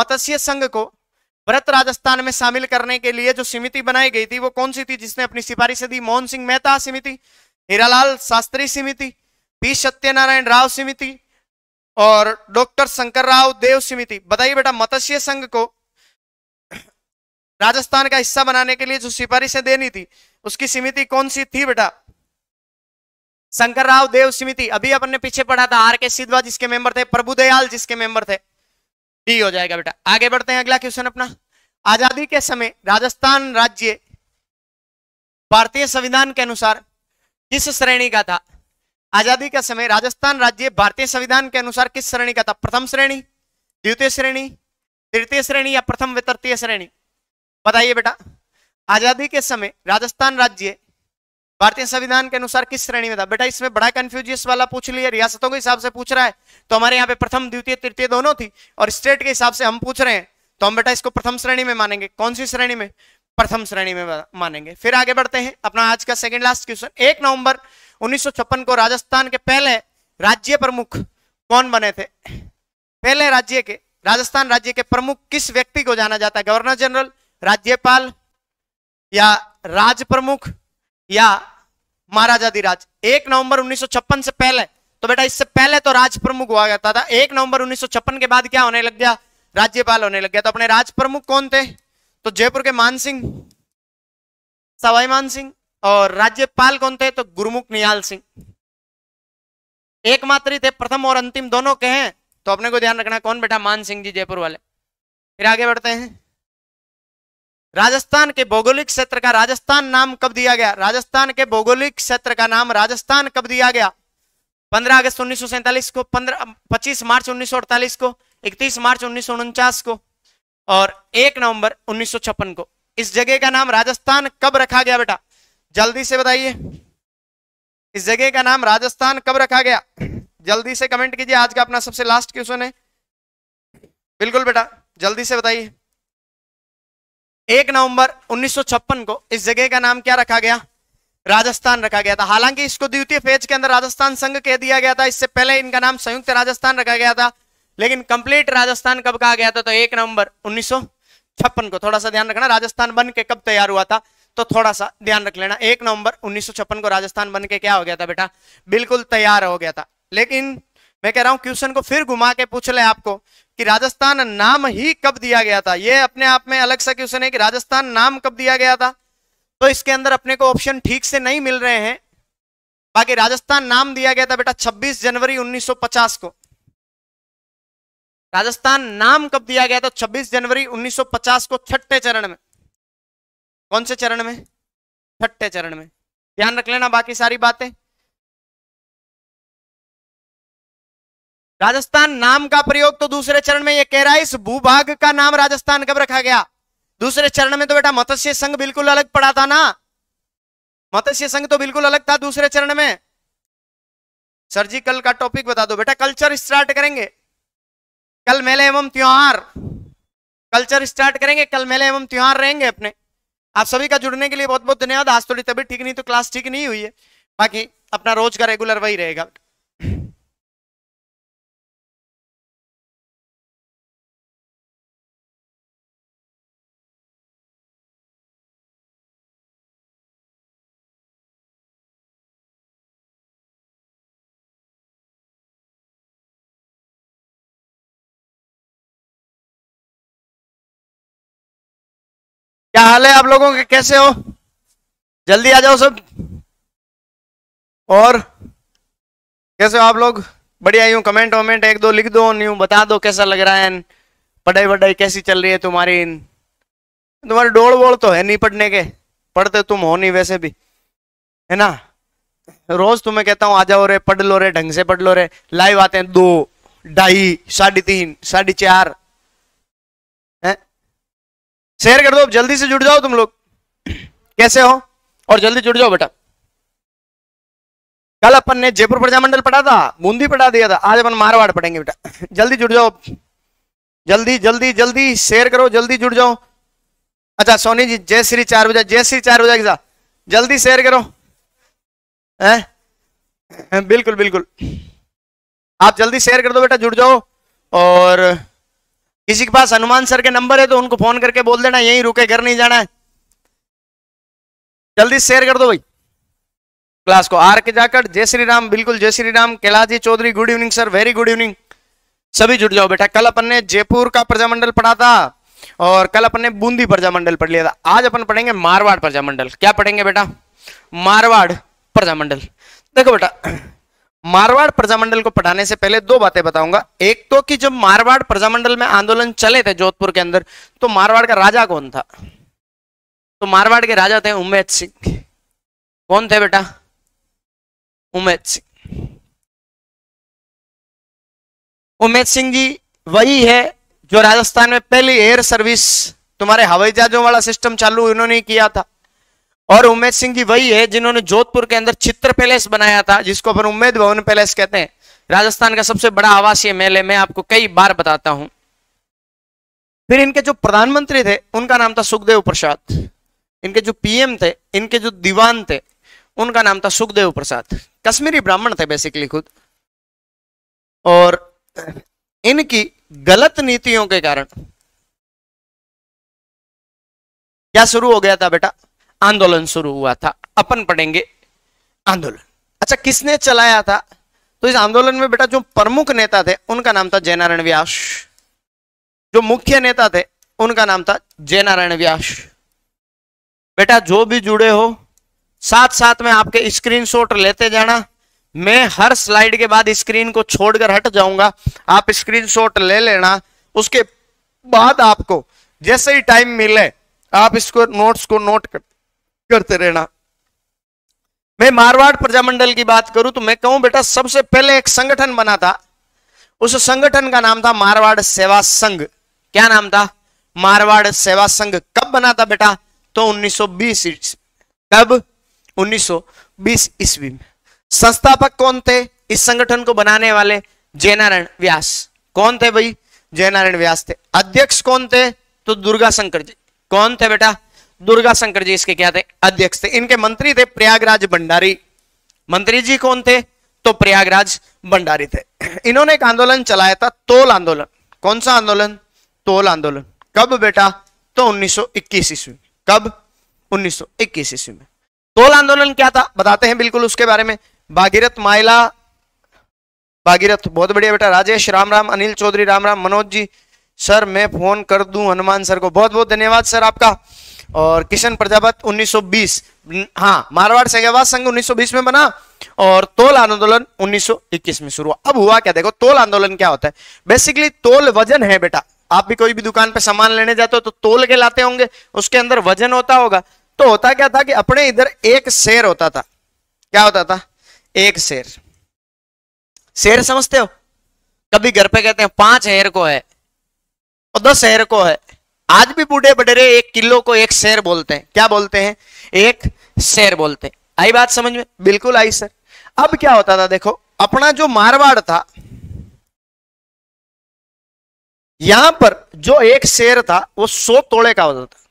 मत्स्य संघ को व्रत राजस्थान में शामिल करने के लिए जो समिति बनाई गई थी वो कौन सी थी जिसने अपनी सिफारिशें दी मोहन सिंह मेहता समिति हीरालाल शास्त्री समिति पी सत्यनारायण राव समिति और डॉक्टर शंकर राव देव समिति बताइए बेटा मत्स्य संघ को राजस्थान का हिस्सा बनाने के लिए जो सिफारिशें देनी थी उसकी समिति कौन सी थी बेटा शंकर राव देव समिति अभी अपन ने पीछे पढ़ा था आर के सिद्धवा जिसके मेंबर थे प्रभुदयाल जिसके मेंबर थे डी हो जाएगा बेटा आगे बढ़ते हैं अगला क्वेश्चन अपना आजादी के समय राजस्थान राज्य भारतीय संविधान के अनुसार किस श्रेणी का था आजादी के समय राजस्थान राज्य भारतीय संविधान के अनुसार किस श्रेणी का था प्रथम श्रेणी द्वितीय श्रेणी तृतीय श्रेणी या प्रथम वितृतीय श्रेणी बताइए बेटा आजादी के समय राजस्थान राज्य भारतीय संविधान के अनुसार किस श्रेणी में था बेटा इसमें बड़ा कंफ्यूजियस वाला पूछ लिया रियासतों के हिसाब से पूछ रहा है तो हमारे यहाँ पे प्रथम द्वितीय तृतीय दोनों थी और स्टेट के हिसाब से हम पूछ रहे हैं तो हम बेटा इसको प्रथम श्रेणी में मानेंगे कौन सी श्रेणी में प्रथम श्रेणी में मानेंगे फिर आगे बढ़ते हैं अपना आज का सेकेंड लास्ट क्वेश्चन एक नवंबर उन्नीस को राजस्थान के पहले राज्य प्रमुख कौन बने थे पहले राज्य के राजस्थान राज्य के प्रमुख किस व्यक्ति को जाना जाता है गवर्नर जनरल राज्यपाल या राज प्रमुख या महाराजा महाराजाधिराज एक नवंबर 1956 से पहले तो बेटा इससे पहले तो राज प्रमुख हुआ करता था एक नवंबर 1956 के बाद क्या होने लग गया राज्यपाल होने लग गया तो अपने राज प्रमुख कौन थे तो जयपुर के मान सिंह सवाई मान सिंह और राज्यपाल कौन थे तो गुरुमुख निहाल सिंह एकमात्र थे प्रथम और अंतिम दोनों के हैं तो अपने को ध्यान रखना कौन बेटा मान सिंह जी जयपुर वाले फिर आगे बढ़ते हैं राजस्थान के भौगोलिक क्षेत्र का राजस्थान नाम कब दिया गया राजस्थान के भौगोलिक क्षेत्र का नाम राजस्थान कब दिया गया 15 अगस्त उन्नीस को 15 25 मार्च उन्नीस को 31 मार्च उन्नीस को और 1 नवंबर उन्नीस को इस जगह का नाम राजस्थान कब रखा गया बेटा जल्दी से बताइए इस जगह का नाम राजस्थान कब रखा गया जल्दी से कमेंट कीजिए आज का अपना सबसे लास्ट क्वेश्चन है बिल्कुल बेटा जल्दी से बताइए एक नवंबर 1956 को इस जगह का नाम क्या रखा गया राजस्थान रखा गया था हालांकि इसको द्वितीय फेज के अंदर राजस्थान संघ कह दिया गया था इससे पहले इनका नाम संयुक्त राजस्थान रखा गया था लेकिन कंप्लीट राजस्थान कब कहा गया था तो एक नवंबर उन्नीस को थोड़ा सा ध्यान रखना राजस्थान बन के कब तैयार हुआ था तो थोड़ा सा ध्यान रख लेना एक नवंबर उन्नीस को राजस्थान बन के क्या हो गया था बेटा बिल्कुल तैयार हो गया था लेकिन मैं कह रहा हूं क्वेश्चन को फिर घुमा के पूछ ले आपको कि राजस्थान नाम ही कब दिया गया था यह अपने आप में अलग सा क्वेश्चन है कि राजस्थान नाम कब दिया गया था तो इसके अंदर अपने को ऑप्शन ठीक से नहीं मिल रहे हैं बाकी राजस्थान नाम दिया गया था बेटा 26 जनवरी 1950 को राजस्थान नाम कब दिया गया था 26 जनवरी 1950 को छठे चरण में कौन से चरण में छठे चरण में ध्यान रख लेना बाकी सारी बातें राजस्थान नाम का प्रयोग तो दूसरे चरण में यह कह रहा है इस भूभाग का नाम राजस्थान कब रखा गया दूसरे चरण में तो बेटा मत्स्य संघ बिल्कुल अलग पड़ा था ना मत्स्य संघ तो बिल्कुल अलग था दूसरे चरण में सर जी कल का टॉपिक बता दो बेटा कल्चर स्टार्ट करेंगे कल मेले एवं त्योहार कल्चर स्टार्ट करेंगे कल मेले एवं त्योहार रहेंगे अपने आप सभी का जुड़ने के लिए बहुत बहुत धन्यवाद आज थोड़ी तबीयत ठीक नहीं तो क्लास ठीक नहीं हुई है बाकी अपना रोज का रेगुलर वही रहेगा क्या हाल है आप लोगों के कैसे हो जल्दी आ जाओ सब और कैसे हो आप लोग बढ़िया यूं कमेंट वमेंट एक दो लिख दो न्यू बता दो कैसा लग रहा है पढ़ाई वढ़ाई कैसी चल रही है तुम्हारी तुम्हारे डोल वोल तो है नहीं पढ़ने के पढ़ते तुम हो नहीं वैसे भी है ना रोज तुम्हें कहता हूँ आ जाओ रे पढ़ लो रे ढंग से पढ़ लो रे लाइव आते हैं दो ढाई साढ़े तीन साढ़े चार शेयर कर दो जल्दी से जुड़ जाओ तुम लोग कैसे हो और जल्दी जुड़ जाओ बेटा कल अपन ने जयपुर प्रजामंडल पढ़ा था बूंदी पढ़ा दिया था आज अपन मारवाड़ पढ़ेंगे बेटा जल्दी जुड़ जाओ जल्दी जल्दी जल्दी शेयर करो जल्दी जुड़ जाओ अच्छा सोनी जी जय श्री चार बजा जय श्री चार बजा के जल्दी शेयर करो है बिल्कुल बिल्कुल आप जल्दी शेयर कर दो बेटा जुड़ जाओ और किसी के पास हनुमान सर के नंबर है तो उनको फोन करके बोल देना यहीं रुके घर नहीं जाना है जल्दी शेयर कर दो भाई क्लास को आर के जाकर जय श्री राम बिल्कुल जय Shri Ram Kailaji Chaudhary good evening sir very good evening सभी जुड़ जाओ बेटा कल अपन ने जयपुर का प्रजामंडल पढ़ा था और कल अपन ने बूंदी प्रजामंडल पढ़ लिया था आज अपन पढ़ेंगे मारवाड़ प्रजामंडल क्या पढ़ेंगे बेटा मारवाड़ प्रजामंडल देखो बेटा मारवाड़ प्रजामंडल को पढ़ाने से पहले दो बातें बताऊंगा एक तो कि जब मारवाड़ प्रजामंडल में आंदोलन चले थे जोधपुर के अंदर तो मारवाड़ का राजा कौन था तो मारवाड़ के राजा थे उमेद सिंह कौन थे बेटा उमेद सिंह उमेद सिंह जी वही है जो राजस्थान में पहली एयर सर्विस तुम्हारे हवाई जहाजों वाला सिस्टम चालू इन्होंने किया था और उमेद सिंह जी वही है जिन्होंने जोधपुर के अंदर चित्र पैलेस बनाया था जिसको अपन उम्मेद भवन पैलेस कहते हैं राजस्थान का सबसे बड़ा आवासीय मेले मैं आपको कई बार बताता हूं फिर इनके जो प्रधानमंत्री थे उनका नाम था सुखदेव प्रसाद इनके जो पीएम थे इनके जो दीवान थे उनका नाम था सुखदेव प्रसाद कश्मीरी ब्राह्मण थे बेसिकली खुद और इनकी गलत नीतियों के कारण क्या शुरू हो गया था बेटा आंदोलन शुरू हुआ था अपन पढ़ेंगे आंदोलन अच्छा किसने चलाया था तो इस आंदोलन में बेटा जो प्रमुख नेता थे उनका नाम था जयनारायण व्यास जो मुख्य नेता थे उनका नाम था जयनारायण व्यास बेटा जो भी जुड़े हो साथ साथ में आपके शॉट लेते जाना मैं हर स्लाइड के बाद स्क्रीन को छोड़कर हट जाऊंगा आप शॉट ले लेना उसके बाद आपको जैसे ही टाइम मिले आप इसको नोट्स को नोट कर करते रहना मैं मारवाड़ प्रजामंडल की बात करूं तो मैं कहूं बेटा सबसे पहले एक संगठन बना था उस संगठन का नाम था मारवाड़ सेवा संघ क्या नाम था मारवाड़ सेवा संघ कब बना था बेटा तो 1920 कब 1920 ईस्वी में संस्थापक कौन थे इस संगठन को बनाने वाले जयनारायण व्यास कौन थे भाई जयनारायण व्यास थे अध्यक्ष कौन थे तो दुर्गा शंकर जी कौन थे बेटा दुर्गा शंकर जी इसके क्या थे अध्यक्ष थे इनके मंत्री थे प्रयागराज भंडारी मंत्री जी कौन थे तो प्रयागराज भंडारी थे इन्होंने एक आंदोलन चलाया था तोल आंदोलन कौन सा आंदोलन तोल आंदोलन कब बेटा तो 1921 ईस्वी कब 1921 ईस्वी में तोल आंदोलन क्या था बताते हैं बिल्कुल उसके बारे में भागीरथ माइला भागीरथ बहुत बढ़िया बेटा राजेश राम राम अनिल चौधरी राम राम मनोज जी सर मैं फोन कर दू हनुमान सर को बहुत बहुत धन्यवाद सर आपका और किशन प्रजापत 1920 हाँ मारवाड़ सेगावाद संघ 1920 में बना और तोल आंदोलन 1921 में शुरू हुआ अब हुआ क्या देखो तोल आंदोलन क्या होता है बेसिकली तोल वजन है बेटा आप भी कोई भी दुकान पे सामान लेने जाते हो तो तोल के लाते होंगे उसके अंदर वजन होता होगा तो होता क्या था कि अपने इधर एक शेर होता था क्या होता था एक शेर शेर समझते हो कभी घर पे कहते हैं पांच हेर को है और दस हेर को है आज भी बूढ़े बडेरे एक किलो को एक शेर बोलते हैं क्या बोलते हैं एक शेर बोलते हैं आई बात समझ में बिल्कुल आई सर अब क्या होता था देखो अपना जो मारवाड़ था यहां पर जो एक शेर था वो सौ तोड़े का होता था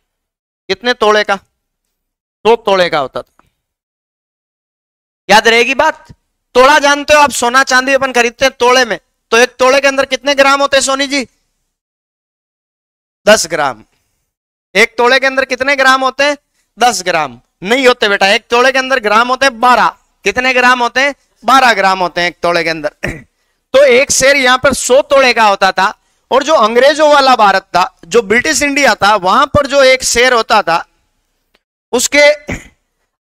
कितने तोड़े का सौ तोड़े का होता था याद रहेगी बात तोड़ा जानते हो आप सोना चांदी अपन खरीदते हैं तोड़े में तो एक तोड़े के अंदर कितने ग्राम होते हैं सोनी जी दस ग्राम एक तोड़े के अंदर कितने ग्राम होते हैं दस ग्राम नहीं होते बेटा एक तोड़े के अंदर ग्राम होते हैं बारह कितने ग्राम होते हैं बारह ग्राम होते हैं एक तोड़े के अंदर तो एक शेर यहां पर सौ तोड़े का होता था और जो अंग्रेजों वाला भारत था जो ब्रिटिश इंडिया था वहां पर जो एक शेर होता था उसके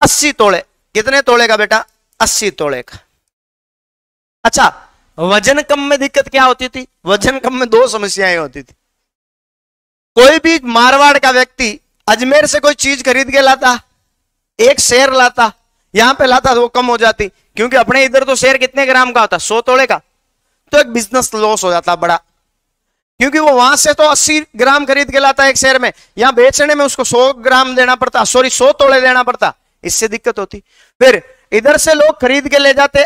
अस्सी तोड़े कितने तोड़े का बेटा अस्सी तोड़े का अच्छा वजन कम में दिक्कत क्या होती थी वजन कम में दो समस्याएं होती थी कोई भी मारवाड़ का व्यक्ति अजमेर से कोई चीज खरीद के लाता एक शेर लाता यहां पे लाता तो वो कम हो जाती क्योंकि अपने इधर तो शेर कितने ग्राम का होता सो तोड़े का तो एक बिजनेस लॉस हो जाता बड़ा क्योंकि वो वहां से तो 80 ग्राम खरीद के लाता एक शेयर में यहां बेचने में उसको 100 ग्राम देना पड़ता सॉरी 100 तोड़े देना पड़ता इससे दिक्कत होती फिर इधर से लोग खरीद के ले जाते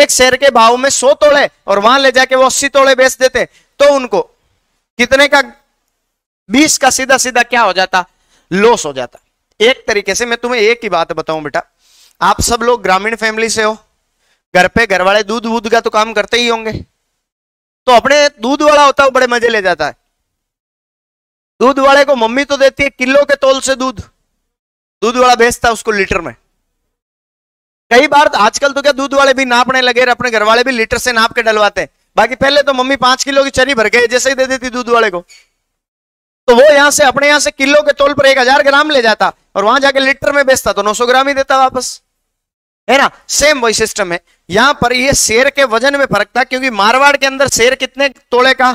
एक शेर के भाव में 100 तोड़े और वहां ले जाके वो 80 तोड़े बेच देते तो उनको कितने का बीस का सीधा सीधा क्या हो जाता लॉस हो जाता एक तरीके से मैं तुम्हें एक ही बात बताऊं बेटा आप सब लोग ग्रामीण फैमिली से हो घर पे घर वाले दूध वूध का तो काम करते ही होंगे तो अपने दूध वाला होता है बड़े मजे ले जाता है दूध वाले को मम्मी तो देती है किलो के तोल से दूध दूध वाला बेचता है उसको लीटर में कई बार तो आजकल तो क्या दूध वाले भी नापने लगे अपने घर वाले भी लीटर से नाप के डलवाते हैं बाकी पहले तो मम्मी पांच किलो की चरी भर के जैसे ही दे देती दूध वाले को तो वो यहां से अपने यहां से किलो के तोल पर एक हजार ग्राम ले जाता और वहां जाके लीटर में बेचता तो 900 ग्राम ही देता वापस है ना सेम वही सिस्टम है यहां पर ये शेर के वजन में फर्क था क्योंकि मारवाड़ के अंदर शेर कितने तोड़े का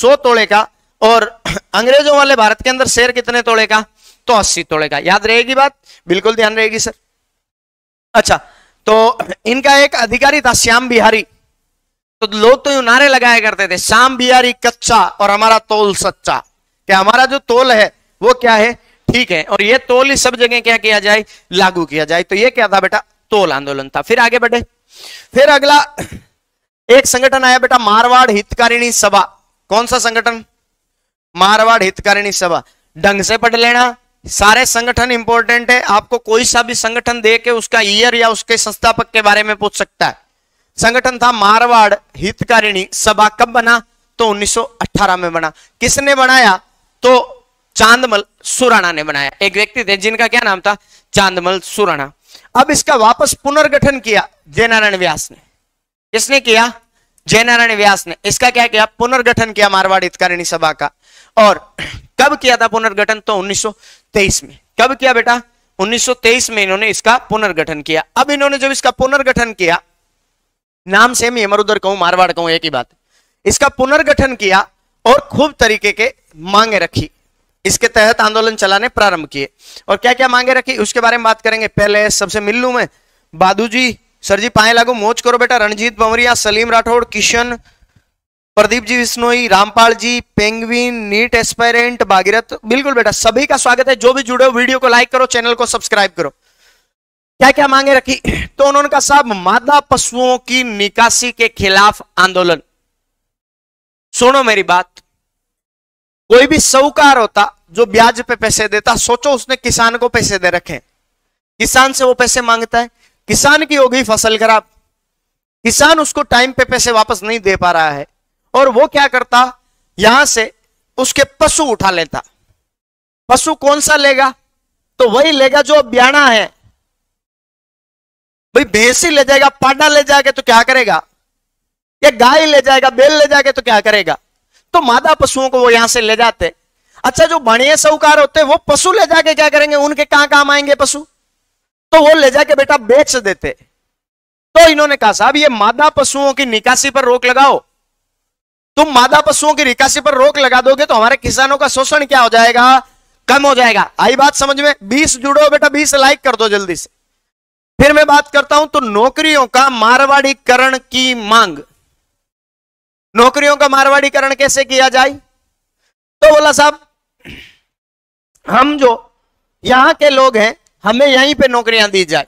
सो तोड़े का और <clears throat> अंग्रेजों वाले भारत के अंदर शेर कितने तोड़े का तो अस्सी तोड़े का याद रहेगी बात बिल्कुल ध्यान रहेगी सर अच्छा तो <clears throat> इनका एक अधिकारी था श्याम बिहारी तो लोग तो यू नारे लगाया करते थे श्याम बिहारी कच्चा और हमारा तोल सच्चा कि हमारा जो तोल है वो क्या है ठीक है और ये तोल सब जगह क्या किया जाए लागू किया जाए तो ये क्या था बेटा तोल आंदोलन था फिर आगे बढ़े फिर अगला एक संगठन आया बेटा मारवाड़ हितकारिणी सभा कौन सा संगठन मारवाड़ हितकारिणी सभा ढंग से पढ़ लेना सारे संगठन इंपॉर्टेंट है आपको कोई सा भी संगठन दे के उसका ईयर या उसके संस्थापक के बारे में पूछ सकता है संगठन था मारवाड़ हितकारिणी सभा कब बना तो 1918 में बना किसने बनाया तो चांदमल सुराणा ने बनाया एक व्यक्ति थे जिनका क्या नाम था चांदमल सुराणा अब इसका वापस पुनर्गठन किया जयनारायण व्यास ने किसने किया जयनारायण व्यास ने इसका क्या किया पुनर्गठन किया मारवाड़ हितकारिणी सभा का और कब किया था पुनर्गठन तो 1923 में कब किया बेटा 1923 में इन्होंने इसका पुनर्गठन किया अब इन्होंने जब इसका पुनर्गठन किया नाम सेम ही मरुदर कहूं मारवाड़ कहूं एक ही बात इसका पुनर्गठन किया और खूब तरीके के मांगे रखी इसके तहत आंदोलन चलाने प्रारंभ किए और क्या क्या मांगे रखी उसके बारे में बात करेंगे पहले सबसे मिल लू मैं बादू जी सर जी पाए लागू मोच करो बेटा Ranjeet Bamariya Salim Rathore Kishan Pradeep ji Vishnoi Rampal ji penguin NEET aspirant Bhagirath बिल्कुल बेटा सभी का स्वागत है जो भी जुड़े हो वीडियो को लाइक करो चैनल को सब्सक्राइब करो क्या क्या मांगे रखी तो उन्होंने कहा साहब मादा पशुओं की निकासी के खिलाफ आंदोलन सुनो मेरी बात कोई भी साहूकार होता जो ब्याज पे पैसे देता सोचो उसने किसान को पैसे दे रखे किसान से वो पैसे मांगता है किसान की हो गई फसल खराब किसान उसको टाइम पे पैसे वापस नहीं दे पा रहा है और वो क्या करता यहां से उसके पशु उठा लेता पशु कौन सा लेगा तो वही लेगा जो ब्याणा है भाई भैंसी ले जाएगा पाडा ले जाएगा तो क्या करेगा या गाय ले जाएगा बैल ले जाएगा तो क्या करेगा तो मादा पशुओं को वो यहां से ले जाते अच्छा जो बणिये साहूकार होते वो पशु ले जाके क्या करेंगे उनके कहां काम आएंगे पशु तो वो ले जाके बेटा बेच देते तो इन्होंने कहा साहब ये मादा पशुओं की निकासी पर रोक लगाओ तुम मादा पशुओं की निकासी पर रोक लगा दोगे तो हमारे किसानों का शोषण क्या हो जाएगा कम हो जाएगा आई बात समझ में बीस जुड़ो बेटा बीस लाइक कर दो जल्दी से फिर मैं बात करता हूं तो नौकरियों का मारवाड़ीकरण की मांग नौकरियों का मारवाड़ीकरण कैसे किया जाए तो बोला साहब हम जो यहां के लोग हैं हमें यहीं पे नौकरियां दी जाए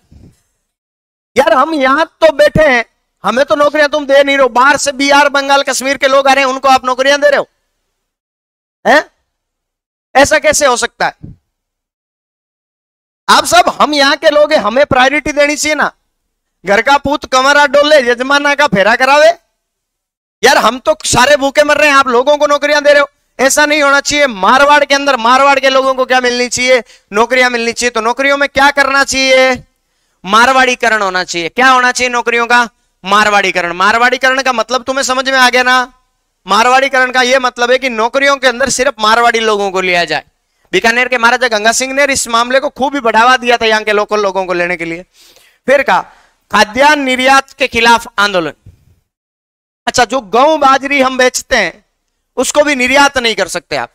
यार हम यहां तो बैठे हैं हमें तो नौकरियां तुम दे नहीं रहे हो बाहर से बिहार बंगाल कश्मीर के लोग आ रहे हैं उनको आप नौकरियां दे रहे हो हैं ऐसा कैसे हो सकता है आप सब हम यहां के लोग हैं हमें प्रायोरिटी देनी चाहिए ना घर का पूत कमरा डोले यजमाना का फेरा करावे यार हम तो सारे भूखे मर रहे हैं आप लोगों को नौकरियां दे रहे हो ऐसा नहीं होना चाहिए मारवाड़ के अंदर मारवाड़ के लोगों को क्या मिलनी चाहिए नौकरियां मिलनी चाहिए तो नौकरियों में क्या करना चाहिए मारवाड़ीकरण होना चाहिए क्या होना चाहिए नौकरियों का मारवाड़ीकरण मारवाड़ीकरण का मतलब तुम्हें समझ में आ गया ना मारवाड़ीकरण का यह मतलब है कि नौकरियों के अंदर सिर्फ मारवाड़ी लोगों को लिया जाए बीकानेर के महाराजा गंगा सिंह ने इस मामले को खूब ही बढ़ावा दिया था यहाँ के लोकल लोगों को लेने के लिए फिर कहा खाद्यान्न निर्यात के खिलाफ आंदोलन अच्छा जो गऊ बाजरी हम बेचते हैं उसको भी निर्यात नहीं कर सकते आप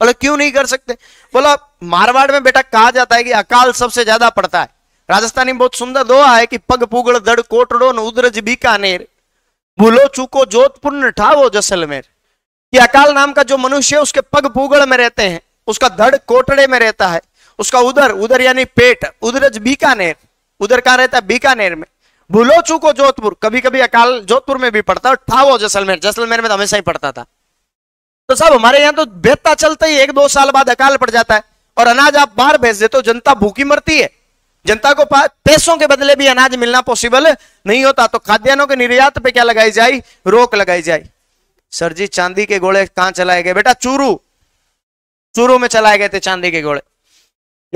बोला क्यों नहीं कर सकते बोला मारवाड़ में बेटा कहा जाता है कि अकाल सबसे ज्यादा पड़ता है राजस्थानी बहुत सुंदर दोहा है कि पग पुगड़ दड़ कोटड़ो न उदरज बीकानेर भूलो चूको जोधपुर ठावो जैसलमेर कि अकाल नाम का जो मनुष्य है उसके पग पुगड़ में रहते हैं उसका धड़ कोटड़े में रहता है उसका उधर उधर यानी पेट उधरज बीकानेर उधर कहा रहता है बीकानेर में भूलो चूको जोधपुर कभी कभी अकाल जोधपुर में भी पड़ता और था वो जैसलमेर जैसलमेर में तो हमेशा ही पड़ता था तो साहब हमारे यहाँ तो भेदता चलता ही एक दो साल बाद अकाल पड़ जाता है और अनाज आप बाहर भेज देते हो जनता भूखी मरती है जनता को पैसों के बदले भी अनाज मिलना पॉसिबल नहीं होता तो खाद्यान्नों के निर्यात पे क्या लगाई जाए रोक लगाई जाए सर जी चांदी के गोले कहां चलाए गए बेटा चूरू चूरू में चलाए गए थे चांदी के गोले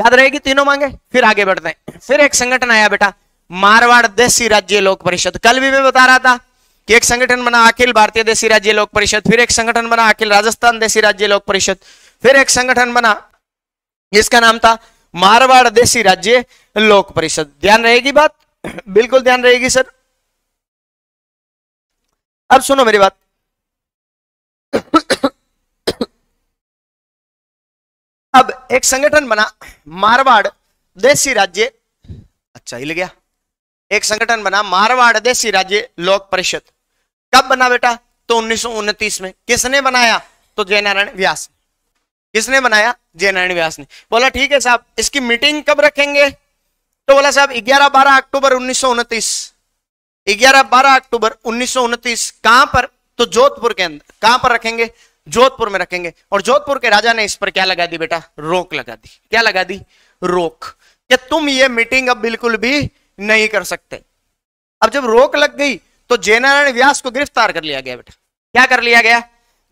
याद रहेगी तीनों मांगे फिर आगे बढ़ते हैं फिर एक संगठन आया बेटा मारवाड़ देसी राज्य लोक परिषद कल भी मैं बता रहा था कि एक संगठन बना अखिल भारतीय देसी राज्य लोक परिषद फिर एक संगठन बना अखिल राजस्थान देसी राज्य लोक परिषद फिर एक संगठन बना जिसका नाम था मारवाड़ देसी राज्य लोक परिषद ध्यान रहेगी बात बिल्कुल ध्यान रहेगी सर अब सुनो मेरी बात अब एक संगठन बना मारवाड़ देसी राज्य अच्छा हिल गया एक संगठन बना मारवाड़ देसी राज्य लोक परिषद कब बना बेटा तो उन्नीस में किसने बनाया तो जयनारायण व्यास किसने बनाया जयनारायण व्यास ने बोला ठीक है साहब इसकी मीटिंग कब रखेंगे तो बोला साहब ग्यारह बारह अक्टूबर उन्नीस 11 बारह अक्टूबर उन्नीस कहां पर तो जोधपुर के अंदर कहां पर रखेंगे जोधपुर में रखेंगे और जोधपुर के राजा ने इस पर क्या लगा दी बेटा रोक लगा दी क्या लगा दी रोक क्या तुम ये मीटिंग अब बिल्कुल भी नहीं कर सकते अब जब रोक लग गई तो जयनारायण व्यास को गिरफ्तार कर लिया गया बेटा क्या कर लिया गया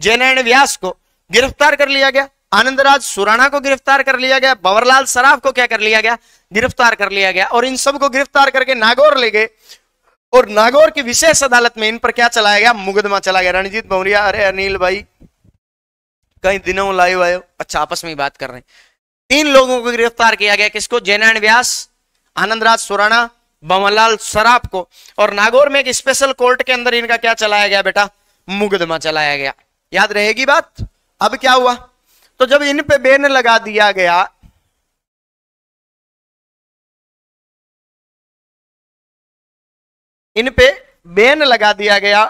जयनारायण व्यास को गिरफ्तार कर लिया गया आनंदराज सुराणा को गिरफ्तार कर लिया गया बवरलाल सराफ को क्या कर लिया गया गिरफ्तार कर लिया गया और इन सब को गिरफ्तार करके नागौर ले गए और नागौर की विशेष अदालत में इन पर क्या चलाया गया मुकदमा चला गया रणजीत भौरिया अरे अनिल भाई कई दिनों लाइव आयो अच्छा आपस में ही बात कर रहे हैं तीन लोगों को गिरफ्तार किया गया किसको जयनारायण व्यास आनंदराज सुराना बमनलाल सराफ को और नागौर में एक स्पेशल कोर्ट के अंदर इनका क्या चलाया गया बेटा मुकदमा चलाया गया याद रहेगी बात अब क्या हुआ तो जब इन पे बैन लगा दिया गया इन पे बैन लगा दिया गया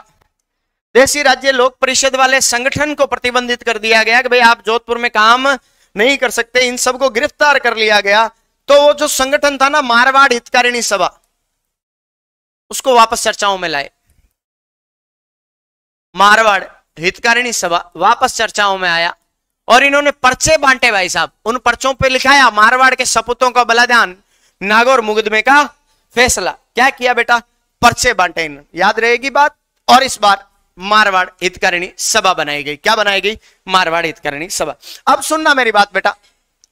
देशी राज्य लोक परिषद वाले संगठन को प्रतिबंधित कर दिया गया कि भाई आप जोधपुर में काम नहीं कर सकते इन सबको गिरफ्तार कर लिया गया तो वो जो संगठन था ना मारवाड़ हितकारिणी सभा उसको वापस चर्चाओं में लाए मारवाड़ हितकारिणी सभा वापस चर्चाओं में आया और इन्होंने पर्चे बांटे भाई साहब उन पर्चों पे लिखाया मारवाड़ के सपूतों का बलिदान नागौर मुकदमे का फैसला क्या किया बेटा पर्चे बांटे इन्होंने याद रहेगी बात और इस बार मारवाड़ हितकारिणी सभा बनाई गई क्या बनाई गई मारवाड़ हितकारिणी सभा अब सुनना मेरी बात बेटा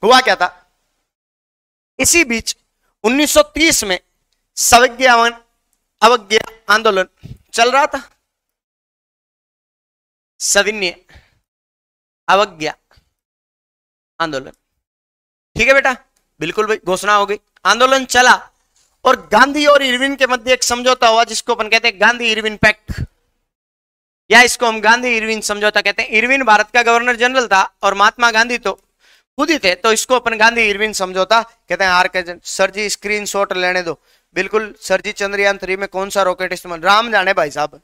हुआ क्या था इसी बीच 1930 में सवज्ञावन अवज्ञा आंदोलन चल रहा था सविन्य अवज्ञा आंदोलन ठीक है बेटा बिल्कुल भाई घोषणा हो गई आंदोलन चला और गांधी और इरविन के मध्य एक समझौता हुआ जिसको अपन कहते हैं गांधी इरविन पैक्ट या इसको हम गांधी इरविन समझौता कहते हैं इरविन भारत का गवर्नर जनरल था और महात्मा गांधी तो खुद ही थे तो इसको अपन गांधी इरविन समझौता कहते हैं आर के सर जी स्क्रीन लेने दो बिल्कुल सर जी चंद्रयान थ्री में कौन सा रॉकेट इस्तेमाल राम जाने भाई साहब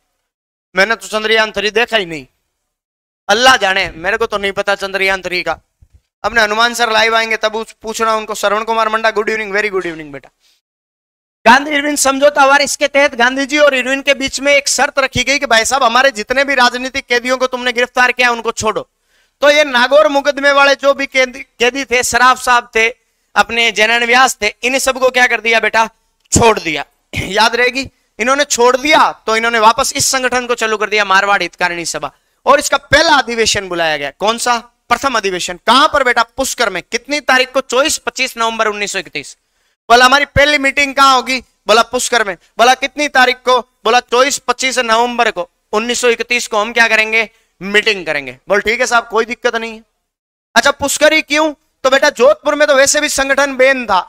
मैंने तो चंद्रयान थ्री देखा ही नहीं अल्लाह जाने मेरे को तो नहीं पता चंद्रयान थ्री का अपने हनुमान सर लाइव आएंगे तब पूछना उनको Shravan Kumar Manda good evening very good evening बेटा गांधी इरविन समझौता वार इसके तहत गांधी जी और इरविन के बीच में एक शर्त रखी गई कि भाई साहब हमारे जितने भी राजनीतिक कैदियों को तुमने गिरफ्तार किया उनको छोड़ो तो ये नागौर मुकदमे वाले जो भी कैदी थे शराफ साहब थे अपने जनन व्यास थे इन सबको क्या कर दिया बेटा छोड़ दिया <clears throat> याद रहेगी इन्होंने छोड़ दिया तो इन्होंने वापस इस संगठन को चालू कर दिया मारवाड़ हितकारिणी सभा और इसका पहला अधिवेशन बुलाया गया कौन सा प्रथम अधिवेशन कहां पर बेटा पुष्कर में कितनी तारीख को चौबीस पच्चीस नवंबर उन्नीस बोला हमारी पहली मीटिंग कहां होगी बोला पुष्कर में बोला कितनी तारीख को बोला चौबीस पच्चीस नवंबर को 1931 को हम क्या करेंगे मीटिंग करेंगे बोल ठीक है साहब कोई दिक्कत नहीं है अच्छा पुष्करी क्यों तो बेटा जोधपुर में तो वैसे भी संगठन बेन था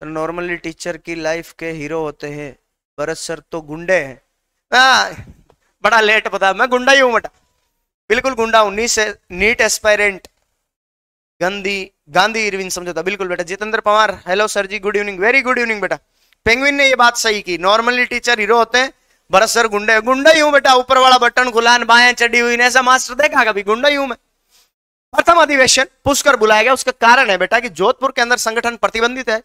तो नॉर्मली टीचर की लाइफ के हीरो होते हैं भरत सर तो गुंडे हैं हाँ, बड़ा लेट पता मैं गुंडा ही हूं बेटा बिल्कुल गुंडा हूं NEET NEET aspirant Gandhi Gandhi Irwin समझौता बिल्कुल बेटा Jitendra Pawar hello sir ji good evening very good evening बेटा पेंगुइन ने ये बात सही की नॉर्मली टीचर हीरो होते हैं बरस सर गुंडे गुंडा ही हूं बेटा ऊपर वाला बटन गुलान बाएं चढ़ी हुई ऐसा मास्टर देखा कभी गुंडा ही हूं मैं प्रथम अधिवेशन पुष्कर बुलाया गया उसका कारण है बेटा कि जोधपुर के अंदर संगठन प्रतिबंधित है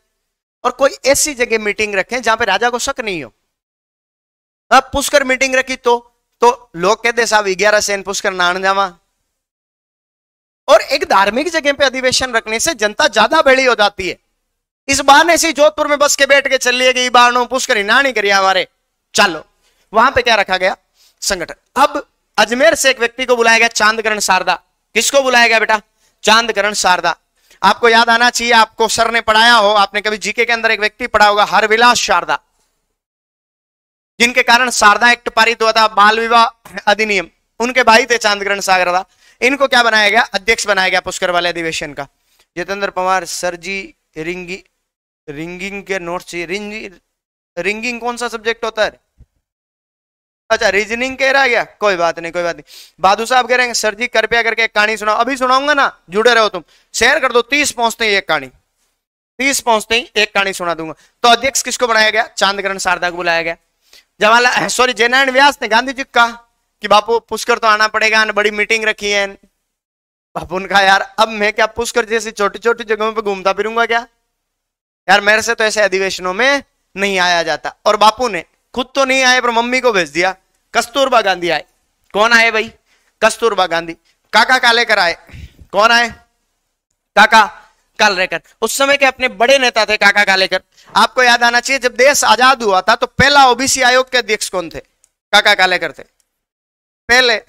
और कोई ऐसी जगह मीटिंग रखे जहां पर राजा को शक नहीं हो अब पुष्कर मीटिंग रखी तो तो लोग कहते साहब ग्यारह सेन पुष्कर नान जावा और एक धार्मिक जगह पे अधिवेशन रखने से जनता ज्यादा बड़ी हो जाती है इस ने सी जोधपुर में बस के बैठ के चलिए गई बार पुष्कर ही करिए हमारे चलो वहां पे क्या रखा गया संगठन अब अजमेर से एक व्यक्ति को बुलाया गया चांदकरण शारदा किसको बुलाया गया बेटा चांदकरण शारदा आपको याद आना चाहिए आपको सर ने पढ़ाया हो आपने कभी जीके के अंदर एक व्यक्ति पढ़ा होगा हरविलास शारदा जिनके कारण शारदा एक्ट पारित हुआ था बाल विवाह अधिनियम उनके भाई थे चांदकरण शारदा इनको क्या बनाया गया अध्यक्ष बनाया गया पुष्कर वाले अधिवेशन का जितेंद्र पवार सर जी रिंगी रिंगिंग के नोट रिंगिंग कौन सा सब्जेक्ट होता है अच्छा रीजनिंग कह रहा गया कोई बात नहीं कोई बात नहीं बादू साहब कह रहे हैं सर जी कृपया करके एक कहानी सुनाओ अभी सुनाऊंगा ना जुड़े रहो तुम शेयर कर दो तीस पहुंचते ही एक कहानी तीस पहुंचते ही एक कहानी सुना दूंगा तो अध्यक्ष किसको बनाया गया चांदकरण शारदा को बुलाया गया जवाहरलाल सॉरी जयनारायण व्यास ने गांधी जी कहा कि बापू पुष्कर तो आना पड़ेगा बड़ी मीटिंग रखी है बापू ने कहा यार अब मैं क्या पुष्कर जैसी छोटी छोटी जगहों पर घूमता फिरूंगा क्या यार मेरे से तो ऐसे अधिवेशनों में नहीं आया जाता और बापू ने खुद तो नहीं आए पर मम्मी को भेज दिया कस्तूरबा गांधी आए कौन आए भाई कस्तूरबा गांधी काका कालेकर आए कौन आए काका कालेकर उस समय के अपने बड़े नेता थे काका कालेकर आपको याद आना चाहिए जब देश आजाद हुआ था तो पहला ओबीसी आयोग के अध्यक्ष कौन थे काका कालेकर थे पहले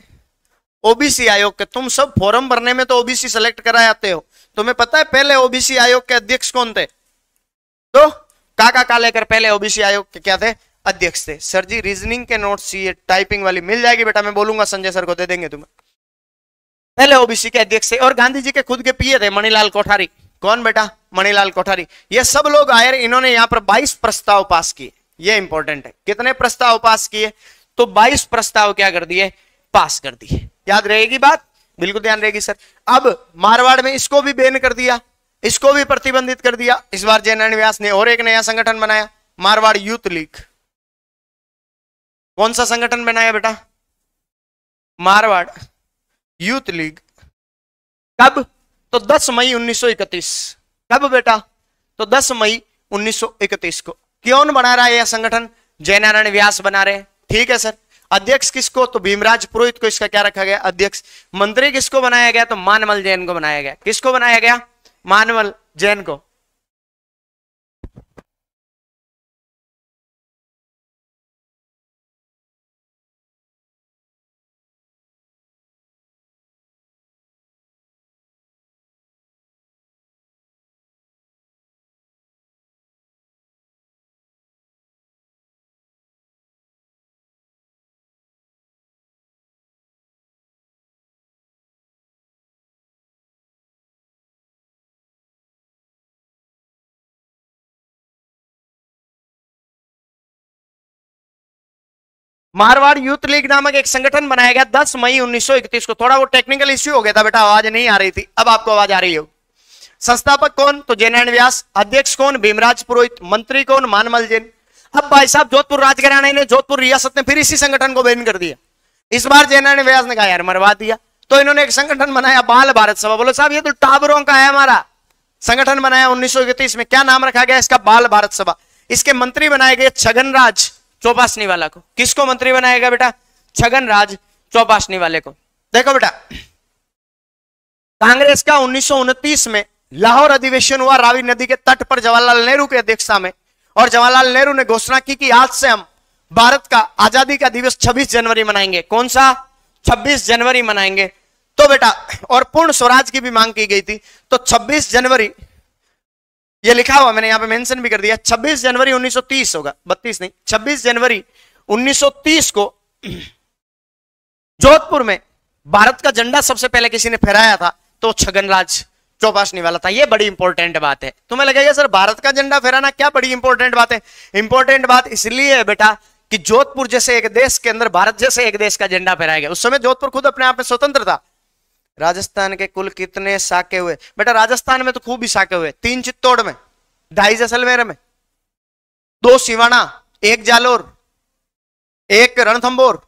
ओबीसी आयोग के तुम सब फॉर्म भरने में तो ओबीसी सेलेक्ट कराए जाते हो तुम्हें पता है पहले ओबीसी आयोग के अध्यक्ष कौन थे तो काका कालेकर पहले ओबीसी आयोग के क्या थे अध्यक्ष थे सर जी रीजनिंग के नोट्स चाहिए टाइपिंग वाली मिल जाएगी बेटा मैं बोलूंगा संजय सर को दे देंगे तुम्हें पहले ओबीसी के अध्यक्ष थे और गांधी जी के खुद के पिए थे मणिलाल कोठारी कौन बेटा मणिलाल कोठारी ये सब लोग आए इन्होंने यहाँ पर 22 प्रस्ताव पास किए ये इंपॉर्टेंट है कितने प्रस्ताव पास किए तो 22 प्रस्ताव क्या कर दिए पास कर दिए याद रहेगी बात बिल्कुल ध्यान रहेगी सर अब मारवाड़ में इसको भी बैन कर दिया इसको भी प्रतिबंधित कर दिया इस बार जयनारायण व्यास ने और एक नया संगठन बनाया मारवाड़ यूथ लीग कौन सा संगठन बनाया बेटा मारवाड़ यूथ लीग कब तो 10 मई 1931 कब बेटा तो 10 मई 1931 को क्यों बना रहा है यह संगठन जयनारायण व्यास बना रहे ठीक है सर अध्यक्ष किसको तो भीमराज पुरोहित को इसका क्या रखा गया अध्यक्ष मंत्री किसको बनाया गया तो मानवल जैन को बनाया गया किसको बनाया गया मानवल जैन को मारवाड़ यूथ लीग नामक एक संगठन बनाया गया 10 मई 1931 को थोड़ा वो टेक्निकल इश्यू हो गया था बेटा आवाज नहीं आ रही थी अब आपको आवाज आ रही होगी संस्थापक कौन तो जैनायण व्यास अध्यक्ष कौन भीमराज पुरोहित मंत्री कौन मानमल जैन अब भाई साहब जोधपुर राजघराने ने जोधपुर रियासत ने फिर इसी संगठन को बैन कर दिया इस बार जैनायण व्यास ने कहा यार मरवा दिया तो इन्होंने एक संगठन बनाया बाल भारत सभा बोलो साहब ये तो टाबरों का है हमारा संगठन बनाया उन्नीस में क्या नाम रखा गया इसका बाल भारत सभा इसके मंत्री बनाए गए छगन राज चौपासनी वाला को किसको मंत्री बनाएगा बेटा छगन राज चौपासनी वाले को देखो बेटा कांग्रेस का उन्नीस में लाहौर अधिवेशन हुआ रावी नदी के तट पर जवाहरलाल नेहरू की अध्यक्षता में और जवाहरलाल नेहरू ने घोषणा की कि आज से हम भारत का आजादी का दिवस 26 जनवरी मनाएंगे कौन सा 26 जनवरी मनाएंगे तो बेटा और पूर्ण स्वराज की भी मांग की गई थी तो 26 जनवरी ये लिखा हुआ मैंने यहां पे मेंशन भी कर दिया 26 जनवरी 1930 होगा 32 नहीं 26 जनवरी 1930 को जोधपुर में भारत का झंडा सबसे पहले किसी ने फहराया था तो छगनराज चौपासने वाला था ये बड़ी इंपॉर्टेंट बात है तुम्हें लगेगा सर भारत का झंडा फहराना क्या बड़ी इंपॉर्टेंट बात है इंपॉर्टेंट बात इसलिए है बेटा कि जोधपुर जैसे एक देश के अंदर भारत जैसे एक देश का झंडा फहराया गया उस समय जोधपुर खुद अपने आप में स्वतंत्र था राजस्थान के कुल कितने साके हुए बेटा राजस्थान में तो खूब ही साके हुए तीन चित्तौड़ में ढाई जैसलमेर में दो सिवाना एक जालोर एक रणथंबोर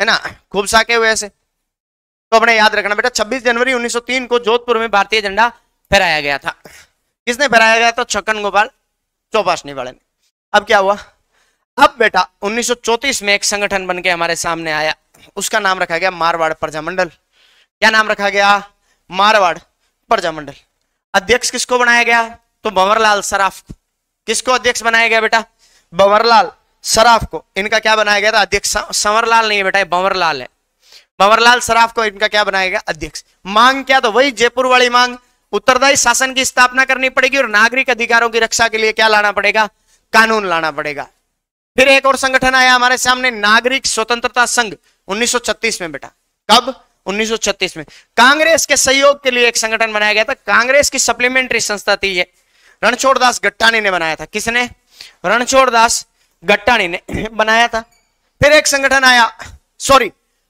है ना खूब साके हुए ऐसे तो अपने याद रखना बेटा 26 जनवरी 1903 को जोधपुर में भारतीय झंडा फहराया गया था किसने फहराया गया था छक्कन गोपाल चौपास वाले ने अब क्या हुआ अब बेटा 1934 में एक संगठन बन के हमारे सामने आया उसका नाम रखा गया मारवाड़ प्रजामंडल क्या नाम रखा गया मारवाड़ प्रजामंडल अध्यक्ष किसको बनाया गया तो बंवरलाल सराफ को किसको अध्यक्ष बनाया गया बेटा बवरलाल सराफ को इनका क्या बनाया गया था अध्यक्ष संवरलाल नहीं है बेटा बंवरलाल है भंवरलाल सराफ को इनका क्या बनाया गया अध्यक्ष मांग क्या तो वही जयपुर वाली मांग उत्तरदायी शासन की स्थापना करनी पड़ेगी और नागरिक अधिकारों की रक्षा के लिए क्या लाना पड़ेगा कानून लाना पड़ेगा फिर एक और संगठन आया हमारे सामने नागरिक स्वतंत्रता संघ 1936 में बेटा कब 1936 में कांग्रेस के सहयोग के लिए एक संगठन बनाया गया था कांग्रेस की सप्लीमेंट्री संस्था थी ये रणछोड़ दास गट्टानी ने बनाया था किसने रणछोड़ दास गट्टानी ने <clears throat> बनाया था फिर एक संगठन आया सॉरी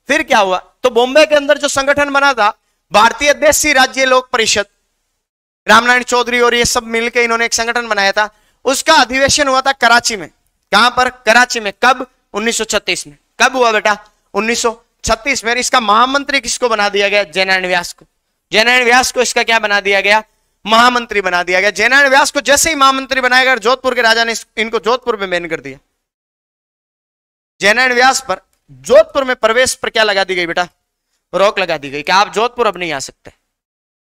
फिर क्या हुआ तो बॉम्बे के अंदर जो संगठन बना था भारतीय देशी राज्य लोक परिषद रामनारायण चौधरी और ये सब मिलकर इन्होंने एक संगठन बनाया था उसका अधिवेशन हुआ था कराची में कहां पर कराची में कब 1936 में कब हुआ बेटा छत्तीस में इसका महामंत्री किसको बना दिया गया जयनारायण व्यास को जयनारायण व्यास को इसका क्या बना दिया गया महामंत्री बना दिया गया जयनारायण व्यास को जैसे ही महामंत्री बनाया गया जोधपुर के राजा ने इनको जोधपुर में मेन कर दिया जयनारायण व्यास पर जोधपुर में प्रवेश पर क्या लगा दी गई बेटा रोक लगा दी गई कि आप जोधपुर अब नहीं आ सकते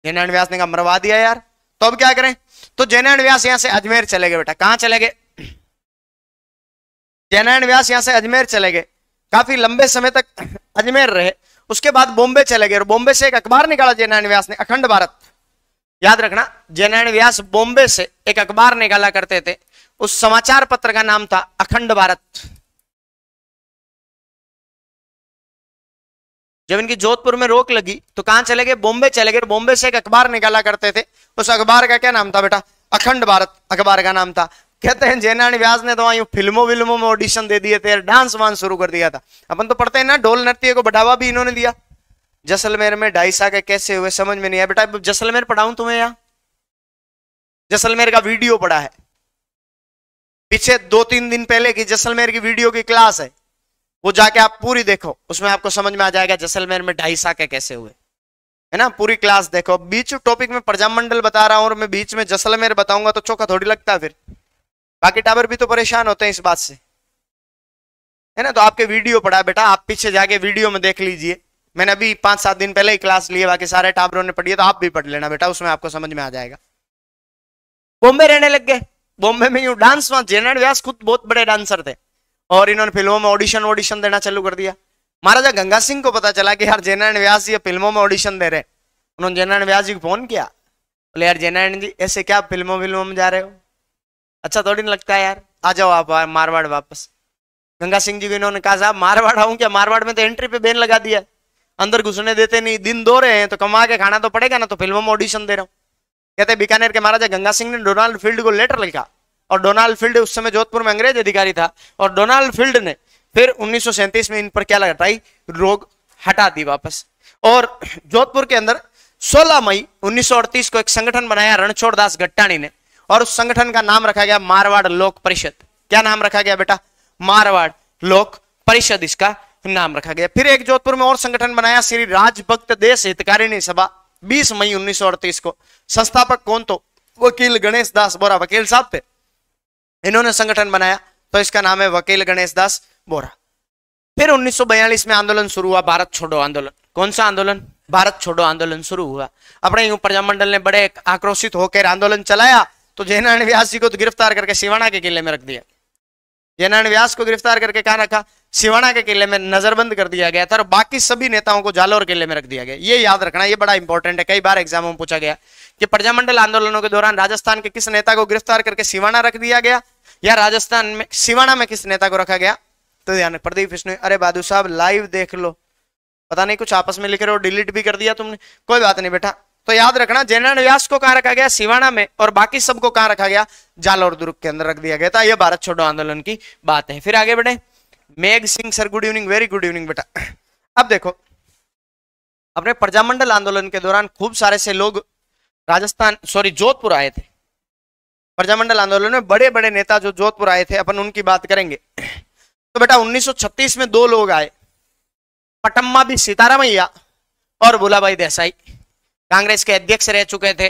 जयनारायण व्यास ने कहा मरवा दिया यार तो अब क्या करें तो जयनारायण व्यास यहां से अजमेर चले गए बेटा कहां चले गए जयनारायण व्यास यहां से अजमेर चले गए काफी लंबे समय तक अजमेर रहे उसके बाद बॉम्बे चले गए और बॉम्बे से एक अखबार निकाला जयनारायण व्यास ने अखंड भारत याद रखना जयनारायण व्यास बॉम्बे से एक अखबार निकाला करते थे उस समाचार पत्र का नाम था अखंड भारत जब इनकी जोधपुर में रोक लगी तो कहां चले गए बॉम्बे चले गए बॉम्बे से एक अखबार निकाला करते थे उस अखबार का क्या नाम था बेटा अखंड भारत अखबार का नाम था कहते हैं जयनारायण व्यास ने तो यूं फिल्मों विल्मों में ऑडिशन दे दिए थे डांस वांस शुरू कर दिया था अपन तो पढ़ते हैं ना ढोल नृत्य को बढ़ावा भी इन्होंने दिया जैसलमेर में ढाई साल के कैसे हुए समझ में नहीं आया बेटा जैसलमेर पढ़ाऊं तुम्हें यहाँ जैसलमेर का वीडियो पढ़ा है पीछे दो तीन दिन पहले की जैसलमेर की वीडियो की क्लास है वो जाके आप पूरी देखो उसमें आपको समझ में आ जाएगा जैसलमेर में ढाई सा कैसे हुए है ना पूरी क्लास देखो बीच टॉपिक में प्रजामंडल बता रहा हूं और मैं बीच में जैसलमेर बताऊंगा तो चौका थोड़ी लगता है फिर बाकी टावर भी तो परेशान होते हैं इस बात से है ना तो आपके वीडियो पढ़ा बेटा आप पीछे जाके वीडियो में देख लीजिए मैंने अभी पांच सात दिन पहले ही क्लास लिए बाकी सारे टावरों ने पढ़ी तो आप भी पढ़ लेना बेटा उसमें आपको समझ में आ जाएगा बॉम्बे रहने लग गए बॉम्बे में यू डांस वांस जेनर व्यास खुद बहुत बड़े डांसर थे और इन्होंने फिल्मों में ऑडिशन ऑडिशन देना चालू कर दिया महाराजा गंगा सिंह को पता चला कि यार जयनारायण व्यास ये फिल्मों में ऑडिशन दे रहे उन्होंने जयनारायण व्यास जी को फोन किया बोले यार जयनारायण जी ऐसे क्या फिल्मों फिल्मों में जा रहे हो अच्छा थोड़ी ना लगता है यार आ जाओ आप मारवाड़ वापस गंगा सिंह जी को इन्होंने कहा साहब मारवाड़ आऊं क्या मारवाड़ में तो एंट्री पे बैन लगा दिया अंदर घुसने देते नहीं दिन दो रहे हैं तो कमा के खाना तो पड़ेगा ना तो फिल्मों में ऑडिशन दे रहा हूँ कहते बीकानेर के महाराजा गंगा सिंह ने डोनाल्ड फील्ड को लेटर लिखा और डोनाल्ड फील्ड उस समय जोधपुर में अंग्रेज अधिकारी था और डोनाल्ड फील्ड ने फिर उन्नीस में इन पर क्या लगाई रोग हटा दी वापस और जोधपुर के अंदर 16 मई 1938 को एक संगठन बनाया रणछोड़ दास गट्टाणी ने और उस संगठन का नाम रखा गया मारवाड़ लोक परिषद क्या नाम रखा गया बेटा मारवाड़ लोक परिषद इसका नाम रखा गया फिर एक जोधपुर में और संगठन बनाया श्री राजभक्त देश हितकारिणी सभा 20 मई उन्नीस को संस्थापक कौन तो वकील गणेश दास बोरा वकील साहब थे इन्होंने संगठन बनाया तो इसका नाम है वकील गणेश दास बोरा फिर 1942 में आंदोलन शुरू हुआ भारत छोड़ो आंदोलन कौन सा आंदोलन भारत छोड़ो आंदोलन शुरू हुआ अपने यूं प्रजामंडल ने बड़े आक्रोशित होकर आंदोलन चलाया तो जयनारायण व्यास जी को तो गिरफ्तार करके शिवाना के किले में रख दिया जयनारायण व्यास को गिरफ्तार करके कहा रखा शिवाना के किले में नजरबंद कर दिया गया था और बाकी सभी नेताओं को जालौर किले में रख दिया गया ये याद रखना ये बड़ा इंपॉर्टेंट है कई बार एग्जामों में पूछा गया कि प्रजामंडल आंदोलनों के दौरान राजस्थान के किस नेता को गिरफ्तार करके शिवाना रख दिया गया या राजस्थान में शिवाना में किस नेता को रखा गया तो ध्यान प्रदीप विष्णु अरे बादू साहब लाइव देख लो पता नहीं कुछ आपस में लिख रहे हो डिलीट भी कर दिया तुमने कोई बात नहीं बेटा तो याद रखना जैनारायण व्यास को कहां रखा गया सिवाना में और बाकी सबको कहां रखा गया जाल दुर्ग के अंदर रख दिया गया था यह भारत छोड़ो आंदोलन की बात है फिर आगे बढ़े Megh Singh sir good evening very good evening बेटा अब देखो अपने प्रजामंडल आंदोलन के दौरान खूब सारे से लोग राजस्थान सॉरी जोधपुर आए थे प्रजामंडल आंदोलन में बड़े बड़े नेता जो जोधपुर आए थे अपन उनकी बात करेंगे तो बेटा 1936 में दो लोग आए पटम्मा भी सीतारामैया और भोलाबाई देसाई कांग्रेस के अध्यक्ष रह चुके थे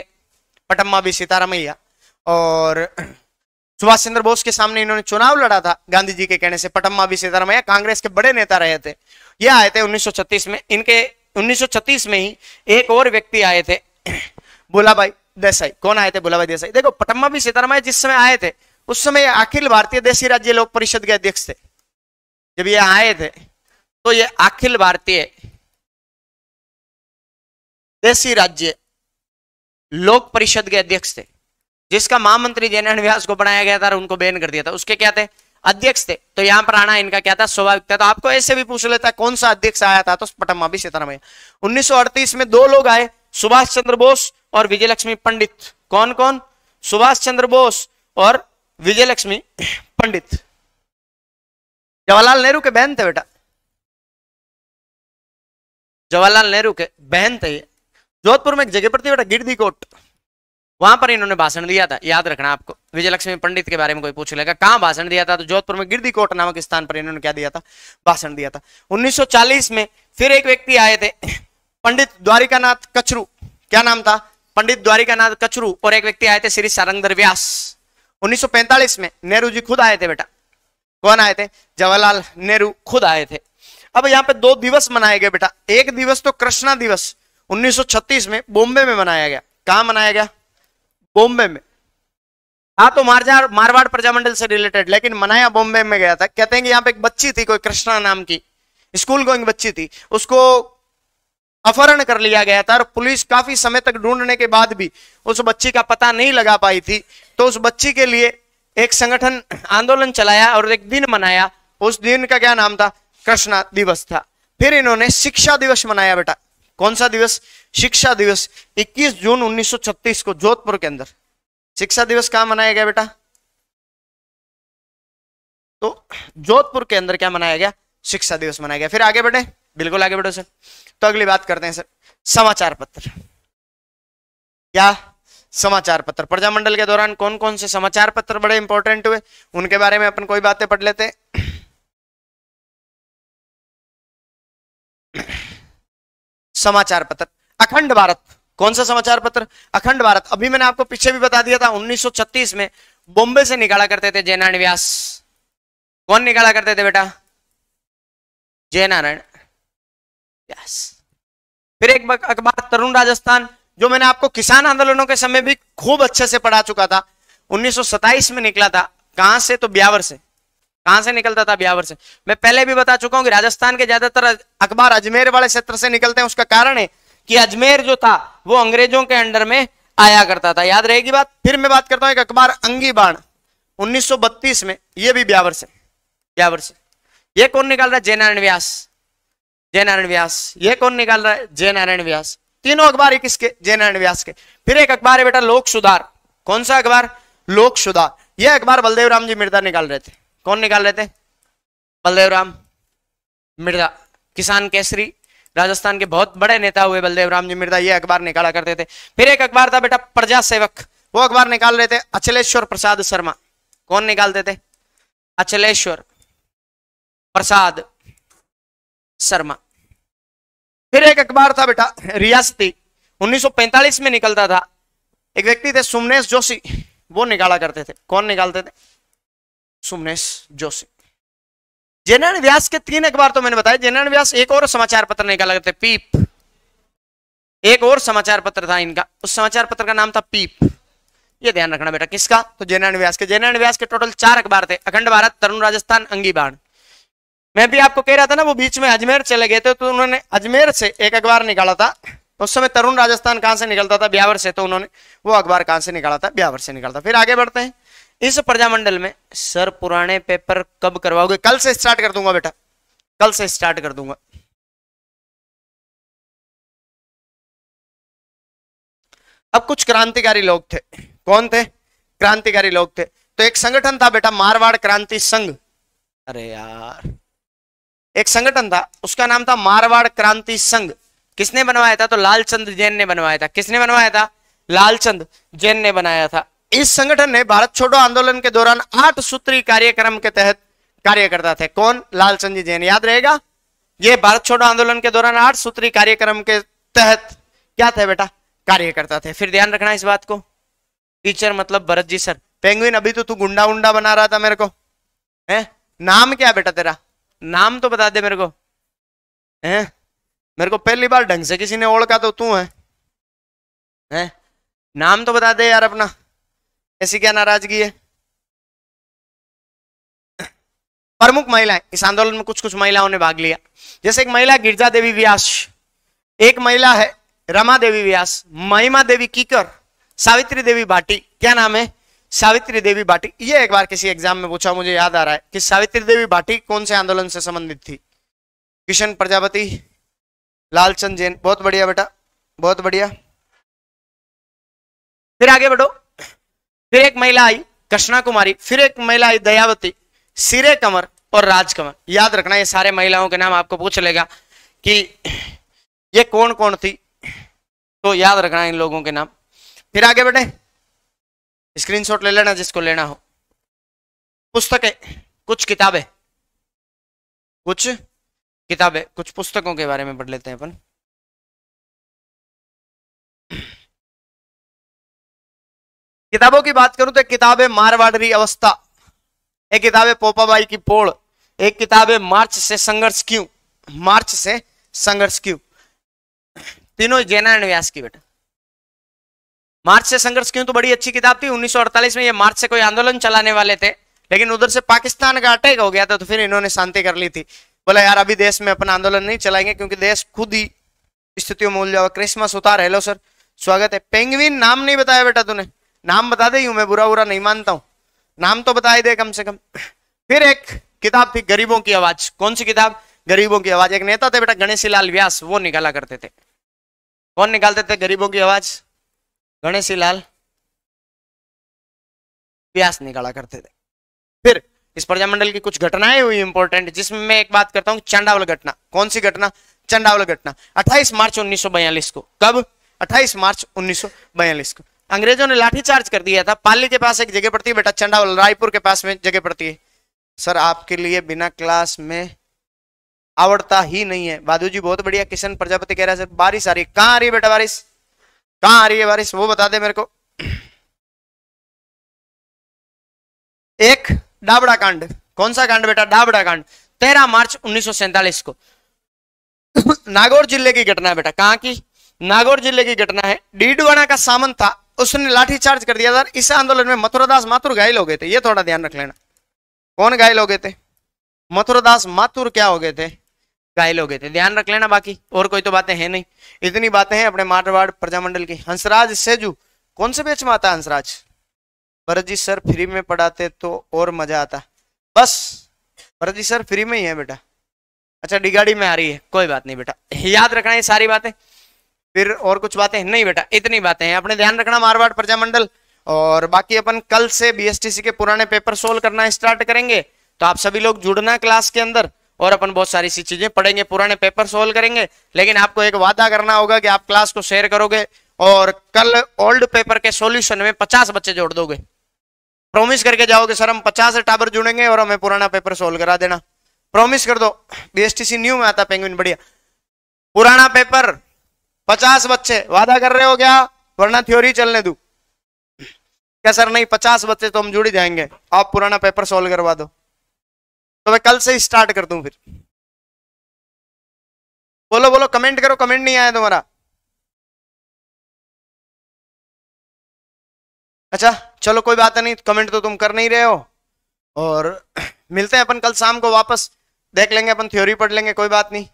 पटम्मा भी सीतारामैया और सुभाष चंद्र बोस के सामने इन्होंने चुनाव लड़ा था गांधी जी के कहने से पटम्मा भी सीतारामैया कांग्रेस के बड़े नेता रहे थे ये आए थे उन्नीस में इनके उन्नीस में ही एक और व्यक्ति आए थे भोलाभाई देसाई कौन आए थे भोलाभाई देसाई देखो पटम्मा भी सीतारामैया जिस समय आए थे उस समय अखिल भारतीय देशी राज्य लोक परिषद के अध्यक्ष थे जब ये आए थे तो ये अखिल भारतीय देसी राज्य लोक परिषद के अध्यक्ष थे जिसका महामंत्री जयनारायण व्यास को बनाया गया था और उनको बैन कर दिया था उसके क्या थे अध्यक्ष थे तो यहां पर आना इनका क्या था स्वाभाविक था तो आपको ऐसे भी पूछ लेता कौन सा अध्यक्ष आया था तो पटम्मा भी सीताराम उन्नीस में दो लोग आए सुभाष चंद्र बोस और विजयलक्ष्मी पंडित कौन कौन सुभाष चंद्र बोस और विजयलक्ष्मी पंडित जवाहरलाल नेहरू के बहन थे बेटा जवाहरलाल नेहरू के बहन थे जोधपुर में एक जगह पर थी बेटा गिरदी कोट वहां पर इन्होंने भाषण दिया था याद रखना आपको विजयलक्ष्मी पंडित के बारे में कोई पूछ लेगा कहाँ भाषण दिया था तो जोधपुर में गिरदी कोट नामक स्थान पर इन्होंने क्या दिया था भाषण दिया था उन्नीस में फिर एक व्यक्ति आए थे पंडित द्वारिकानाथ कचरू क्या नाम था पंडित द्वारिकानाथ कचरू और एक व्यक्ति आए थे श्री सारंगधर व्यास 1945 में नेहरू जी खुद आए थे बेटा कौन आए थे जवाहरलाल नेहरू खुद आए थे अब यहाँ पे दो दिवस मनाए गए बेटा एक दिवस तो कृष्णा दिवस 1936 में बॉम्बे में मनाया गया कहा मनाया गया बॉम्बे में हाँ तो मारजार मारवाड़ प्रजामंडल से रिलेटेड लेकिन मनाया बॉम्बे में गया था कहते हैं कि यहाँ पे एक बच्ची थी कोई कृष्णा नाम की स्कूल गोइंग बच्ची थी उसको अपहरण कर लिया गया था और पुलिस काफी समय तक ढूंढने के बाद भी उस बच्ची का पता नहीं लगा पाई थी तो उस बच्ची के लिए एक संगठन आंदोलन चलाया और एक दिन मनाया उस दिन का क्या नाम था कृष्णा दिवस था फिर इन्होंने शिक्षा दिवस मनाया बेटा कौन सा दिवस शिक्षा दिवस 21 जून 1936 को जोधपुर के अंदर शिक्षा दिवस कहा मनाया गया बेटा तो जोधपुर के अंदर क्या मनाया गया शिक्षा दिवस मनाया गया फिर आगे बढ़े बिल्कुल आगे बढ़ो सर तो अगली बात करते हैं सर समाचार पत्र क्या समाचार पत्र प्रजामंडल के दौरान कौन कौन से समाचार पत्र बड़े इंपॉर्टेंट हुए उनके बारे में अपन कोई बातें पढ़ लेते हैं समाचार पत्र अखंड भारत कौन सा समाचार पत्र अखंड भारत अभी मैंने आपको पीछे भी बता दिया था 1936 में बॉम्बे से निकाला करते थे जयनारायण व्यास कौन निकाला करते थे बेटा जयनारायण व्यास फिर एक अखबार तरुण राजस्थान जो मैंने आपको किसान आंदोलनों के समय भी खूब अच्छे से पढ़ा चुका था उन्नीस में निकला था कहां से तो ब्यावर से कहां से निकलता था ब्यावर से मैं पहले भी बता चुका हूं कि राजस्थान के ज्यादातर अखबार अजमेर वाले क्षेत्र से निकलते हैं उसका कारण है कि अजमेर जो था वो अंग्रेजों के अंडर में आया करता था याद रहेगी बात फिर मैं बात करता हूं एक अखबार अंगी बाण में यह भी ब्यावर से ब्यावर से ये कौन निकाल रहा है जयनारायण व्यास जयनारायण व्यास ये कौन निकाल रहा है जयनारायण व्यास तीनों अखबार एक इसके जयनारायण व्यास के फिर एक अखबार है बेटा लोक सुधार कौन सा अखबार लोक सुधार ये अखबार बलदेव राम जी मिर्दा निकाल रहे थे कौन निकाल रहे थे बलदेव राम मिर्जा किसान केसरी राजस्थान के बहुत बड़े नेता हुए बलदेव राम जी मिर्जा ये अखबार निकाला करते थे फिर एक अखबार था बेटा प्रजा सेवक वो अखबार निकाल रहे थे अचलेश्वर प्रसाद शर्मा कौन निकालते थे अचलेश्वर प्रसाद शर्मा फिर एक अखबार था बेटा रियासती 1945 में निकलता था एक व्यक्ति थे सुमनेश जोशी वो निकाला करते थे कौन निकालते थे सुमनेश जोशी जेनरल व्यास के तीन अखबार तो मैंने बताया जेनरल व्यास एक और समाचार पत्र निकाला करते पीप एक और समाचार पत्र था इनका उस समाचार पत्र का नाम था पीप ये ध्यान रखना बेटा किसका तो जेनरल व्यास के जेनरल व्यास के टोटल चार अखबार थे अखंड भारत तरुण राजस्थान अंगी बाण मैं भी आपको कह रहा था ना वो बीच में अजमेर चले गए थे तो उन्होंने अजमेर से एक अखबार निकाला था उस समय तरुण राजस्थान कहां से निकलता था ब्यावर से तो उन्होंने वो अखबार कहां से निकाला था ब्यावर से निकलता फिर आगे बढ़ते हैं इस प्रजामंडल में सर पुराने पेपर कब करवाओगे कल से स्टार्ट कर दूंगा बेटा कल से स्टार्ट कर दूंगा अब कुछ क्रांतिकारी लोग थे कौन थे क्रांतिकारी लोग थे तो एक संगठन था बेटा मारवाड़ क्रांति संघ अरे यार एक संगठन था उसका नाम था मारवाड़ क्रांति संघ किसने बनवाया था तो लालचंद जैन ने बनवाया था किसने बनवाया था लालचंद जैन ने बनाया था इस संगठन ने भारत छोड़ो आंदोलन के दौरान आठ सूत्री कार्यक्रम के तहत कार्य करता थे कौन लालचंद जी जैन याद रहेगा ये भारत छोड़ो आंदोलन के दौरान आठ सूत्री कार्यक्रम के तहत क्या थे बेटा कार्य करता थे फिर ध्यान रखना इस बात को टीचर मतलब भरत जी सर पेंगुइन अभी तो तू गुंडा उंडा बना रहा था मेरे को है नाम क्या बेटा तेरा नाम तो बता दे मेरे को है मेरे को पहली बार ढंग से किसी ने ओढ़ का तो तू है हैं नाम तो बता दे यार अपना ऐसी क्या नाराजगी है प्रमुख महिलाएं इस आंदोलन में कुछ कुछ महिलाओं ने भाग लिया जैसे एक महिला गिरजा देवी व्यास एक महिला है रमा देवी व्यास महिमा देवी कीकर सावित्री देवी भाटी क्या नाम है सावित्री देवी भाटी ये एक बार किसी एग्जाम में पूछा मुझे याद आ रहा है कि सावित्री देवी भाटी कौन से आंदोलन से संबंधित थी किशन प्रजापति लालचंद जैन बहुत बढ़िया बेटा बहुत बढ़िया फिर आगे बढ़ो फिर एक महिला आई कृष्णा कुमारी फिर एक महिला आई दयावती सिरे कंवर और राजकमर याद रखना ये सारे महिलाओं के नाम आपको पूछ लेगा कि ये कौन कौन थी तो याद रखना इन लोगों के नाम फिर आगे बढ़े स्क्रीनशॉट ले लेना जिसको लेना हो पुस्तकें कुछ किताबें कुछ किताबें कुछ पुस्तकों के बारे में पढ़ लेते हैं अपन किताबों की बात करूं तो एक किताब है मारवाड़ी अवस्था एक किताब है पोपाबाई की पोल एक किताब है मार्च से संघर्ष क्यों मार्च से संघर्ष क्यों तीनों जैनारायण व्यास की बेटा मार्च से संघर्ष क्यों तो बड़ी अच्छी किताब थी 1948 में ये मार्च से कोई आंदोलन चलाने वाले थे लेकिन उधर से पाकिस्तान का अटैक हो गया था तो फिर इन्होंने शांति कर ली थी बोला यार अभी देश में अपना आंदोलन नहीं चलाएंगे क्योंकि देश खुद ही स्थितियों में उलझा हुआ क्रिसमस उतार हेलो सर स्वागत है पेंगविन नाम नहीं बताया बेटा तूने नाम बता दे मैं बुरा बुरा नहीं मानता हूं नाम तो बता दे कम से कम फिर एक किताब थी गरीबों की आवाज कौन सी किताब गरीबों की आवाज एक नेता थे बेटा लाल व्यास वो निकाला करते थे कौन निकालते थे गरीबों की आवाज गणेशी लाल व्यास निकाला करते थे फिर इस प्रजामंडल की कुछ घटनाएं हुई इंपोर्टेंट जिसमें मैं एक बात करता हूँ चंडावल घटना कौन सी घटना चंडावल घटना 28 मार्च 1942 को कब 28 मार्च 1942 को अंग्रेजों ने लाठीचार्ज कर दिया था पाली के पास एक जगह पड़ती है बेटा चंडावल रायपुर के पास में जगह पड़ती है सर आपके लिए बिना क्लास में आवड़ता ही नहीं है बादू जी बहुत बढ़िया किशन प्रजापति कह रहा है सर बारिश आ रही है कहाँ आ रही है बेटा बारिश कहाँ आ रही है बारिश वो बता दे मेरे को एक डाबड़ा कांड कौन सा कांड बेटा डाबड़ा कांड तेरह मार्च उन्नीस को नागौर जिले की घटना है बेटा कहाँ की नागौर जिले की घटना है डीडवाना का सामंत था उसने लाठी चार्ज कर दिया था इस आंदोलन में मथुरादास माथुर घायल हो गए थे ये थोड़ा ध्यान रख लेना कौन घायल हो गए थे मथुरादास माथुर क्या हो गए थे घायल हो गए थे ध्यान रख लेना बाकी और कोई तो बातें हैं नहीं इतनी बातें हैं अपने मारवाड़ प्रजामंडल की हंसराज सेजू कौन से बेच में आता हंसराज भरत जी सर फ्री में पढ़ाते तो और मजा आता बस भरत जी सर फ्री में ही है बेटा अच्छा डिगाड़ी में आ रही है कोई बात नहीं बेटा याद रखना ये सारी बातें फिर और कुछ बातें नहीं बेटा इतनी बातें हैं अपने ध्यान रखना मारवाड़ प्रजामंडल और बाकी अपन कल से बीएसटीसी के पुराने पेपर सोल्व करना स्टार्ट करेंगे तो आप सभी लोग जुड़ना क्लास के अंदर और अपन बहुत सारी सी चीजें पढ़ेंगे पुराने पेपर सोल्व करेंगे लेकिन आपको एक वादा करना होगा कि आप क्लास को शेयर करोगे और कल ओल्ड पेपर के सोल्यूशन में पचास बच्चे जोड़ दोगे प्रोमिस करके जाओगे सर हम पचास टावर जुड़ेंगे और हमें पुराना पेपर सोल्व करा देना प्रोमिस कर दो बी न्यू में आता पेंगुइन बढ़िया पुराना पेपर पचास बच्चे वादा कर रहे हो क्या वरना थ्योरी चलने दू क्या सर नहीं पचास बच्चे तो हम जुड़ जाएंगे आप पुराना पेपर सॉल्व करवा दो तो मैं कल से स्टार्ट कर दू फिर बोलो बोलो कमेंट करो कमेंट नहीं आया तुम्हारा अच्छा चलो कोई बात नहीं कमेंट तो तुम कर नहीं रहे हो और <clears throat> मिलते हैं अपन कल शाम को वापस देख लेंगे अपन थ्योरी पढ़ लेंगे कोई बात नहीं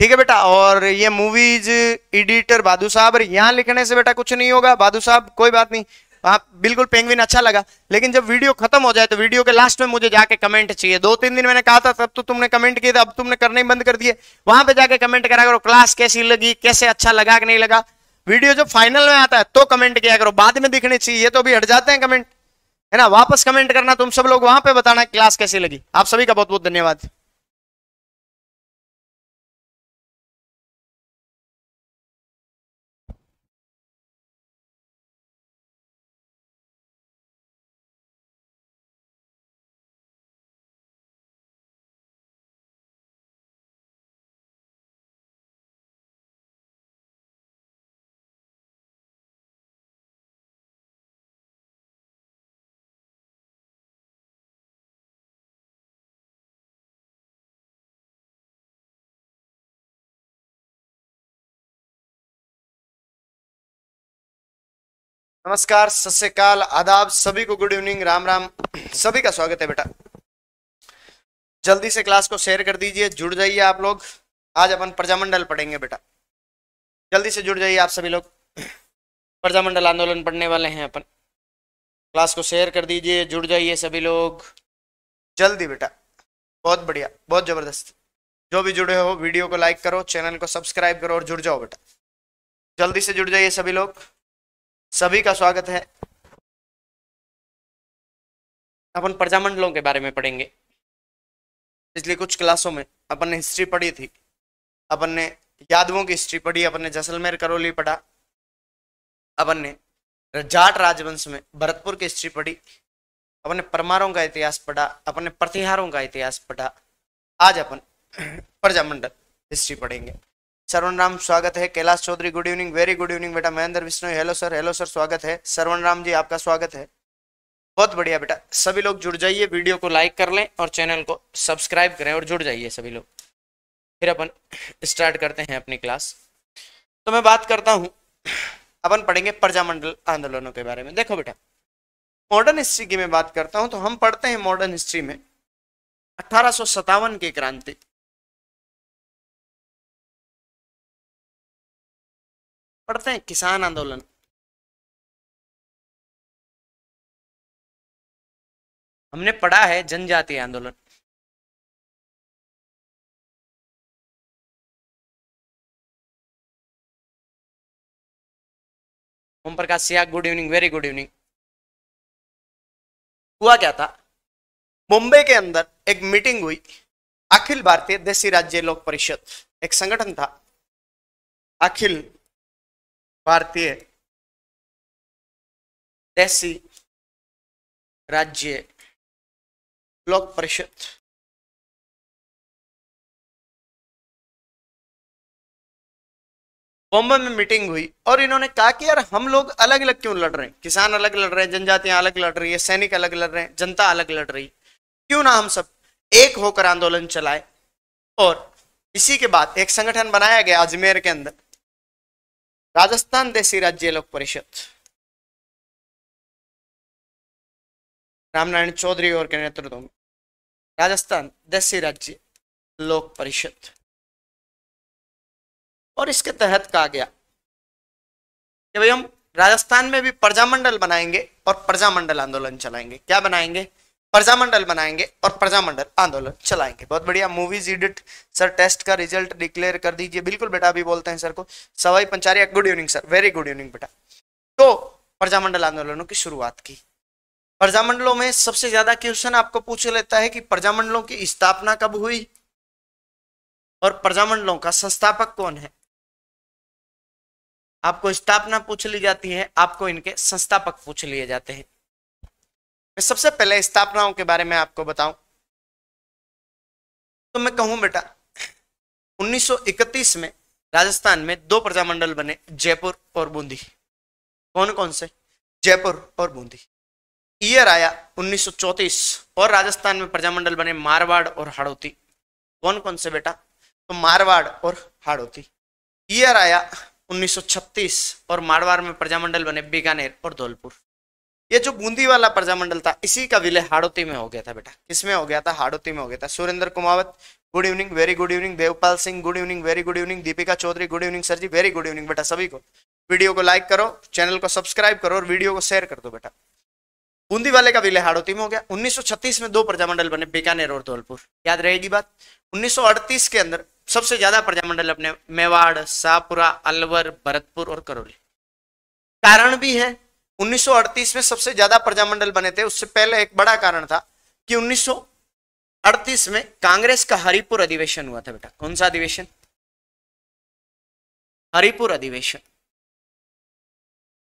ठीक है बेटा और ये मूवीज एडिटर बादू साहब यहाँ लिखने से बेटा कुछ नहीं होगा बादू साहब कोई बात नहीं आप हाँ, बिल्कुल पेंगविन अच्छा लगा लेकिन जब वीडियो खत्म हो जाए तो वीडियो के लास्ट में मुझे जाके कमेंट चाहिए दो तीन दिन मैंने कहा था तब तो तुमने कमेंट किए थे अब तुमने करने ही बंद कर दिए वहां पे जाके कमेंट करा करो क्लास कैसी लगी कैसे अच्छा लगा कि नहीं लगा वीडियो जब फाइनल में आता है तो कमेंट किया करो बाद में दिखने चाहिए तो अभी हट जाते हैं कमेंट है ना वापस कमेंट करना तुम सब लोग वहां पर बताना क्लास कैसी लगी आप सभी का बहुत बहुत धन्यवाद नमस्कार सत्यकाल आदाब सभी को गुड इवनिंग राम राम सभी का स्वागत है बेटा जल्दी से क्लास को शेयर कर दीजिए जुड़ जाइए आप लोग आज अपन प्रजामंडल पढ़ेंगे बेटा जल्दी से जुड़ जाइए आप सभी लोग प्रजामंडल आंदोलन पढ़ने वाले हैं अपन क्लास को शेयर कर दीजिए जुड़ जाइए सभी लोग जल्दी बेटा बहुत बढ़िया बहुत ज़बरदस्त जो भी जुड़े हो वीडियो को लाइक करो चैनल को सब्सक्राइब करो और जुड़ जाओ बेटा जल्दी से जुड़ जाइए सभी लोग सभी का स्वागत है अपन प्रजामंडलों के बारे में पढ़ेंगे पिछले कुछ क्लासों में अपन ने हिस्ट्री पढ़ी थी अपन ने यादवों की हिस्ट्री पढ़ी अपन ने जैसलमेर करौली पढ़ा अपन ने जाट राजवंश में भरतपुर की हिस्ट्री पढ़ी अपन ने परमारों का इतिहास पढ़ा अपन ने प्रतिहारों का इतिहास पढ़ा आज अपन <clears throat> प्रजामंडल हिस्ट्री पढ़ेंगे सरवन राम स्वागत है Kailash Chaudhary good evening very good evening बेटा Mahendra Vishnu hello sir hello sir स्वागत है सरवन राम जी आपका स्वागत है बहुत बढ़िया बेटा सभी लोग जुड़ जाइए वीडियो को लाइक कर लें और चैनल को सब्सक्राइब करें और जुड़ जाइए सभी लोग फिर अपन स्टार्ट करते हैं अपनी क्लास तो मैं बात करता हूँ अपन पढ़ेंगे प्रजामंडल आंदोलनों के बारे में देखो बेटा मॉडर्न हिस्ट्री की मैं बात करता हूँ तो हम पढ़ते हैं मॉडर्न हिस्ट्री में अठारह की क्रांति पढ़ते हैं किसान आंदोलन हमने पढ़ा है जनजातीय आंदोलन Om Prakash Siya good evening very good evening हुआ क्या था मुंबई के अंदर एक मीटिंग हुई अखिल भारतीय देसी राज्य लोक परिषद एक संगठन था अखिल भारतीय देसी राज्य लोक परिषद बॉम्बे में मीटिंग हुई और इन्होंने कहा कि यार हम लोग अलग अलग क्यों लड़ रहे हैं किसान अलग लड़ रहे हैं जनजातियां अलग लड़ रही है सैनिक अलग लड़ रहे हैं जनता अलग लड़ रही क्यों ना हम सब एक होकर आंदोलन चलाए और इसी के बाद एक संगठन बनाया गया अजमेर के अंदर राजस्थान देशी राज्य लोक परिषद रामनारायण चौधरी और के नेतृत्व में राजस्थान देशी राज्य लोक परिषद और इसके तहत कहा गया कि भाई हम राजस्थान में भी प्रजामंडल बनाएंगे और प्रजामंडल आंदोलन चलाएंगे क्या बनाएंगे प्रजामंडल बनाएंगे और प्रजामंडल आंदोलन चलाएंगे बहुत बढ़िया मूवीज एडिट सर टेस्ट का रिजल्ट डिक्लेयर कर दीजिए बिल्कुल बेटा अभी बोलते हैं सर को Sawai Pancharia good evening sir very good evening बेटा तो प्रजामंडल आंदोलनों की शुरुआत की प्रजामंडलों में सबसे ज्यादा क्वेश्चन आपको पूछ लेता है कि प्रजामंडलों की स्थापना कब हुई और प्रजामंडलों का संस्थापक कौन है आपको स्थापना पूछ ली जाती है आपको इनके संस्थापक पूछ लिए जाते हैं मैं सबसे पहले स्थापनाओं के बारे में आपको बताऊं तो मैं कहूं बेटा 1931 में राजस्थान में दो प्रजामंडल बने जयपुर और बूंदी कौन कौन से जयपुर और बूंदी ईयर आया 1934 और राजस्थान में प्रजामंडल बने मारवाड़ और हाड़ौती कौन कौन से बेटा तो मारवाड़ और हाड़ोती ईयर आया 1936 और मारवाड़ में प्रजामंडल बने बीकानेर और धौलपुर ये जो बूंदी वाला प्रजामंडल था इसी का विलय हाड़ोती में हो गया था बेटा किसमें हो गया था हाड़ोती में हो गया था Surendra Kumawat good evening very good evening Devpal Singh good evening very good evening Deepika Chaudhary good evening sir ji very good evening बेटा सभी को वीडियो को लाइक करो चैनल को सब्सक्राइब करो और वीडियो को शेयर कर दो बेटा बूंदी वाले का विलय हाड़ोती में हो गया उन्नीस में दो प्रजामंडल बने बीकानेर और धौलपुर याद रहेगी बात उन्नीस के अंदर सबसे ज्यादा प्रजामंडल अपने मेवाड़ शाहपुरा अलवर भरतपुर और करौली कारण भी है 1938 में सबसे ज्यादा प्रजामंडल बने थे उससे पहले एक बड़ा कारण था कि 1938 में कांग्रेस का हरिपुर अधिवेशन हुआ था बेटा कौन सा अधिवेशन हरिपुर अधिवेशन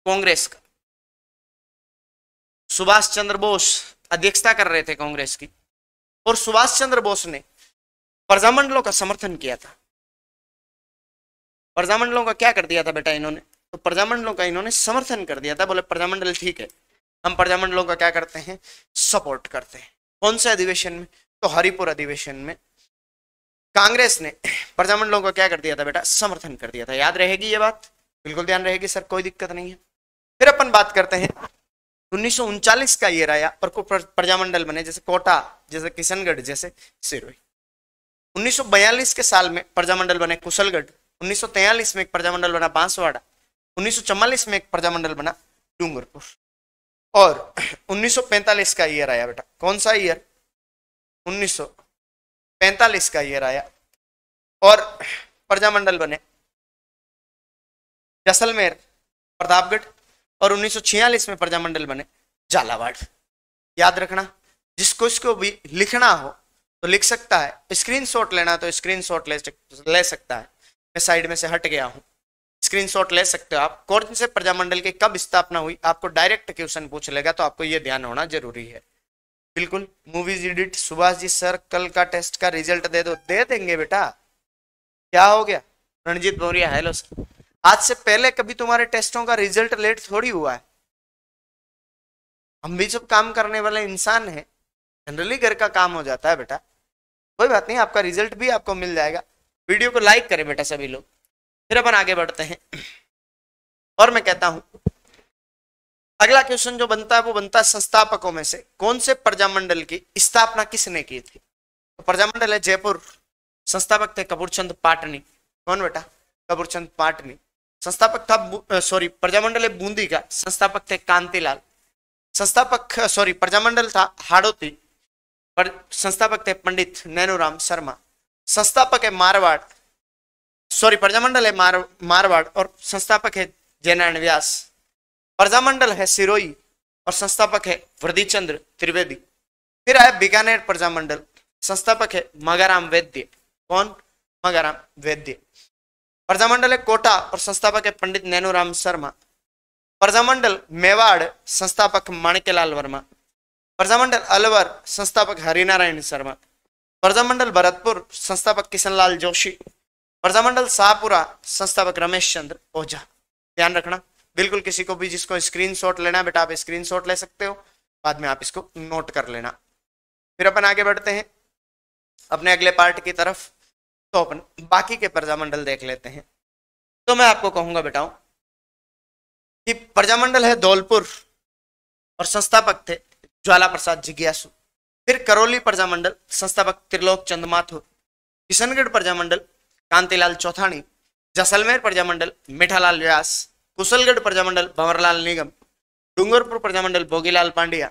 कांग्रेस का सुभाष चंद्र बोस अध्यक्षता कर रहे थे कांग्रेस की और सुभाष चंद्र बोस ने प्रजामंडलों का समर्थन किया था प्रजामंडलों का क्या कर दिया था बेटा इन्होंने तो प्रजामंडलों का इन्होंने समर्थन कर दिया था बोले प्रजामंडल ठीक है हम प्रजामंडलों का क्या करते हैं सपोर्ट करते हैं कौन से अधिवेशन में तो हरिपुर अधिवेशन में कांग्रेस ने प्रजामंडलों का क्या कर दिया था बेटा समर्थन कर दिया था याद रहेगी ये बात बिल्कुल ध्यान रहेगी सर कोई दिक्कत नहीं है फिर अपन बात करते हैं उन्नीस का ये राया प्रजामंडल बने जैसे कोटा जैसे किशनगढ़ जैसे सिरोही 1942 के साल में प्रजामंडल बने कुशलगढ़ 1943 में एक प्रजामंडल बना बांसवाड़ा 1944 में एक प्रजामंडल बना डूंगरपुर और 1945 का ईयर आया बेटा कौन सा ईयर 1945 का ईयर आया और प्रजामंडल बने जैसलमेर प्रतापगढ़ और 1946 में प्रजामंडल बने झालावाड़ याद रखना जिसको इसको भी लिखना हो तो लिख सकता है स्क्रीनशॉट लेना तो स्क्रीनशॉट ले, ले सकता है मैं साइड में से हट गया हूँ स्क्रीनशॉट ले सकते हो आप कौन से प्रजामंडल की कब स्थापना हुई आपको डायरेक्ट क्वेश्चन पूछ लेगा तो आपको ये ध्यान होना जरूरी है बिल्कुल movies edit Subhash ji sir कल का टेस्ट का रिजल्ट दे दो दे देंगे बेटा क्या हो गया रणजीत भौरिया हेलो सर आज से पहले कभी तुम्हारे टेस्टों का रिजल्ट लेट थोड़ी हुआ है हम भी जब काम करने वाले इंसान हैं जनरली घर का काम हो जाता है बेटा कोई बात नहीं आपका रिजल्ट भी आपको मिल जाएगा वीडियो को लाइक करें बेटा सभी लोग फिर अपन आगे बढ़ते हैं और मैं कहता हूं अगला क्वेश्चन जो बनता है वो बनता है संस्थापकों में से कौन से प्रजामंडल की स्थापना किसने की थी तो प्रजामंडल है जयपुर संस्थापक थे कपूरचंद पाटनी कौन बेटा कपूरचंद पाटनी संस्थापक था सॉरी प्रजामंडल है बूंदी का संस्थापक थे कांतिलाल संस्थापक सॉरी प्रजामंडल था हाड़ोती पर संस्थापक थे पंडित नैनूराम शर्मा संस्थापक है मारवाड़ सॉरी प्रजामंडल है मार, मारवाड़ और संस्थापक है जयनारायण व्यास प्रजामंडल है सिरोही और संस्थापक है वृद्धिचंद्र त्रिवेदी फिर आया बीकानेर प्रजामंडल संस्थापक है मगाराम वैद्य कौन मगाराम वैद्य प्रजामंडल है कोटा और संस्थापक है पंडित नैनूराम शर्मा प्रजामंडल मेवाड़ संस्थापक माणिकलाल वर्मा प्रजामंडल अलवर संस्थापक हरिनारायण शर्मा प्रजामंडल भरतपुर संस्थापक किशनलाल जोशी प्रजामंडल शाहपुरा संस्थापक रमेश चंद्र ओझा ध्यान रखना बिल्कुल किसी को भी जिसको स्क्रीनशॉट लेना है बेटा आप स्क्रीनशॉट ले सकते हो बाद में आप इसको नोट कर लेना फिर अपन आगे बढ़ते हैं अपने अगले पार्ट की तरफ तो अपन बाकी के प्रजामंडल देख लेते हैं तो मैं आपको कहूंगा बेटा कि प्रजामंडल है धौलपुर और संस्थापक थे ज्वाला प्रसाद जिज्ञासु फिर करौली प्रजामंडल संस्थापक त्रिलोक चंद माथुर किशनगढ़ प्रजामंडल कांतिलाल चौथानी जैसलमेर प्रजामंडल मिठालाल व्यास कुशलगढ़ प्रजामंडल भंवरलाल निगम डूंगरपुर प्रजामंडल भोगीलाल पांड्या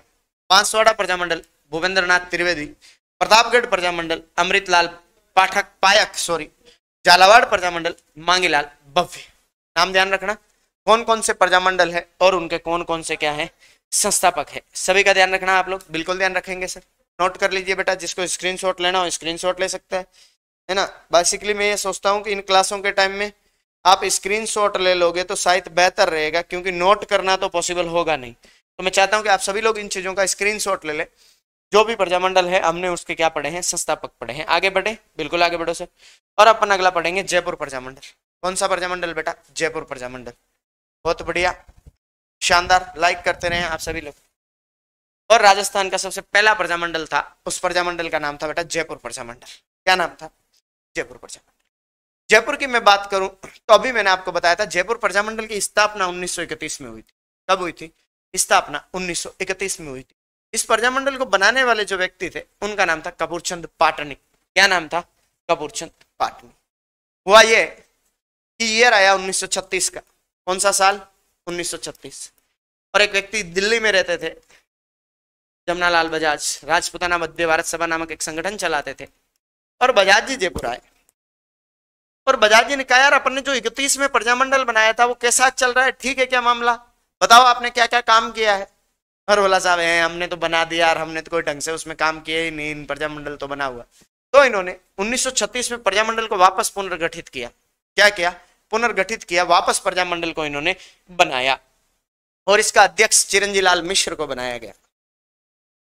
बांसवाड़ा प्रजामंडल भूपेंद्र त्रिवेदी प्रतापगढ़ प्रजामंडल अमृतलाल पाठक पायक सॉरी झालावाड़ प्रजामंडल मांगीलाल भव्य नाम ध्यान रखना कौन कौन से प्रजामंडल है और उनके कौन कौन से क्या है संस्थापक है सभी का ध्यान रखना आप लोग बिल्कुल ध्यान रखेंगे सर नोट कर लीजिए बेटा जिसको स्क्रीनशॉट लेना हो स्क्रीनशॉट ले सकता है है ना बेसिकली मैं ये सोचता हूँ कि इन क्लासों के टाइम में आप स्क्रीनशॉट ले लोगे तो शायद बेहतर रहेगा क्योंकि नोट करना तो पॉसिबल होगा नहीं तो मैं चाहता हूँ कि आप सभी लोग इन चीज़ों का स्क्रीनशॉट ले लें जो भी प्रजामंडल है हमने उसके क्या पढ़े हैं संस्थापक पढ़े हैं आगे बढ़े बिल्कुल आगे बढ़ो सर और अपन अगला पढ़ेंगे जयपुर प्रजामंडल कौन सा प्रजामंडल बेटा जयपुर प्रजामंडल बहुत बढ़िया शानदार लाइक करते रहे आप सभी लोग और राजस्थान का सबसे पहला प्रजामंडल था उस प्रजामंडल का नाम था बेटा जयपुर प्रजामंडल क्या नाम था जयपुर प्रजामंडल जयपुर की मैं बात करूं तो अभी मैंने आपको बताया था जयपुर प्रजामंडल की स्थापना उन्नीस में हुई थी कब हुई थी स्थापना उन्नीस में हुई थी इस प्रजामंडल को बनाने वाले जो व्यक्ति थे उनका नाम था कपूरचंद पाटनिक क्या नाम था कपूरचंद पाटनिक हुआ ये कि ईयर आया 1936 का कौन सा साल 1936 और एक व्यक्ति दिल्ली में रहते थे जमुनालाल बजाज राजपुताना मध्य भारत सभा नामक एक संगठन चलाते थे और बजाज जी जयपुर आए और बजाज जी ने कहा यार अपने जो जो इकतीसवें प्रजामंडल बनाया था वो कैसा चल रहा है ठीक है क्या मामला बताओ आपने क्या क्या काम किया है और बोला साहब है हमने तो बना दिया यार हमने तो कोई ढंग से उसमें काम किया ही नहीं प्रजामंडल तो बना हुआ तो इन्होंने 1936 में प्रजामंडल को वापस पुनर्गठित किया क्या किया पुनर्गठित किया वापस प्रजामंडल को इन्होंने बनाया और इसका अध्यक्ष चिरंजीलाल मिश्र को बनाया गया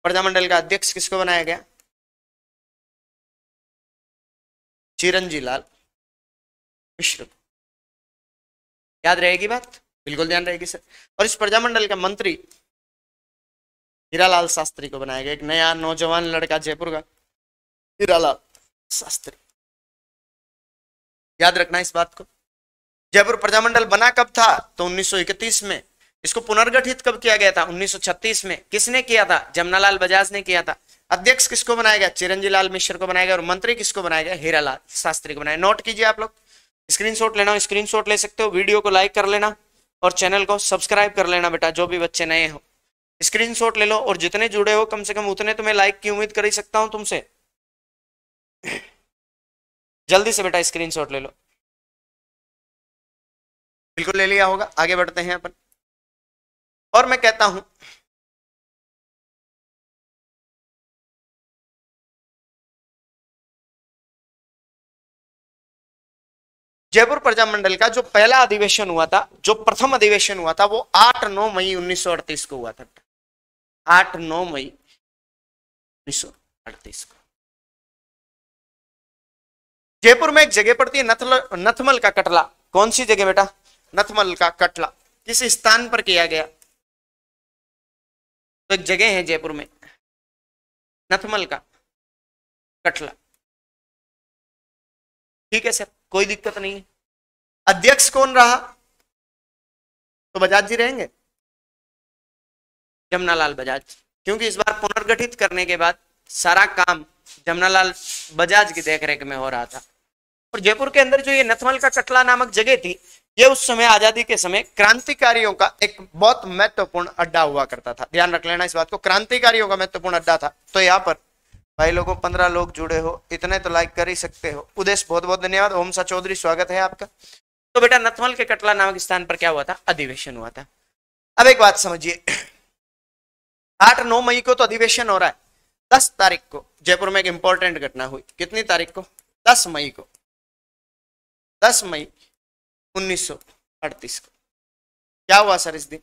प्रजामंडल का अध्यक्ष किसको बनाया गया चिरंजी लाल मिश्र याद रहेगी बात बिल्कुल ध्यान रहेगी सर और इस प्रजामंडल का मंत्री हीरालाल शास्त्री को बनाया गया एक नया नौजवान लड़का जयपुर का हीरालाल शास्त्री याद रखना इस बात को जयपुर प्रजामंडल बना कब था तो 1931 में इसको पुनर्गठित कब किया गया था 1936 में किसने किया था जमनालाल बजाज ने किया था अध्यक्ष किसको बनाया गया चिरंजी लाल मिश्र को बनाया गया और मंत्री किसको बनाया गया हीरा लाल शास्त्री को बनाया नोट कीजिए आप लोग स्क्रीनशॉट लेना हो स्क्रीनशॉट ले सकते हो वीडियो को लाइक कर लेना और चैनल को सब्सक्राइब कर लेना बेटा जो भी बच्चे नए हो स्क्रीनशॉट ले लो और जितने जुड़े हो कम से कम उतने तो मैं लाइक की उम्मीद कर ही सकता हूं तुमसे जल्दी से बेटा स्क्रीनशॉट ले लो बिल्कुल ले लिया होगा आगे बढ़ते हैं अपन और मैं कहता हूं जयपुर प्रजामंडल का जो पहला अधिवेशन हुआ था जो प्रथम अधिवेशन हुआ था वो 8 नौ मई 1938 को हुआ था 8 नौ मई 1938 को जयपुर में एक जगह पड़ती है नथल नथमल का कटला कौन सी जगह बेटा नथमल का कटला किस स्थान पर किया गया तो एक जगह है जयपुर में नथमल का कटला ठीक है सर कोई दिक्कत नहीं अध्यक्ष कौन रहा तो बजाज जी रहेंगे जमनालाल बजाज क्योंकि इस बार पुनर्गठित करने के बाद सारा काम जमनालाल बजाज की देखरेख में हो रहा था और जयपुर के अंदर जो ये नथमल का कटला नामक जगह थी ये उस समय आजादी के समय क्रांतिकारियों का एक बहुत महत्वपूर्ण अड्डा हुआ करता था ध्यान रख लेना इस बात को क्रांतिकारियों का महत्वपूर्ण अड्डा था तो यहाँ पर भाई लोगों पंद्रह लोग जुड़े हो इतने तो लाइक कर ही सकते हो उदेश बहुत बहुत धन्यवाद ओम सा चौधरी स्वागत है आपका तो बेटा नथमल के कटला नामक स्थान पर क्या हुआ था अधिवेशन हुआ था अब एक बात समझिए आठ नौ मई को तो अधिवेशन हो रहा है दस तारीख को जयपुर में एक इंपॉर्टेंट घटना हुई कितनी तारीख को दस मई को दस मई उन्नीस को क्या हुआ सर इस दिन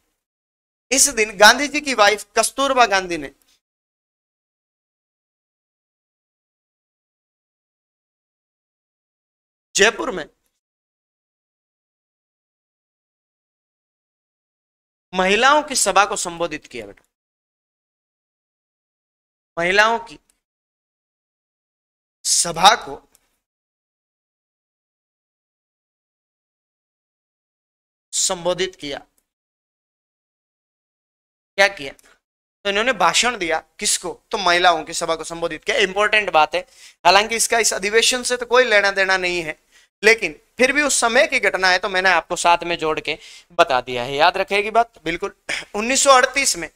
इस दिन गांधी जी की वाइफ कस्तूरबा गांधी ने जयपुर में महिलाओं की सभा को संबोधित किया बेटा महिलाओं की सभा को संबोधित किया क्या किया तो इन्होंने भाषण दिया किसको तो महिलाओं की सभा को संबोधित किया इंपॉर्टेंट बात है हालांकि इसका इस अधिवेशन से तो कोई लेना देना नहीं है लेकिन फिर भी उस समय की घटना है तो मैंने आपको साथ में जोड़ के बता दिया है याद रखेगी बात बिल्कुल 1938 <clears throat> में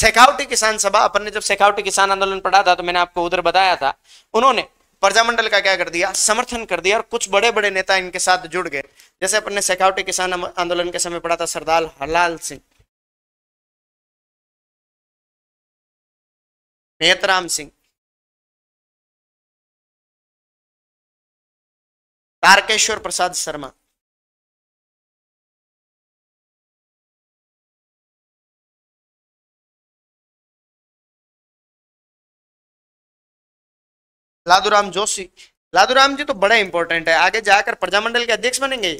शेखावटी किसान सभा अपन ने जब शेखावटी किसान आंदोलन पढ़ा था तो मैंने आपको उधर बताया था उन्होंने प्रजामंडल का क्या कर दिया समर्थन कर दिया और कुछ बड़े बड़े नेता इनके साथ जुड़ गए जैसे अपन ने शेखावटी किसान आंदोलन के समय पढ़ा था सरदार हरलाल सिंह नेतराम सिंह तारकेश्वर प्रसाद शर्मा लादूराम जोशी लादूराम जी तो बड़ा इंपॉर्टेंट है आगे जाकर प्रजामंडल के अध्यक्ष बनेंगे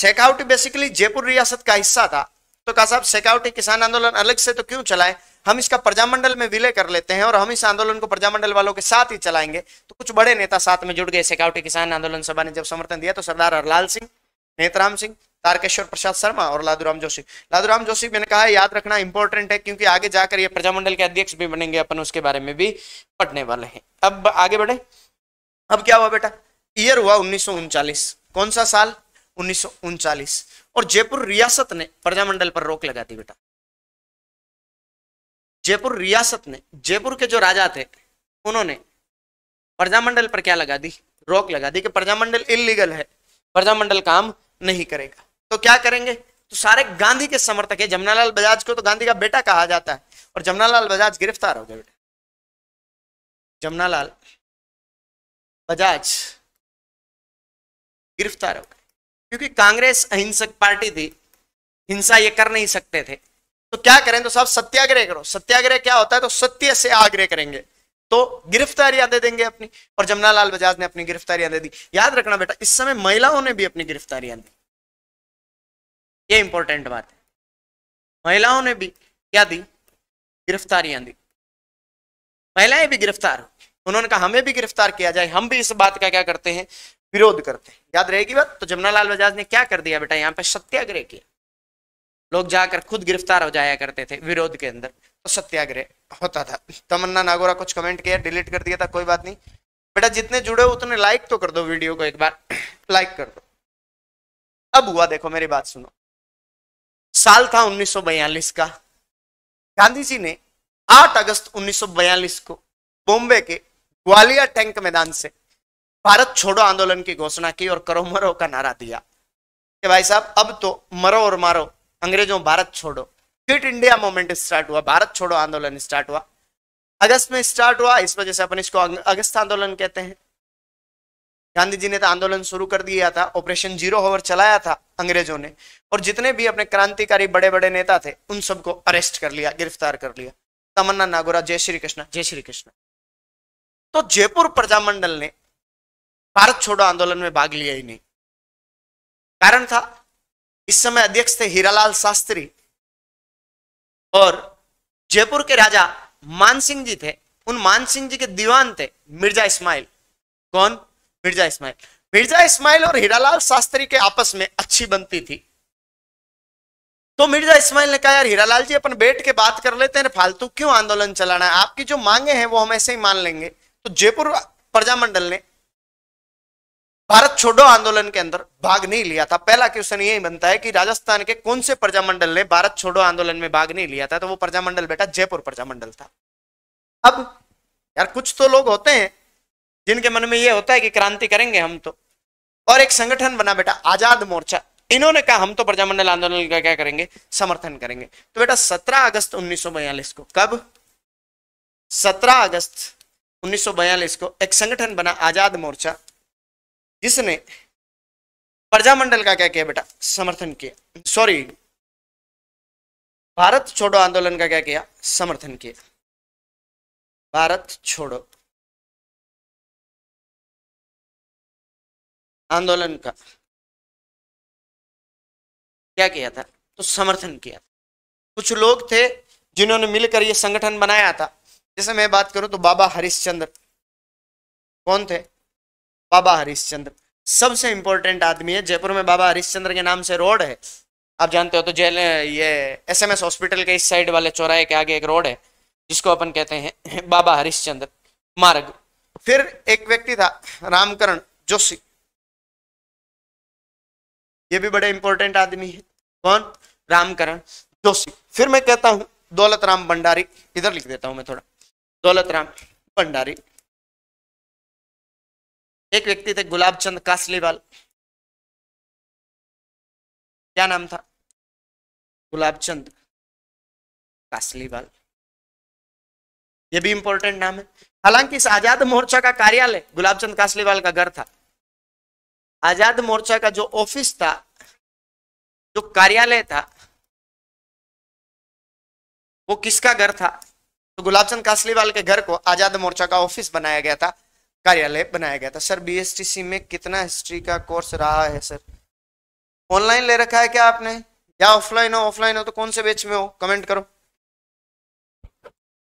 शेखावटी बेसिकली जयपुर रियासत का हिस्सा था तो कहा साहब शेखावटी किसान आंदोलन अलग से तो क्यों चलाए हम इसका प्रजामंडल में विलय कर लेते हैं और हम इस आंदोलन को प्रजामंडल वालों के साथ ही चलाएंगे तो कुछ बड़े नेता साथ में जुड़ गए सेकावटी किसान आंदोलन सभा ने जब समर्थन दिया तो सरदार हरलाल सिंह नेतराम सिंह तारकेश्वर प्रसाद शर्मा और लादूराम जोशी लादूराम जोशी मैंने कहा है याद रखना इंपॉर्टेंट है क्योंकि आगे जाकर ये प्रजामंडल के अध्यक्ष भी बनेंगे अपन उसके बारे में भी पढ़ने वाले हैं अब आगे बढ़े अब क्या हुआ बेटा ईयर हुआ उन्नीस कौन सा साल उन्नीस और जयपुर रियासत ने प्रजामंडल पर रोक लगा दी बेटा जयपुर रियासत ने जयपुर के जो राजा थे उन्होंने प्रजामंडल पर क्या लगा दी रोक लगा दी कि प्रजामंडल इलीगल है प्रजामंडल काम नहीं करेगा तो क्या करेंगे तो सारे गांधी के समर्थक है जमनालाल बजाज को तो गांधी का बेटा कहा जाता है और जमनालाल बजाज गिरफ्तार हो गए बेटा जमनालाल बजाज गिरफ्तार हो गए क्योंकि कांग्रेस अहिंसक पार्टी थी हिंसा ये कर नहीं सकते थे तो क्या करें तो साहब सत्याग्रह करो सत्याग्रह क्या होता है तो सत्य से आग्रह करेंगे तो गिरफ्तारियां दे देंगे अपनी और जमुना लाल बजाज ने अपनी गिरफ्तारियां दे दी याद रखना बेटा इस समय महिलाओं ने भी अपनी गिरफ्तारियां दी ये इंपॉर्टेंट बात है महिलाओं ने भी क्या दी गिरफ्तारियां दी महिलाएं भी गिरफ्तार उन्होंने कहा हमें भी गिरफ्तार किया जाए हम भी इस बात का क्या करते हैं विरोध करते हैं याद रहेगी बात तो लाल बजाज ने क्या कर दिया बेटा यहाँ पे सत्याग्रह किया लोग जाकर खुद गिरफ्तार हो जाया करते थे विरोध के अंदर तो सत्याग्रह होता था तमन्ना नागोरा कुछ कमेंट किया डिलीट कर दिया था कोई बात नहीं बेटा जितने जुड़े हो उतने लाइक तो कर दो वीडियो को एक बार लाइक <clears throat> कर दो अब हुआ देखो मेरी बात सुनो साल था 1942 का गांधी जी ने 8 अगस्त 1942 को बॉम्बे के ग्वालियर टैंक मैदान से भारत छोड़ो आंदोलन की घोषणा की और करो मरो का नारा दिया कि भाई साहब अब तो मरो और मारो अंग्रेजों भारत छोड़ो क्विट इंडिया मूवमेंट स्टार्ट हुआ भारत छोड़ो आंदोलन स्टार्ट हुआ अगस्त में स्टार्ट हुआ इस वजह से अपन इसको अगस्त आंदोलन कहते हैं गांधी जी ने तो आंदोलन शुरू कर दिया था ऑपरेशन जीरो होवर चलाया था अंग्रेजों ने और जितने भी अपने क्रांतिकारी बड़े बड़े नेता थे उन सबको अरेस्ट कर लिया गिरफ्तार कर लिया तमन्ना नागोरा जय श्री कृष्णा जय श्री कृष्णा तो जयपुर प्रजामंडल ने भारत छोड़ो आंदोलन में भाग लिया ही नहीं कारण था इस समय अध्यक्ष थे हीरालाल शास्त्री और जयपुर के राजा मानसिंह जी थे उन मानसिंह जी के दीवान थे मिर्जा इस्माइल कौन मिर्जा इस्माइल मिर्जा इस्माइल और हीरालाल शास्त्री के आपस में अच्छी बनती थी तो मिर्जा इस्माइल ने कहा यार हीरालाल जी अपन बैठ के बात कर लेते हैं फालतू क्यों आंदोलन चलाना है आपकी जो मांगे हैं वो हम ऐसे ही मान लेंगे तो जयपुर प्रजामंडल ने भारत छोड़ो आंदोलन के अंदर भाग नहीं लिया था पहला क्वेश्चन यही बनता है कि राजस्थान के कौन से प्रजामंडल ने भारत छोड़ो आंदोलन में भाग नहीं लिया था तो वो प्रजामंडल बेटा जयपुर प्रजामंडल था अब यार कुछ तो लोग होते हैं जिनके मन में ये होता है कि क्रांति करेंगे हम तो और एक संगठन बना बेटा आजाद मोर्चा इन्होंने कहा हम तो प्रजामंडल आंदोलन का क्या करेंगे समर्थन करेंगे तो बेटा सत्रह अगस्त उन्नीस को कब सत्रह अगस्त उन्नीस को एक संगठन बना आजाद मोर्चा जिसने प्रजामंडल का क्या किया बेटा समर्थन किया सॉरी भारत छोड़ो आंदोलन का क्या किया समर्थन किया भारत छोड़ो आंदोलन का क्या किया था तो समर्थन किया था कुछ लोग थे जिन्होंने मिलकर यह संगठन बनाया था जैसे मैं बात करूं तो बाबा हरिश्चंद्र कौन थे बाबा हरिश्चंद्र सबसे इंपॉर्टेंट आदमी है जयपुर में बाबा हरिश्चंद्र के नाम से रोड है आप जानते हो तो जेल ये एसएमएस हॉस्पिटल के इस साइड वाले चौराहे के आगे एक रोड है जिसको अपन कहते हैं <laughs> बाबा हरिश्चंद्र मार्ग फिर एक व्यक्ति था रामकरण जोशी ये भी बड़े इंपॉर्टेंट आदमी है कौन रामकरण जोशी फिर मैं कहता हूं दौलत राम भंडारी इधर लिख देता हूं मैं थोड़ा दौलत राम भंडारी एक व्यक्ति थे गुलाबचंद कासलीवाल क्या नाम था गुलाबचंद कासलीवाल ये भी इंपॉर्टेंट नाम है हालांकि इस आजाद मोर्चा का कार्यालय गुलाबचंद कासलीवाल का घर था आजाद मोर्चा का जो ऑफिस था जो कार्यालय था वो किसका घर था तो गुलाब चंद कासलीवाल के घर को आजाद मोर्चा का ऑफिस बनाया गया था कार्यालय बनाया गया था सर बी में कितना हिस्ट्री का कोर्स रहा है सर ऑनलाइन ले रखा है क्या आपने या ऑफलाइन हो ऑफलाइन हो तो कौन से बेच में हो कमेंट करो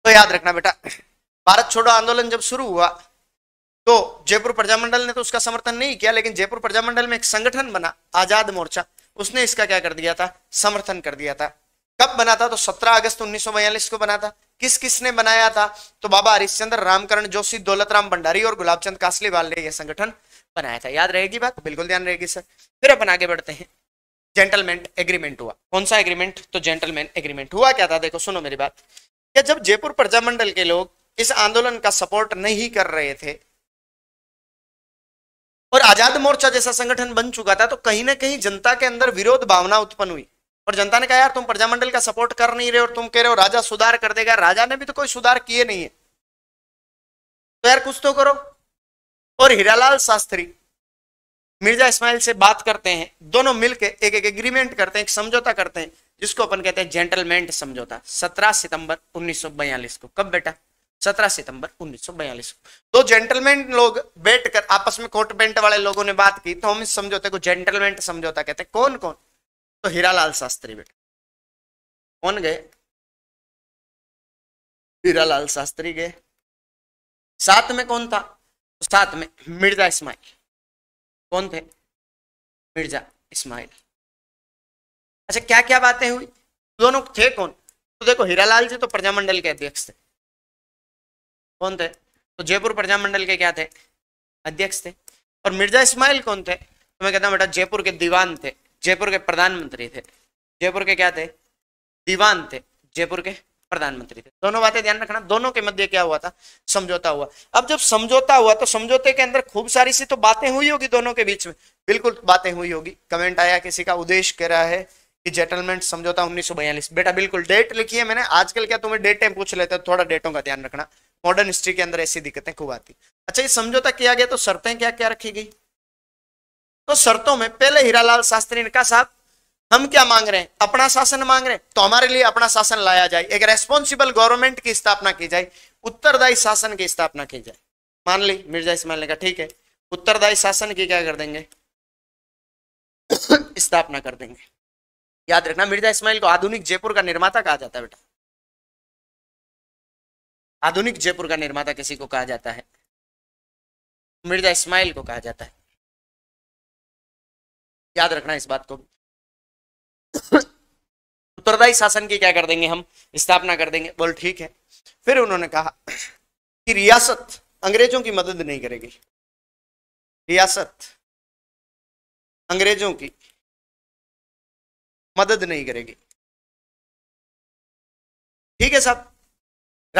तो याद रखना बेटा भारत छोड़ो आंदोलन जब शुरू हुआ तो जयपुर प्रजामंडल ने तो उसका समर्थन नहीं किया लेकिन जयपुर प्रजामंडल में एक संगठन बना आजाद मोर्चा उसने इसका क्या कर दिया था समर्थन कर दिया था कब बना था तो 17 अगस्त 1942 को बना था किस किस ने बनाया था तो बाबा हरिश्चंद्र रामकरण जोशी दौलतराम भंडारी और गुलाबचंद कासलीवाल ने यह संगठन बनाया था याद रहेगी बात बिल्कुल ध्यान रहेगी सर फिर अपन आगे बढ़ते हैं जेंटलमैन एग्रीमेंट हुआ कौन सा एग्रीमेंट तो जेंटलमैन एग्रीमेंट हुआ क्या था देखो सुनो मेरी बात क्या जब जयपुर प्रजामंडल के लोग इस आंदोलन का सपोर्ट नहीं कर रहे थे और आजाद मोर्चा जैसा संगठन बन चुका था तो कहीं ना कहीं जनता के अंदर विरोध भावना उत्पन्न हुई और जनता ने कहा यार तुम प्रजामंडल का सपोर्ट कर नहीं रहे और तुम कह रहे हो राजा सुधार कर देगा राजा ने भी तो कोई सुधार किए नहीं है तो यार कुछ तो करो और हीरालाल शास्त्री मिर्जा इस्माइल से बात करते हैं दोनों मिलकर एक एक एग्रीमेंट करते हैं एक समझौता करते हैं जिसको अपन कहते हैं जेंटलमैन समझौता 17 सितंबर 1942 को कब बेटा 17 सितंबर 1942 को दो जेंटलमैन लोग बैठकर आपस में कोट पेंट वाले लोगों ने बात की तो हम इस समझौते को जेंटलमैन समझौता कहते हैं कौन कौन तो हीरालाल शास्त्री बेटा कौन गए हीरालाल शास्त्री गए साथ में कौन था तो साथ में मिर्जा इस्माइल कौन थे मिर्जा इस्माइल अच्छा क्या क्या बातें हुई दोनों थे कौन तो देखो हीरालाल जी तो प्रजामंडल के अध्यक्ष थे कौन थे तो जयपुर प्रजामंडल के क्या थे अध्यक्ष थे और मिर्जा इस्माइल कौन थे तो मैं कहता हूँ बेटा जयपुर के दीवान थे जयपुर के प्रधानमंत्री थे जयपुर के क्या थे दीवान थे जयपुर के प्रधानमंत्री थे दोनों बातें ध्यान रखना दोनों के मध्य क्या हुआ था समझौता हुआ अब जब समझौता हुआ तो समझौते के अंदर खूब सारी सी तो बातें हुई होगी दोनों के बीच में बिल्कुल बातें हुई होगी कमेंट आया किसी का उद्देश्य कह रहा है कि जेटलमेंट समझौता उन्नीस बेटा बिल्कुल डेट लिखी है मैंने आजकल क्या तुम्हें डेटें पूछ लेते हो थोड़ा डेटों का ध्यान रखना मॉडर्न हिस्ट्री के अंदर ऐसी दिक्कतें खूब आती अच्छा ये समझौता किया गया तो शर्तें क्या क्या रखी गई तो शर्तों में पहले हीरालाल शास्त्री ने कहा साहब हम क्या मांग रहे हैं अपना शासन मांग रहे हैं तो हमारे लिए अपना शासन लाया जाए एक रेस्पॉन्सिबल गवर्नमेंट की स्थापना की जाए उत्तरदायी शासन की स्थापना की जाए मान ली मिर्जा इस्माइल ने कहा ठीक है उत्तरदायी शासन की क्या कर देंगे <coughs> स्थापना कर देंगे याद रखना मिर्जा इस्माइल को आधुनिक जयपुर का निर्माता कहा जाता है बेटा आधुनिक जयपुर का निर्माता किसी को कहा जाता है मिर्जा इस्माइल को कहा जाता है याद रखना इस बात को उत्तरदायी शासन की क्या कर देंगे हम स्थापना कर देंगे बोल ठीक है फिर उन्होंने कहा कि रियासत अंग्रेजों की मदद नहीं करेगी रियासत अंग्रेजों की मदद नहीं करेगी ठीक है साहब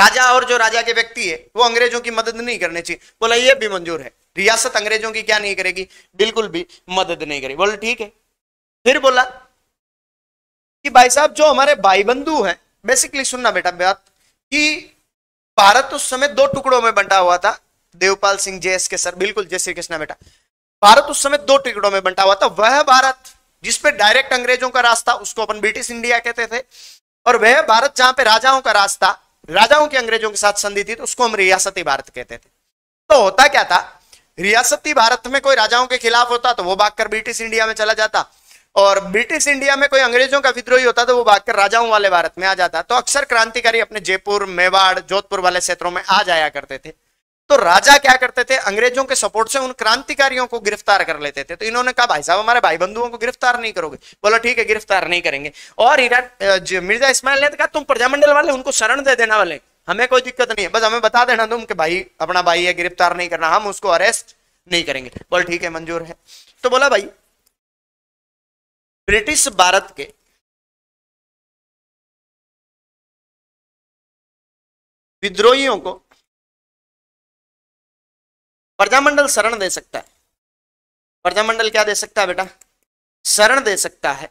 राजा और जो राजा के व्यक्ति है वो अंग्रेजों की मदद नहीं करनी चाहिए बोला ये भी मंजूर है रियासत अंग्रेजों की क्या नहीं करेगी बिल्कुल भी मदद नहीं करेगी बोले ठीक है फिर बोला कि भाई साहब जो हमारे भाई बंधु हैं बेसिकली सुनना बेटा बात कि भारत उस समय दो टुकड़ों में बंटा हुआ था देवपाल सिंह जे के सर बिल्कुल जय श्री कृष्णा बेटा भारत उस समय दो टुकड़ों में बंटा हुआ था वह भारत जिसपे डायरेक्ट अंग्रेजों का रास्ता उसको अपन ब्रिटिश इंडिया कहते थे और वह भारत जहां पे राजाओं का रास्ता राजाओं के अंग्रेजों के साथ संधि थी तो उसको हम रियासती भारत कहते थे तो होता क्या था रियासती भारत में कोई राजाओं के खिलाफ होता तो वो भागकर ब्रिटिश इंडिया में चला जाता और ब्रिटिश इंडिया में कोई अंग्रेजों का विद्रोही होता तो वो भागकर राजाओं वाले भारत में आ जाता तो अक्सर क्रांतिकारी अपने जयपुर मेवाड़ जोधपुर वाले क्षेत्रों में आ जाया करते थे तो राजा क्या करते थे अंग्रेजों के सपोर्ट से उन क्रांतिकारियों को गिरफ्तार कर लेते थे तो इन्होंने कहा भाई साहब हमारे भाई बंधुओं को गिरफ्तार नहीं करोगे बोला ठीक है गिरफ्तार नहीं करेंगे और मिर्जा इस्माइल ने कहा तुम प्रजामंडल वाले उनको शरण दे देना वाले हमें कोई दिक्कत नहीं है बस हमें बता देना तुम कि भाई अपना भाई है गिरफ्तार नहीं करना हम उसको अरेस्ट नहीं करेंगे बोल ठीक है मंजूर है तो बोला भाई ब्रिटिश भारत के विद्रोहियों को प्रजामंडल शरण दे सकता है प्रजामंडल क्या दे सकता है बेटा शरण दे सकता है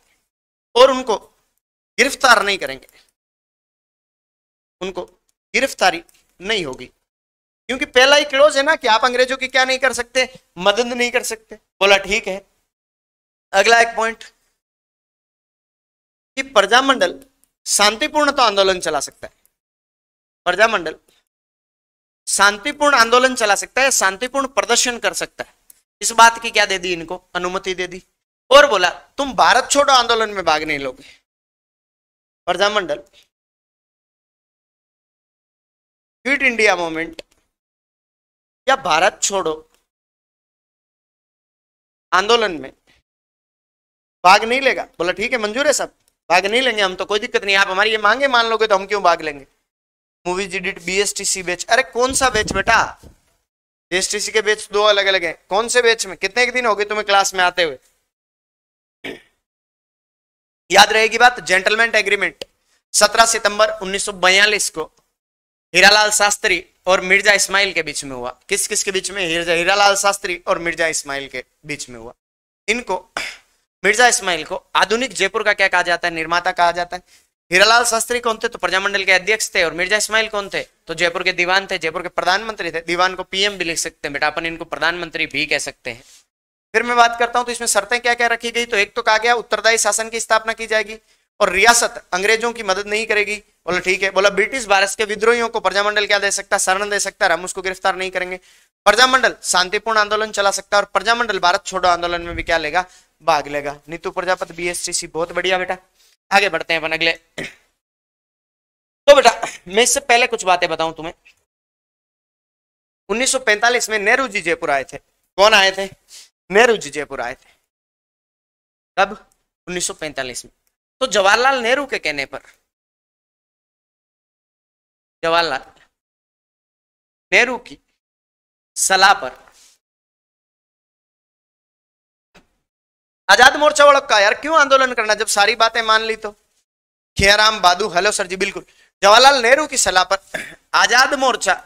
और उनको गिरफ्तार नहीं करेंगे उनको गिरफ्तारी नहीं होगी क्योंकि पहला ही क्लोज है ना कि आप अंग्रेजों की क्या नहीं कर सकते मदद नहीं कर सकते बोला ठीक है अगला एक पॉइंट कि प्रजामंडल शांतिपूर्ण तो आंदोलन चला सकता है प्रजामंडल शांतिपूर्ण आंदोलन चला सकता है शांतिपूर्ण प्रदर्शन कर सकता है इस बात की क्या दे दी इनको अनुमति दे दी और बोला तुम भारत छोड़ो आंदोलन में भाग नहीं लोगे प्रजामंडल क्विट इंडिया मूवमेंट या भारत छोड़ो आंदोलन में भाग नहीं लेगा बोला ठीक है मंजूर है सब भाग नहीं लेंगे हम तो कोई दिक्कत नहीं आप हमारी ये मांगे मान लोगे तो हम क्यों भाग लेंगे मूवीज एडिट बीएसटीसी बेच अरे कौन सा बेच बेटा बीएसटीसी के बेच दो अलग अलग हैं कौन से बेच में कितने के दिन हो गए तुम्हें क्लास में आते हुए याद रहेगी बात जेंटलमैन एग्रीमेंट 17 सितंबर 1942 को हीरालाल शास्त्री और मिर्जा इस्माइल के बीच में हुआ किस किस के बीच में हीरालाल शास्त्री और मिर्जा इस्माइल के बीच में हुआ इनको मिर्जा इस्माइल को आधुनिक जयपुर का क्या कहा जाता है निर्माता कहा जाता है हीरालाल शास्त्री कौन थे तो प्रजामंडल के अध्यक्ष थे और मिर्जा इस्माइल कौन थे तो जयपुर के दीवान थे जयपुर के प्रधानमंत्री थे दीवान को पीएम भी लिख सकते हैं बेटा अपन इनको प्रधानमंत्री भी कह सकते हैं फिर मैं बात करता हूं तो इसमें शर्तें क्या क्या रखी गई तो एक तो कहा गया उत्तरदायी शासन की स्थापना की जाएगी और रियासत अंग्रेजों की मदद नहीं करेगी बोला ठीक है बोला ब्रिटिश भारत के विद्रोहियों को प्रजामंडल क्या दे सकता शरण दे सकता है हम उसको गिरफ्तार नहीं करेंगे प्रजामंडल शांतिपूर्ण आंदोलन चला सकता है और प्रजामंडल भारत छोड़ो आंदोलन में भी क्या लेगा भाग लेगा नीतू प्रजापत बी बहुत बढ़िया बेटा आगे बढ़ते हैं अपन अगले तो बेटा मैं इससे पहले कुछ बातें बताऊं तुम्हें 1945 में नेहरू जी जयपुर आए थे कौन आए थे नेहरू जी जयपुर आए थे कब 1945 में तो जवाहरलाल नेहरू के कहने पर जवाहरलाल नेहरू की सलाह पर आजाद मोर्चा वालों का यार क्यों आंदोलन करना जब सारी बातें मान ली तो खेराम बादू हेलो सर जी बिल्कुल जवाहरलाल नेहरू की सलाह पर <clears throat> आजाद मोर्चा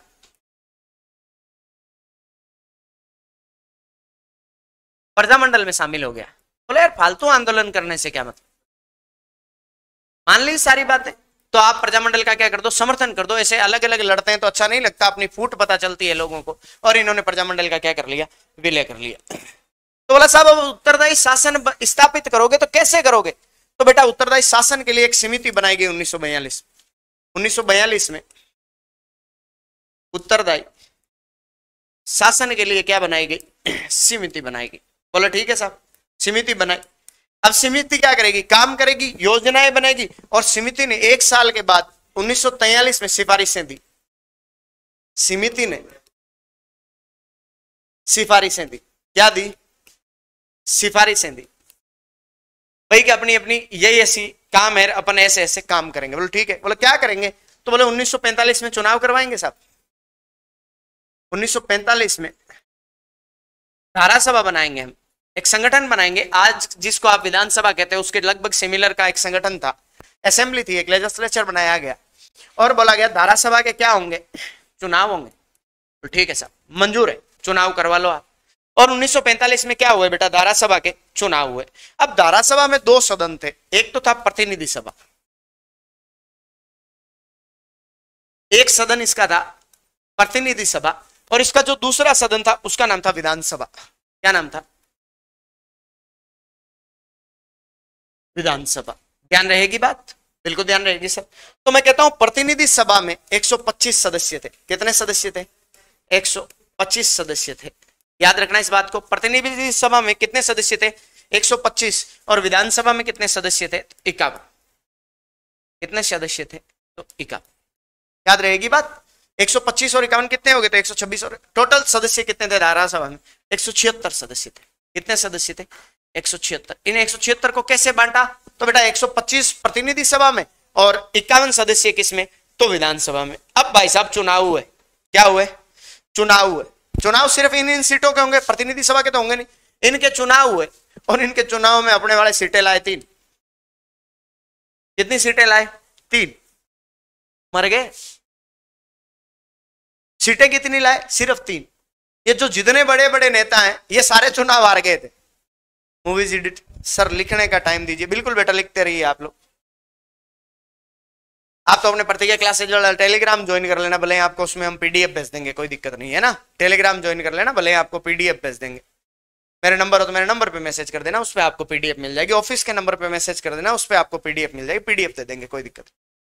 प्रजामंडल में शामिल हो गया बोला यार फालतू आंदोलन करने से क्या मतलब मान ली सारी बातें तो आप प्रजामंडल का क्या कर दो समर्थन कर दो ऐसे अलग अलग लड़ते हैं तो अच्छा नहीं लगता अपनी फूट पता चलती है लोगों को और इन्होंने प्रजामंडल का क्या कर लिया विलय कर लिया तो बोला साहब अब उत्तरदायी शासन स्थापित करोगे तो कैसे करोगे तो बेटा उत्तरदायी शासन के लिए एक समिति बनाई गई उन्नीस सौ बयालीस में उत्तरदायी शासन के लिए क्या बनाई गई <clears throat> समिति बनाई गई बोला ठीक है साहब समिति बनाई अब समिति क्या करेगी काम करेगी योजनाएं बनाएगी और समिति ने एक साल के बाद 1943 में सिफारिशें दी समिति ने सिफारिशें दी क्या दी सिफारिशें दी भाई कि अपनी अपनी यही ऐसी काम है अपन ऐसे ऐसे काम करेंगे बोलो ठीक है बोलो क्या करेंगे तो बोले 1945 में चुनाव करवाएंगे साहब 1945 में धारा सभा बनाएंगे हम एक संगठन बनाएंगे आज जिसको आप विधानसभा कहते हैं उसके लगभग सिमिलर का एक संगठन था असेंबली थी एक लेजिस्लेचर बनाया गया और बोला गया धारा सभा के क्या होंगे चुनाव होंगे तो ठीक है सर मंजूर है चुनाव करवा लो आप और 1945 में क्या हुए बेटा धारा सभा के चुनाव हुए अब धारा सभा में दो सदन थे एक तो था प्रतिनिधि सभा एक सदन इसका था प्रतिनिधि सभा और इसका जो दूसरा सदन था उसका नाम था विधानसभा क्या नाम था विधानसभा ध्यान रहेगी बात बिल्कुल ध्यान रहेगी सर तो मैं कहता हूं प्रतिनिधि सभा में 125 सदस्य थे कितने सदस्य थे 125 सदस्य थे याद रखना इस बात को प्रतिनिधि सभा में कितने सदस्य थे 125 और विधानसभा में कितने सदस्य थे तो इक्यावन कितने सदस्य थे तो इक्यावन याद रहेगी बात 125 और इक्यावन कितने हो गए थे 126 और टोटल सदस्य कितने थे धारा सभा में एक सदस्य थे कितने सदस्य थे एक इन एक को कैसे बांटा तो बेटा 125 प्रतिनिधि सभा में और इक्यावन सदस्य किसमें तो विधानसभा में अब भाई साहब चुनाव हुए क्या हुए चुनाव हुए चुनाव सिर्फ इन इन सीटों के होंगे प्रतिनिधि सभा के तो होंगे नहीं इनके चुनाव हुए और इनके चुनाव में अपने वाले सीटें लाए तीन कितनी सीटें लाए तीन मर गए सीटें कितनी लाए सिर्फ तीन ये जो जितने बड़े बड़े नेता हैं ये सारे चुनाव हार गए थे मूवीज एडिट सर लिखने का टाइम दीजिए बिल्कुल बेटा लिखते रहिए आप लोग आप तो अपने प्रतिज्ञा क्लास से जो टेलीग्राम ज्वाइन कर लेना भले आपको उसमें हम पीडीएफ भेज देंगे कोई दिक्कत नहीं है ना टेलीग्राम ज्वाइन कर लेना भले आपको पीडीएफ भेज देंगे मेरे नंबर हो तो मेरे नंबर पे मैसेज कर देना उस पर आपको पीडीएफ मिल जाएगी ऑफिस के नंबर पे मैसेज कर देना उस पर आपको पीडीएफ मिल जाएगी पीडीएफ दे देंगे कोई दिक्कत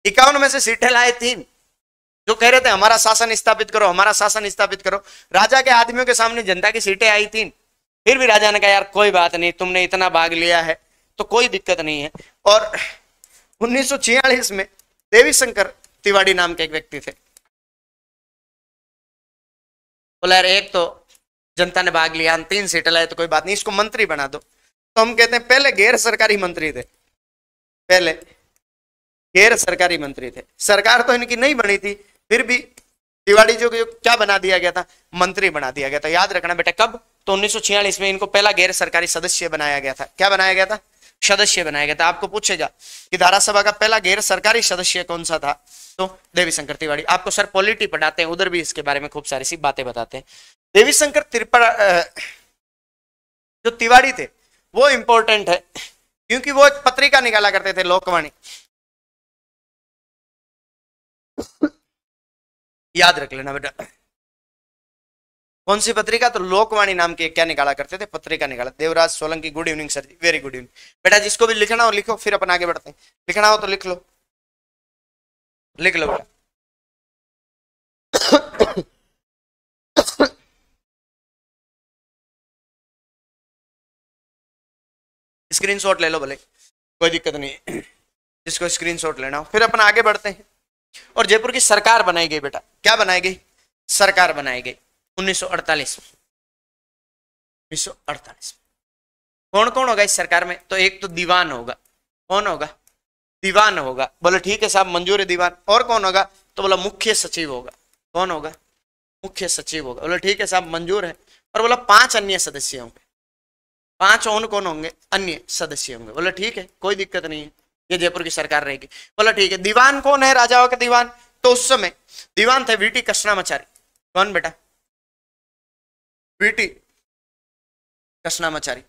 इक्यावन में से सीटें लाए तीन जो कह रहे थे हमारा शासन स्थापित करो हमारा शासन स्थापित करो राजा के आदमियों के सामने जनता की सीटें आई तीन फिर भी राजा ने कहा यार कोई बात नहीं तुमने इतना भाग लिया है तो कोई दिक्कत नहीं है और उन्नीस में देवी शंकर तिवाड़ी नाम के एक व्यक्ति थे बोला यार एक तो जनता ने भाग लिया तीन सीट लाए तो कोई बात नहीं इसको मंत्री बना दो तो हम कहते हैं पहले गैर सरकारी मंत्री थे पहले गैर सरकारी मंत्री थे सरकार तो इनकी नहीं बनी थी फिर भी तिवाड़ी जो क्या बना दिया गया था मंत्री बना दिया गया था याद रखना बेटा कब तो उन्नीस में इनको पहला गैर सरकारी सदस्य बनाया गया था क्या बनाया गया था सदस्य बनाया गया था आपको पूछे जा कि धारा सभा का पहला गैर सरकारी सदस्य कौन सा था तो देवी शंकर तिवाड़ी आपको सर पॉलिटी पढ़ाते हैं उधर भी इसके बारे में खूब सारी सी बातें बताते हैं देवी शंकर त्रिपा जो तिवाड़ी थे वो इंपॉर्टेंट है क्योंकि वो एक पत्रिका निकाला करते थे लोकवाणी याद रख लेना बेटा कौन सी पत्रिका तो लोकवाणी नाम की क्या निकाला करते थे पत्रिका निकाला Devraj Solanki good evening sir ji very good evening बेटा जिसको भी लिखना हो लिखो फिर अपन आगे बढ़ते हैं लिखना हो तो लिख लो लिख लो बेटा स्क्रीनशॉट ले लो भले कोई दिक्कत नहीं जिसको स्क्रीनशॉट लेना हो फिर अपन आगे बढ़ते हैं और जयपुर की सरकार बनाई गई बेटा क्या बनाई गई सरकार बनाई गई 1948 कौन कौन होगा इस सरकार में तो एक तो दीवान होगा कौन होगा दीवान होगा बोले ठीक है साहब मंजूर है दीवान और कौन होगा तो बोला मुख्य सचिव होगा कौन होगा मुख्य सचिव होगा बोले ठीक है साहब मंजूर है और बोला पांच अन्य सदस्य होंगे पांच और कौन होंगे अन्य सदस्य होंगे बोले ठीक है कोई दिक्कत नहीं है ये जयपुर की सरकार रहेगी बोला ठीक है दीवान कौन है राजाओं के दीवान तो उस समय दीवान थे वीटी कृष्णामाचारी कौन बेटा बीटी कृष्णामाचारी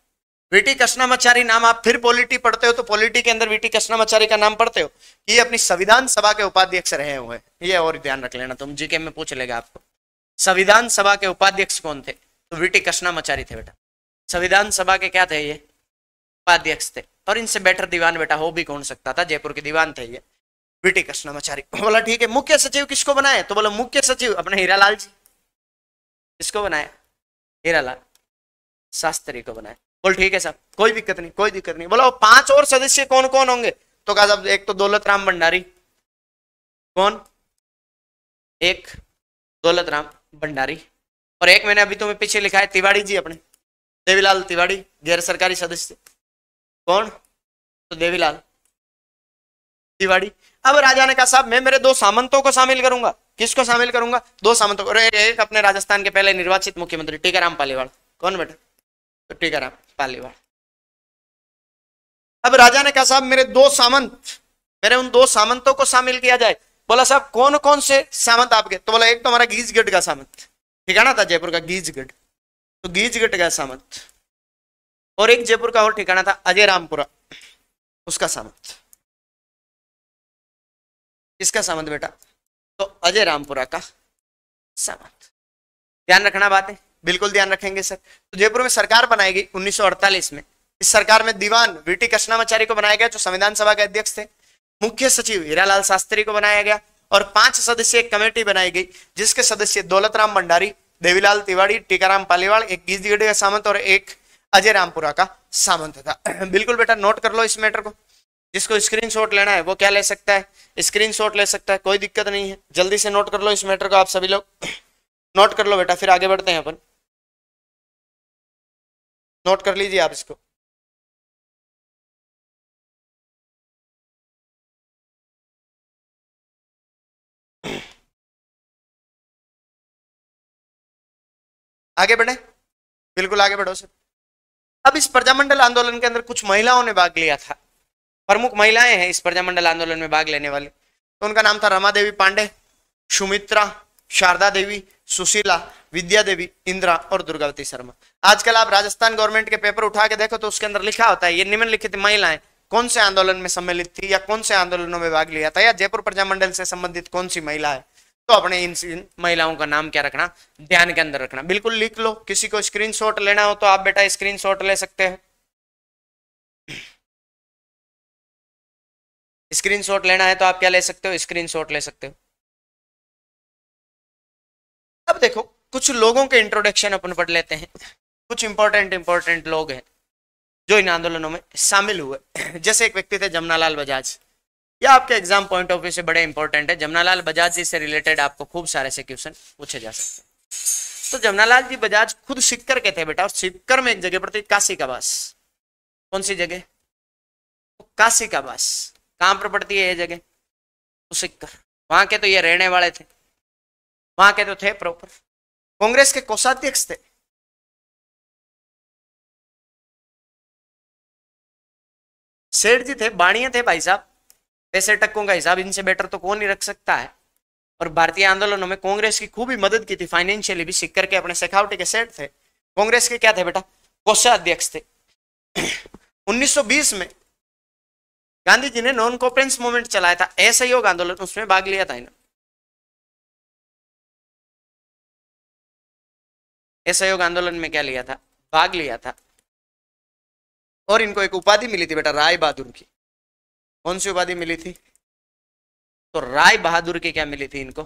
वीटी कृष्णामाचारी नाम आप फिर पॉलिटी पढ़ते हो तो पॉलिटी के अंदर वीटी कृष्णामाचारी का नाम पढ़ते हो ये अपनी संविधान सभा के उपाध्यक्ष रहे हुए ये और ध्यान रख लेना तुम जीके में पूछ लेगा आपको संविधान सभा के उपाध्यक्ष कौन थे तो वीटी कृष्णामाचारी थे बेटा संविधान सभा के क्या थे ये उपाध्यक्ष थे और इनसे बेटर दीवान बेटा हो भी कौन सकता था जयपुर के दीवान थे ये वीटी कृष्णामाचारी बोला ठीक है मुख्य सचिव किसको बनाए तो बोला मुख्य सचिव अपने हीरालाल जी किसको बनाया हीरा शास्त्री को बनाए बोल ठीक है साहब कोई दिक्कत नहीं कोई दिक्कत नहीं बोलो पांच और सदस्य कौन कौन होंगे तो कहा साहब एक तो दौलत राम भंडारी कौन एक दौलत राम भंडारी और एक मैंने अभी तुम्हें पीछे लिखा है तिवाड़ी जी अपने देवीलाल तिवाड़ी गैर सरकारी सदस्य कौन तो देवीलाल तिवाड़ी अब राजा ने कहा साहब मैं मेरे दो सामंतों को शामिल करूंगा किसको शामिल करूंगा दो सामंतों एक अपने राजस्थान के पहले निर्वाचित मुख्यमंत्री टीकाराम पालीवाल कौन बेटा तो टीकाराम पालीवाल अब राजा ने कहा साहब मेरे दो सामंत मेरे उन दो सामंतों को शामिल किया जाए बोला साहब कौन कौन से सामंत आपके तो बोला एक तो हमारा गीजगढ़ का सामंत ठिकाना था जयपुर का गीजगढ़ तो गीजगढ़ का सामंत और एक जयपुर का और ठिकाना था अजय रामपुरा उसका सामंत किसका सामंत बेटा तो अजय रामपुरा का सवाल ध्यान रखना बातें बिल्कुल ध्यान रखेंगे सर तो जयपुर में सरकार बनाई गई 1948 में इस सरकार में दीवान वीटी कृष्णाचार्य को बनाया गया जो संविधान सभा के अध्यक्ष थे मुख्य सचिव हीरालाल शास्त्री को बनाया गया और पांच सदस्य एक कमेटी बनाई गई जिसके सदस्य दौलतराम भंडारी देवीलाल तिवाड़ी टीकाराम पालीवाल एक का सामंत और एक अजय रामपुरा का सामंत था <clears throat> बिल्कुल बेटा नोट कर लो इस मैटर को जिसको स्क्रीनशॉट लेना है वो क्या ले सकता है स्क्रीनशॉट ले सकता है कोई दिक्कत नहीं है जल्दी से नोट कर लो इस मैटर को आप सभी लोग नोट <clears throat> कर लो बेटा फिर आगे बढ़ते हैं अपन नोट कर लीजिए आप इसको <clears throat> आगे बढ़े बिल्कुल आगे बढ़ो सर अब इस प्रजामंडल आंदोलन के अंदर कुछ महिलाओं ने भाग लिया था प्रमुख महिलाएं हैं इस प्रजामंडल आंदोलन में भाग लेने वाले तो उनका नाम था रमा देवी पांडे सुमित्रा शारदा देवी सुशीला विद्या देवी इंदिरा और दुर्गावती शर्मा आजकल आप राजस्थान गवर्नमेंट के पेपर उठा के देखो तो उसके अंदर लिखा होता है ये निम्नलिखित महिलाएं कौन से आंदोलन में सम्मिलित थी या कौन से आंदोलनों में भाग लिया था या जयपुर प्रजामंडल से संबंधित कौन सी महिला है तो अपने इन महिलाओं का नाम क्या रखना ध्यान के अंदर रखना बिल्कुल लिख लो किसी को स्क्रीनशॉट लेना हो तो आप बेटा स्क्रीनशॉट ले सकते हैं स्क्रीनशॉट लेना है तो आप क्या ले सकते हो स्क्रीनशॉट ले सकते हो अब देखो कुछ लोगों के इंट्रोडक्शन अपन पढ़ लेते हैं कुछ इंपॉर्टेंट इंपॉर्टेंट लोग हैं जो इन आंदोलनों में शामिल हुए जैसे एक व्यक्ति थे जमनालाल बजाज या आपके एग्जाम पॉइंट ऑफ व्यू से बड़े इंपॉर्टेंट है जमनालाल बजाज जी से रिलेटेड आपको खूब सारे से क्वेश्चन पूछे जा सकते हैं तो जमनालाल जी बजाज खुद सिक्कर के थे बेटा और सिक्कर में एक जगह पर थी काशी का बास कौन सी जगह काशी का बास कहां पर पड़ती है ये जगह सिक्कर वहां के तो ये रहने वाले थे वहां के तो थे प्रॉपर कांग्रेस के कोषाध्यक्ष थे सेठ जी थे बाणिया थे भाई साहब पैसे टक्कों का हिसाब इनसे बेटर तो कौन ही रख सकता है और भारतीय आंदोलनों में कांग्रेस की खूब ही मदद की थी फाइनेंशियली भी सिक्कर के अपने सेखावटी के सेठ थे कांग्रेस के क्या थे बेटा कोषाध्यक्ष थे 1920 <clears throat> में गांधी जी ने नॉन कॉपरेंस मूवमेंट चलाया था असहयोग आंदोलन उसमें भाग लिया था इन्होंने असहयोग आंदोलन में क्या लिया था भाग लिया था और इनको एक उपाधि मिली थी बेटा राय बहादुर की कौन सी उपाधि मिली थी तो राय बहादुर की क्या मिली थी इनको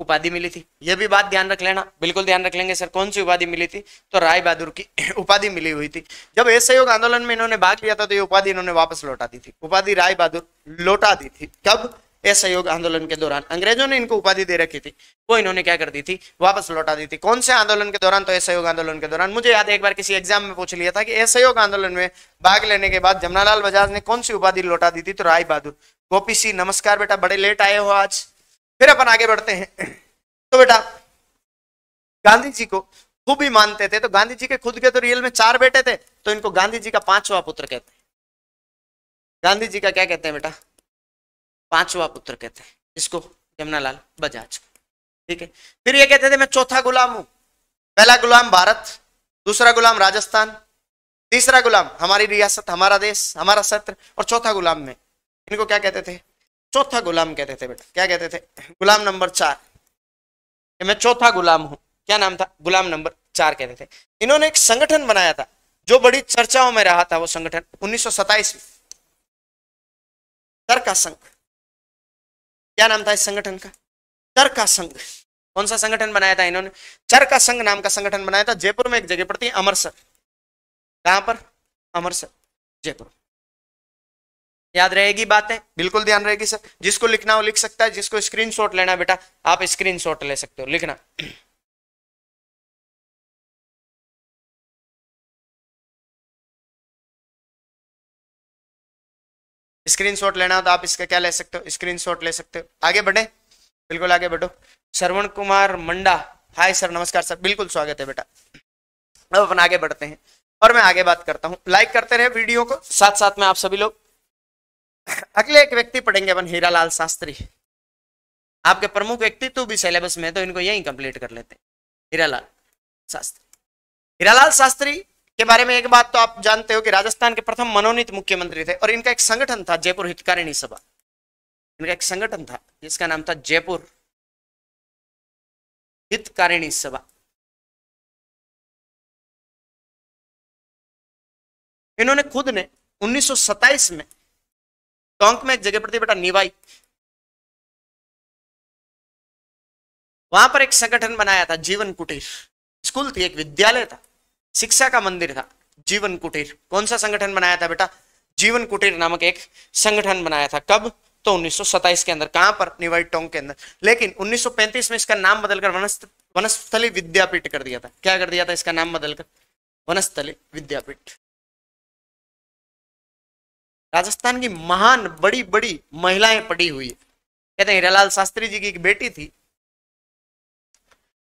उपाधि मिली थी यह भी बात ध्यान रख लेना बिल्कुल ध्यान रख लेंगे सर कौन सी उपाधि मिली थी तो राय बहादुर की <laughs> उपाधि मिली हुई थी जब असहयोग आंदोलन में इन्होंने भाग लिया था तो ये उपाधि इन्होंने वापस लौटा दी थी उपाधि राय बहादुर लौटा दी थी कब असहयोग आंदोलन के दौरान अंग्रेजों ने इनको उपाधि दे रखी थी वो इन्होंने क्या कर दी थी वापस लौटा दी थी कौन से आंदोलन के दौरान तो असहयोग आंदोलन के दौरान मुझे याद है एक बार किसी एग्जाम में पूछ लिया था कि असहयोग आंदोलन में भाग लेने के बाद जमनालाल बजाज ने कौन सी उपाधि लौटा दी थी तो राय बहादुर गोपी सिंह नमस्कार बेटा बड़े लेट आए हो आज फिर अपन आगे बढ़ते हैं तो बेटा गांधी जी को खूब ही मानते थे तो गांधी जी के खुद के तो रियल में चार बेटे थे तो इनको गांधी जी का पांचवा पुत्र कहते हैं गांधी जी का क्या कहते हैं बेटा पांचवा पुत्र कहते हैं इसको यमुनालाल बजाज को ठीक है फिर ये कहते थे मैं चौथा गुलाम हूं पहला गुलाम भारत दूसरा गुलाम राजस्थान तीसरा गुलाम हमारी रियासत हमारा देश हमारा सत्र और चौथा गुलाम में इनको क्या कहते थे चौथा गुलाम कहते थे बेटा क्या कहते थे गुलाम नंबर चार मैं चौथा गुलाम हूं क्या नाम था गुलाम नंबर चार कहते थे इन्होंने एक संगठन बनाया था जो बड़ी चर्चाओं में रहा था वो संगठन उन्नीस में तर्क संघ क्या नाम था इस संगठन का चरका संघ कौन सा संगठन बनाया था इन्होंने चरका संघ नाम का संगठन बनाया था जयपुर में एक जगह पड़ती है अमरसर कहां पर अमरसर जयपुर याद रहेगी बातें बिल्कुल ध्यान रहेगी सर जिसको लिखना हो लिख सकता है जिसको स्क्रीनशॉट लेना बेटा आप स्क्रीनशॉट ले सकते हो लिखना स्क्रीनशॉट लेना हो तो आप इसका क्या ले सकते हो स्क्रीनशॉट ले सकते हो आगे बढ़े बिल्कुल आगे बढ़ो श्रवण कुमार मंडा हाय सर नमस्कार सर बिल्कुल स्वागत है बेटा अब अपन आगे बढ़ते हैं और मैं आगे बात करता हूँ लाइक करते रहे वीडियो को साथ साथ में आप सभी लोग अगले एक व्यक्ति पढ़ेंगे अपन हीरालाल शास्त्री आपके प्रमुख व्यक्तित्व तो भी सिलेबस में तो इनको यही कंप्लीट कर लेते हैं हीरालाल शास्त्री हीरालाल शास्त्री के बारे में एक बात तो आप जानते हो कि राजस्थान के प्रथम मनोनीत मुख्यमंत्री थे और इनका एक संगठन था जयपुर हितकारिणी सभा इनका एक संगठन था जिसका नाम था जयपुर हितकारिणी सभा इन्होंने खुद ने उन्नीस में टोंक में एक जगह पड़ती है बेटा निवाई वहां पर एक संगठन बनाया था जीवन कुटीर स्कूल थी एक विद्यालय था शिक्षा का मंदिर था जीवन कुटीर कौन सा संगठन बनाया था बेटा जीवन कुटीर नामक एक संगठन बनाया था कब तो उन्नीस के अंदर कहां पर निवाई टोंक के अंदर लेकिन 1935 में इसका नाम बदलकर वनस्थली विद्यापीठ कर दिया था क्या कर दिया था इसका नाम बदलकर वनस्थली विद्यापीठ राजस्थान की महान बड़ी बड़ी महिलाएं पड़ी हुई है कहते हैं हीरालाल शास्त्री जी की एक बेटी थी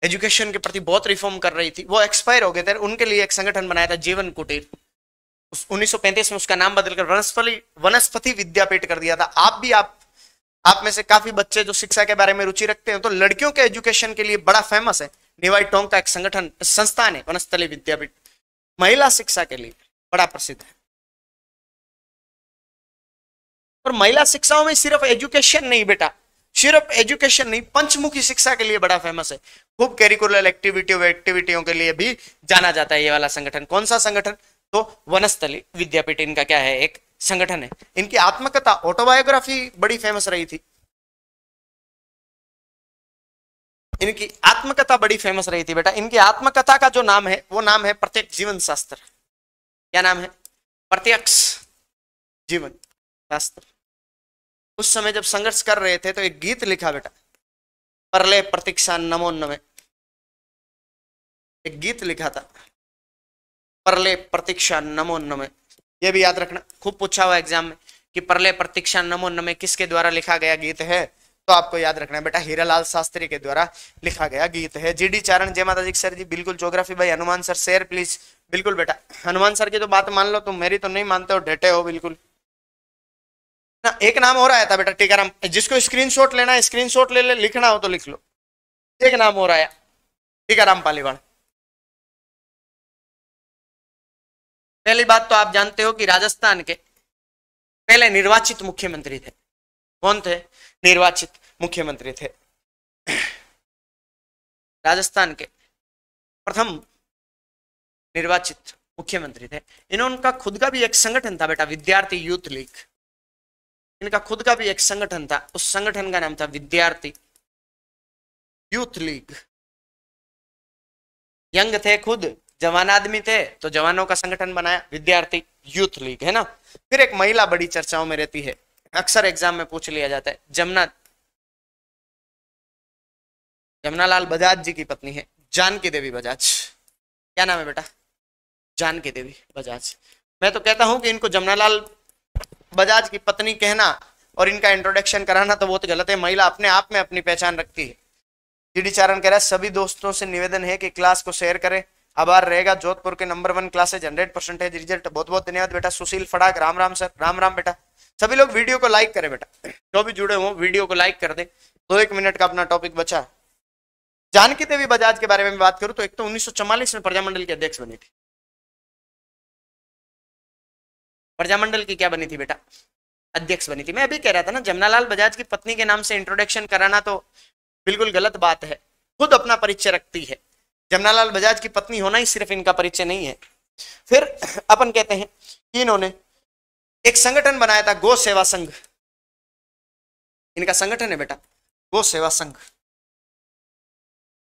एजुकेशन के प्रति बहुत रिफॉर्म कर रही थी वो एक्सपायर हो गए थे उनके लिए एक संगठन बनाया था जीवन कुटीर उन्नीस में उसका नाम बदलकर वनस्पति वनस्पति विद्यापीठ कर दिया था आप भी आप आप में से काफी बच्चे जो शिक्षा के बारे में रुचि रखते हैं तो लड़कियों के एजुकेशन के लिए बड़ा फेमस है निवाई टोंग का एक संगठन संस्थान है वनस्थली विद्यापीठ महिला शिक्षा के लिए बड़ा प्रसिद्ध है पर महिला शिक्षाओं में सिर्फ एजुकेशन नहीं बेटा सिर्फ एजुकेशन नहीं पंचमुखी शिक्षा के लिए बड़ा फेमस है खूब कैरिकुलर एक्टिविटी एक्टिविटियों के लिए भी जाना जाता है ये वाला संगठन कौन सा संगठन तो वनस्थली विद्यापीठ इनका क्या है एक संगठन है इनकी आत्मकथा ऑटोबायोग्राफी बड़ी फेमस रही थी इनकी आत्मकथा बड़ी फेमस रही थी बेटा इनकी आत्मकथा का जो नाम है वो नाम है प्रत्यक्ष जीवन शास्त्र क्या नाम है प्रत्यक्ष जीवन शास्त्र उस समय जब संघर्ष कर रहे थे तो एक गीत लिखा बेटा परले प्रतीक्षा नमे एक गीत लिखा था परले प्रतीक्षा नमे ये भी याद रखना खूब पूछा हुआ एग्जाम में कि परले प्रतीक्षा नमे किसके द्वारा लिखा गया गीत है तो आपको याद रखना है बेटा हीरालाल शास्त्री के द्वारा लिखा गया गीत है जी डी चारण जय माता जी सर जी बिल्कुल जोग्राफी भाई हनुमान सर शेयर प्लीज बिल्कुल बेटा हनुमान सर की तो बात मान लो तुम तो मेरी तो नहीं मानते हो डेटे हो बिल्कुल एक नाम हो रहा था बेटा राम जिसको स्क्रीनशॉट लेना है स्क्रीनशॉट ले ले लिखना हो तो लिख लो एक नाम हो रहा है टीकाराम पालीवाल पहली बात तो आप जानते हो कि राजस्थान के पहले निर्वाचित मुख्यमंत्री थे कौन थे निर्वाचित मुख्यमंत्री थे राजस्थान के प्रथम निर्वाचित मुख्यमंत्री थे इन्होंने उनका खुद का भी एक संगठन था बेटा विद्यार्थी यूथ लीग इनका खुद का भी एक संगठन था उस संगठन का नाम था विद्यार्थी यूथ लीग यंग थे खुद जवान आदमी थे तो जवानों का संगठन बनाया विद्यार्थी यूथ लीग है ना फिर एक महिला बड़ी चर्चाओं में रहती है अक्सर एग्जाम में पूछ लिया जाता है जमुना जमुनालाल बजाज जी की पत्नी है जानकी देवी बजाज क्या नाम है बेटा जानकी देवी बजाज मैं तो कहता हूं कि इनको जमुनालाल बजाज की पत्नी कहना और इनका इंट्रोडक्शन कराना तो बहुत गलत है महिला अपने आप में अपनी पहचान रखती है जीडी चारण कह रहा है सभी दोस्तों से निवेदन है कि क्लास को शेयर करें आभार रहेगा जोधपुर के number one classes hundred percentage result बहुत बहुत धन्यवाद बेटा सुशील फड़ाक राम राम सर राम राम बेटा सभी लोग वीडियो को लाइक करें बेटा जो भी जुड़े हो वीडियो को लाइक कर दे दो एक मिनट का अपना टॉपिक बचा जानकी देवी बजाज के बारे में बात करूं तो एक तो उन्नीस में प्रजामंडल के अध्यक्ष बनी थी प्रजामंडल की क्या बनी थी बेटा अध्यक्ष बनी थी मैं अभी कह रहा था ना जमनालाल बजाज की पत्नी के नाम से इंट्रोडक्शन कराना तो बिल्कुल गलत बात है खुद अपना परिचय रखती है जमनालाल बजाज की पत्नी होना ही सिर्फ इनका परिचय नहीं है फिर अपन कहते हैं कि इन्होंने एक संगठन बनाया था गो सेवा संघ इनका संगठन है बेटा गो सेवा संघ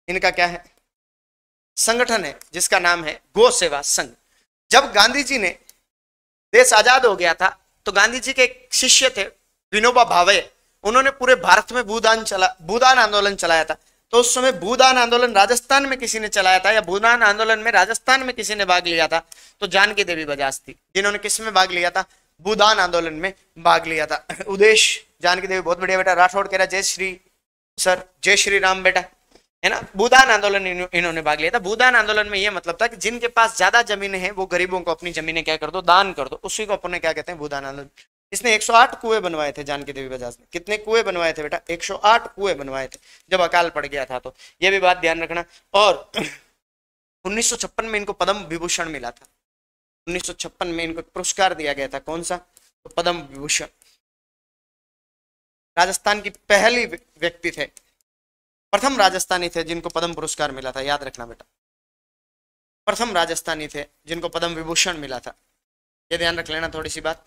इनका क्या है संगठन है जिसका नाम है गो सेवा संघ जब गांधी जी ने देश आजाद हो गया था तो गांधी जी के एक शिष्य थे विनोबा भावे उन्होंने पूरे भारत में भूदान चला भूदान आंदोलन चलाया था तो उस समय भूदान आंदोलन राजस्थान में किसी ने चलाया था या भूदान आंदोलन में राजस्थान में किसी ने भाग लिया था तो जानकी देवी बजाज थी जिन्होंने किस में भाग लिया था भूदान आंदोलन में भाग लिया था <laughs> उदेश जानकी देवी बहुत बढ़िया बेटा राठौड़ कह रहा जय श्री सर जय श्री राम बेटा है ना भूदान आंदोलन इन्होंने भाग लिया था भूदान आंदोलन में यह मतलब था कि जिनके पास ज्यादा जमीन है वो गरीबों को अपनी जमीनें क्या कर दो दान कर दो उसी को अपने क्या कहते हैं भूदान आंदोलन इसने 108 कुएं बनवाए थे जानकी देवी बजाज ने कितने कुएं बनवाए थे बेटा 108 कुएं बनवाए थे जब अकाल पड़ गया था तो यह भी बात ध्यान रखना और <clears throat> उन्नीस में इनको पद्म विभूषण मिला था उन्नीस में इनको पुरस्कार दिया गया था कौन सा तो पद्म विभूषण राजस्थान की पहली व्यक्ति थे प्रथम राजस्थानी थे जिनको पद्म पुरस्कार मिला था याद रखना बेटा प्रथम राजस्थानी थे जिनको पद्म विभूषण मिला था ये ध्यान रख लेना थोड़ी सी बात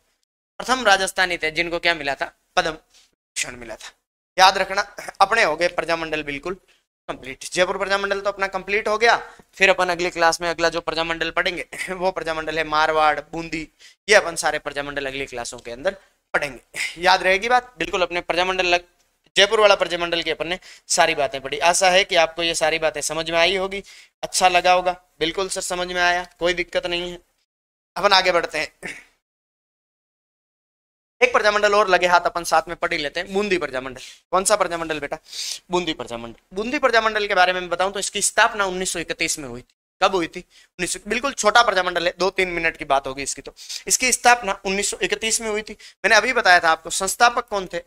प्रथम राजस्थानी थे जिनको क्या मिला था पद्म विभूषण मिला था याद रखना अपने हो गए प्रजामंडल बिल्कुल कंप्लीट जयपुर प्रजामंडल तो अपना कंप्लीट हो गया फिर अपन अगले क्लास में अगला जो प्रजामंडल पढ़ेंगे वो प्रजामंडल है मारवाड़ बूंदी ये अपन सारे प्रजामंडल अगली क्लासों के अंदर पढ़ेंगे याद रहेगी बात बिल्कुल अपने प्रजामंडल जयपुर वाला प्रजमंडल की अपन ने सारी बातें पढ़ी आशा है कि आपको ये सारी बातें समझ में आई होगी अच्छा लगा होगा बिल्कुल सर समझ में आया कोई दिक्कत नहीं है अपन आगे बढ़ते हैं एक प्रजामंडल और लगे हाथ अपन साथ में पढ़ ही लेते हैं बूंदी प्रजामंडल कौन सा प्रजामंडल बेटा बूंदी प्रजामंडल बूंदी प्रजामंडल के बारे में बताऊं तो इसकी स्थापना उन्नीस में हुई थी कब हुई थी उन्नीस बिल्कुल छोटा प्रजामंडल है दो तीन मिनट की बात होगी इसकी तो इसकी स्थापना 1931 में हुई थी मैंने अभी बताया था आपको संस्थापक कौन थे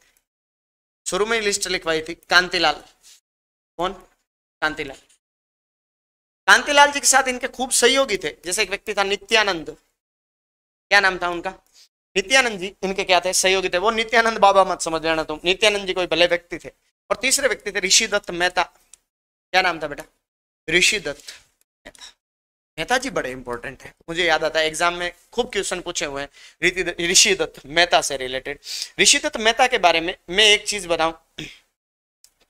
शुरू में लिस्ट लिखवाई थी कांतिलाल कौन कांतिलाल कांतिलाल जी के साथ इनके खूब सहयोगी थे जैसे एक व्यक्ति था नित्यानंद क्या नाम था उनका नित्यानंद जी इनके क्या थे सहयोगी थे वो नित्यानंद बाबा मत समझ लेना तुम नित्यानंद जी कोई भले व्यक्ति थे और तीसरे व्यक्ति थे ऋषि दत्त मेहता क्या नाम था बेटा ऋषि दत्त मेहता मेहता जी बड़े इंपॉर्टेंट है मुझे याद आता है एग्जाम में खूब क्वेश्चन पूछे हुए हैं ऋषि दत्त मेहता से रिलेटेड ऋषि दत्त मेहता के बारे में मैं एक चीज बताऊं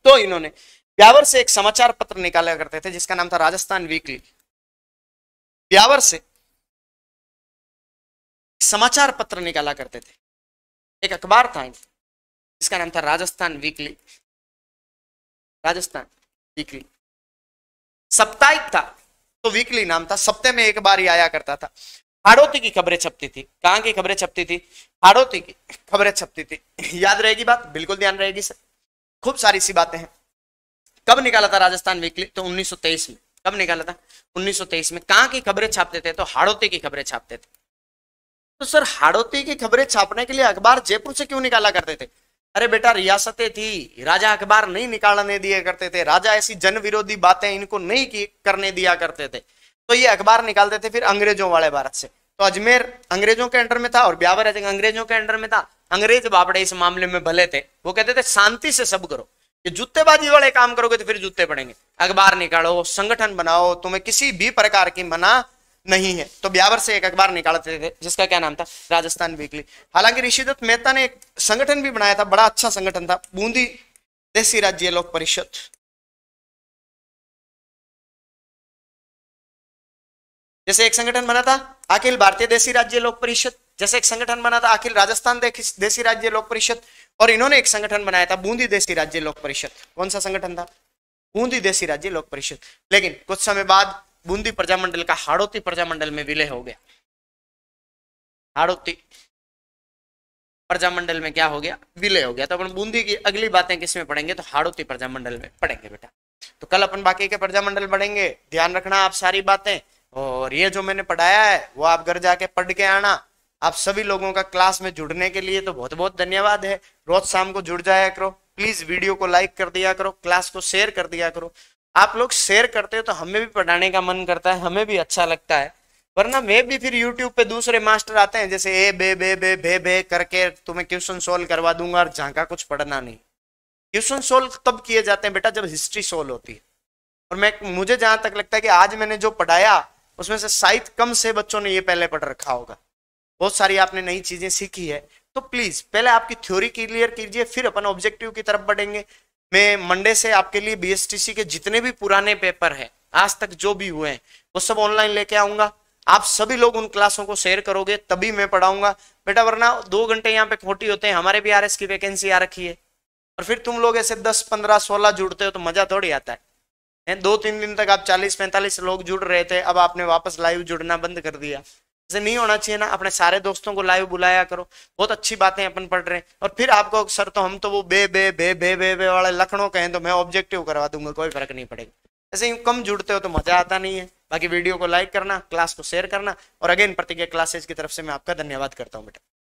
तो इन्होंने प्यावर से एक समाचार पत्र निकाला करते थे जिसका नाम था राजस्थान वीकली प्यावर से समाचार पत्र निकाला करते थे एक अखबार था जिसका नाम था राजस्थान वीकली राजस्थान वीकली साप्ताहिक था तो वीकली नाम था सप्ते में एक बार ही आया करता था हाड़ोती की खबरें छपती थी कहाँ की खबरें छपती थी हाड़ोती की खबरें छपती थी याद रहेगी बात बिल्कुल ध्यान रहेगी सर खूब सारी सी बातें हैं कब निकाला था राजस्थान वीकली तो 1923 में कब निकाला था 1923 में कहाँ की खबरें छापते थे तो हाड़ोती की खबरें छापते थे तो सर हाड़ोती की खबरें छापने के लिए अखबार जयपुर से क्यों निकाला करते थे अरे बेटा रियासतें थी राजा अखबार नहीं निकालने दिए करते थे राजा ऐसी जन विरोधी बातें इनको नहीं की, करने दिया करते थे तो ये अखबार निकालते थे फिर अंग्रेजों वाले भारत से तो अजमेर अंग्रेजों के अंडर में था और ब्यावर अंग्रेजों के अंडर में था अंग्रेज बापड़े इस मामले में भले थे वो कहते थे शांति से सब करो ये जूतेबाजी वाले काम करोगे तो फिर जूते पड़ेंगे अखबार निकालो संगठन बनाओ तुम्हें किसी भी प्रकार की मना नहीं है तो ब्यावर से एक अखबार निकालते थे जिसका क्या नाम था राजस्थान वीकली हालांकि ऋषिदत्त मेहता ने एक संगठन भी बनाया था बड़ा अच्छा संगठन था बूंदी देसी राज्य लोक परिषद जैसे एक संगठन बना था अखिल भारतीय देसी राज्य लोक परिषद जैसे एक संगठन बना था अखिल राजस्थान देसी राज्य लोक परिषद और इन्होंने एक संगठन बनाया था बूंदी देसी राज्य लोक परिषद कौन सा संगठन था बूंदी देसी राज्य लोक परिषद लेकिन कुछ समय बाद बूंदी प्रजामंडल का हाड़ोती प्रजामंडल में विलय हो गया हाड़ोती प्रजामंडल में क्या हो गया विलय हो गया तो अपन बूंदी की अगली बातें किस में पढ़ेंगे तो हाड़ोती प्रजामंडल में पढ़ेंगे बेटा तो कल अपन बाकी के प्रजामंडल पढ़ेंगे ध्यान रखना आप सारी बातें और ये जो मैंने पढ़ाया है वो आप घर जाके पढ़ के आना आप सभी लोगों का क्लास में जुड़ने के लिए तो बहुत बहुत धन्यवाद है रोज शाम को जुड़ जाया करो प्लीज वीडियो को लाइक कर दिया करो क्लास को शेयर कर दिया करो आप लोग शेयर करते हो तो हमें भी पढ़ाने का मन करता है हमें भी अच्छा लगता है वरना मैं भी फिर YouTube पे दूसरे मास्टर आते हैं जैसे ए बे बे बे बे बे करके तुम्हें क्वेश्चन सोल्व करवा दूंगा और झांका कुछ पढ़ना नहीं क्वेश्चन सोल्व तब किए जाते हैं बेटा जब हिस्ट्री सोल्व होती है और मैं मुझे जहां तक लगता है कि आज मैंने जो पढ़ाया उसमें से शायद कम से बच्चों ने ये पहले पढ़ रखा होगा बहुत सारी आपने नई चीजें सीखी है तो प्लीज पहले आपकी थ्योरी क्लियर कीजिए फिर अपन ऑब्जेक्टिव की तरफ बढ़ेंगे मैं मंडे से आपके लिए बी के जितने भी पुराने पेपर है आज तक जो भी हुए हैं वो सब ऑनलाइन लेके आऊंगा आप सभी लोग उन क्लासों को शेयर करोगे तभी मैं पढ़ाऊंगा बेटा वरना दो घंटे यहाँ पे खोटी होते हैं हमारे भी आरएस की वैकेंसी आ रखी है और फिर तुम लोग ऐसे दस पंद्रह सोलह जुड़ते हो तो मजा थोड़ी आता है दो तीन दिन तक आप चालीस पैंतालीस लोग जुड़ रहे थे अब आपने वापस लाइव जुड़ना बंद कर दिया ऐसे नहीं होना चाहिए ना अपने सारे दोस्तों को लाइव बुलाया करो बहुत अच्छी बातें अपन पढ़ रहे हैं और फिर आपको सर तो हम तो वो बे बे बे बे बे बे वाले लखनऊ कहें तो मैं ऑब्जेक्टिव करवा दूंगा कोई फर्क नहीं पड़ेगा ऐसे यूँ कम जुड़ते हो तो मजा आता नहीं है बाकी वीडियो को लाइक करना क्लास को शेयर करना और अगेन प्रतिज्ञा क्लासेज की तरफ से मैं आपका धन्यवाद करता हूँ बेटा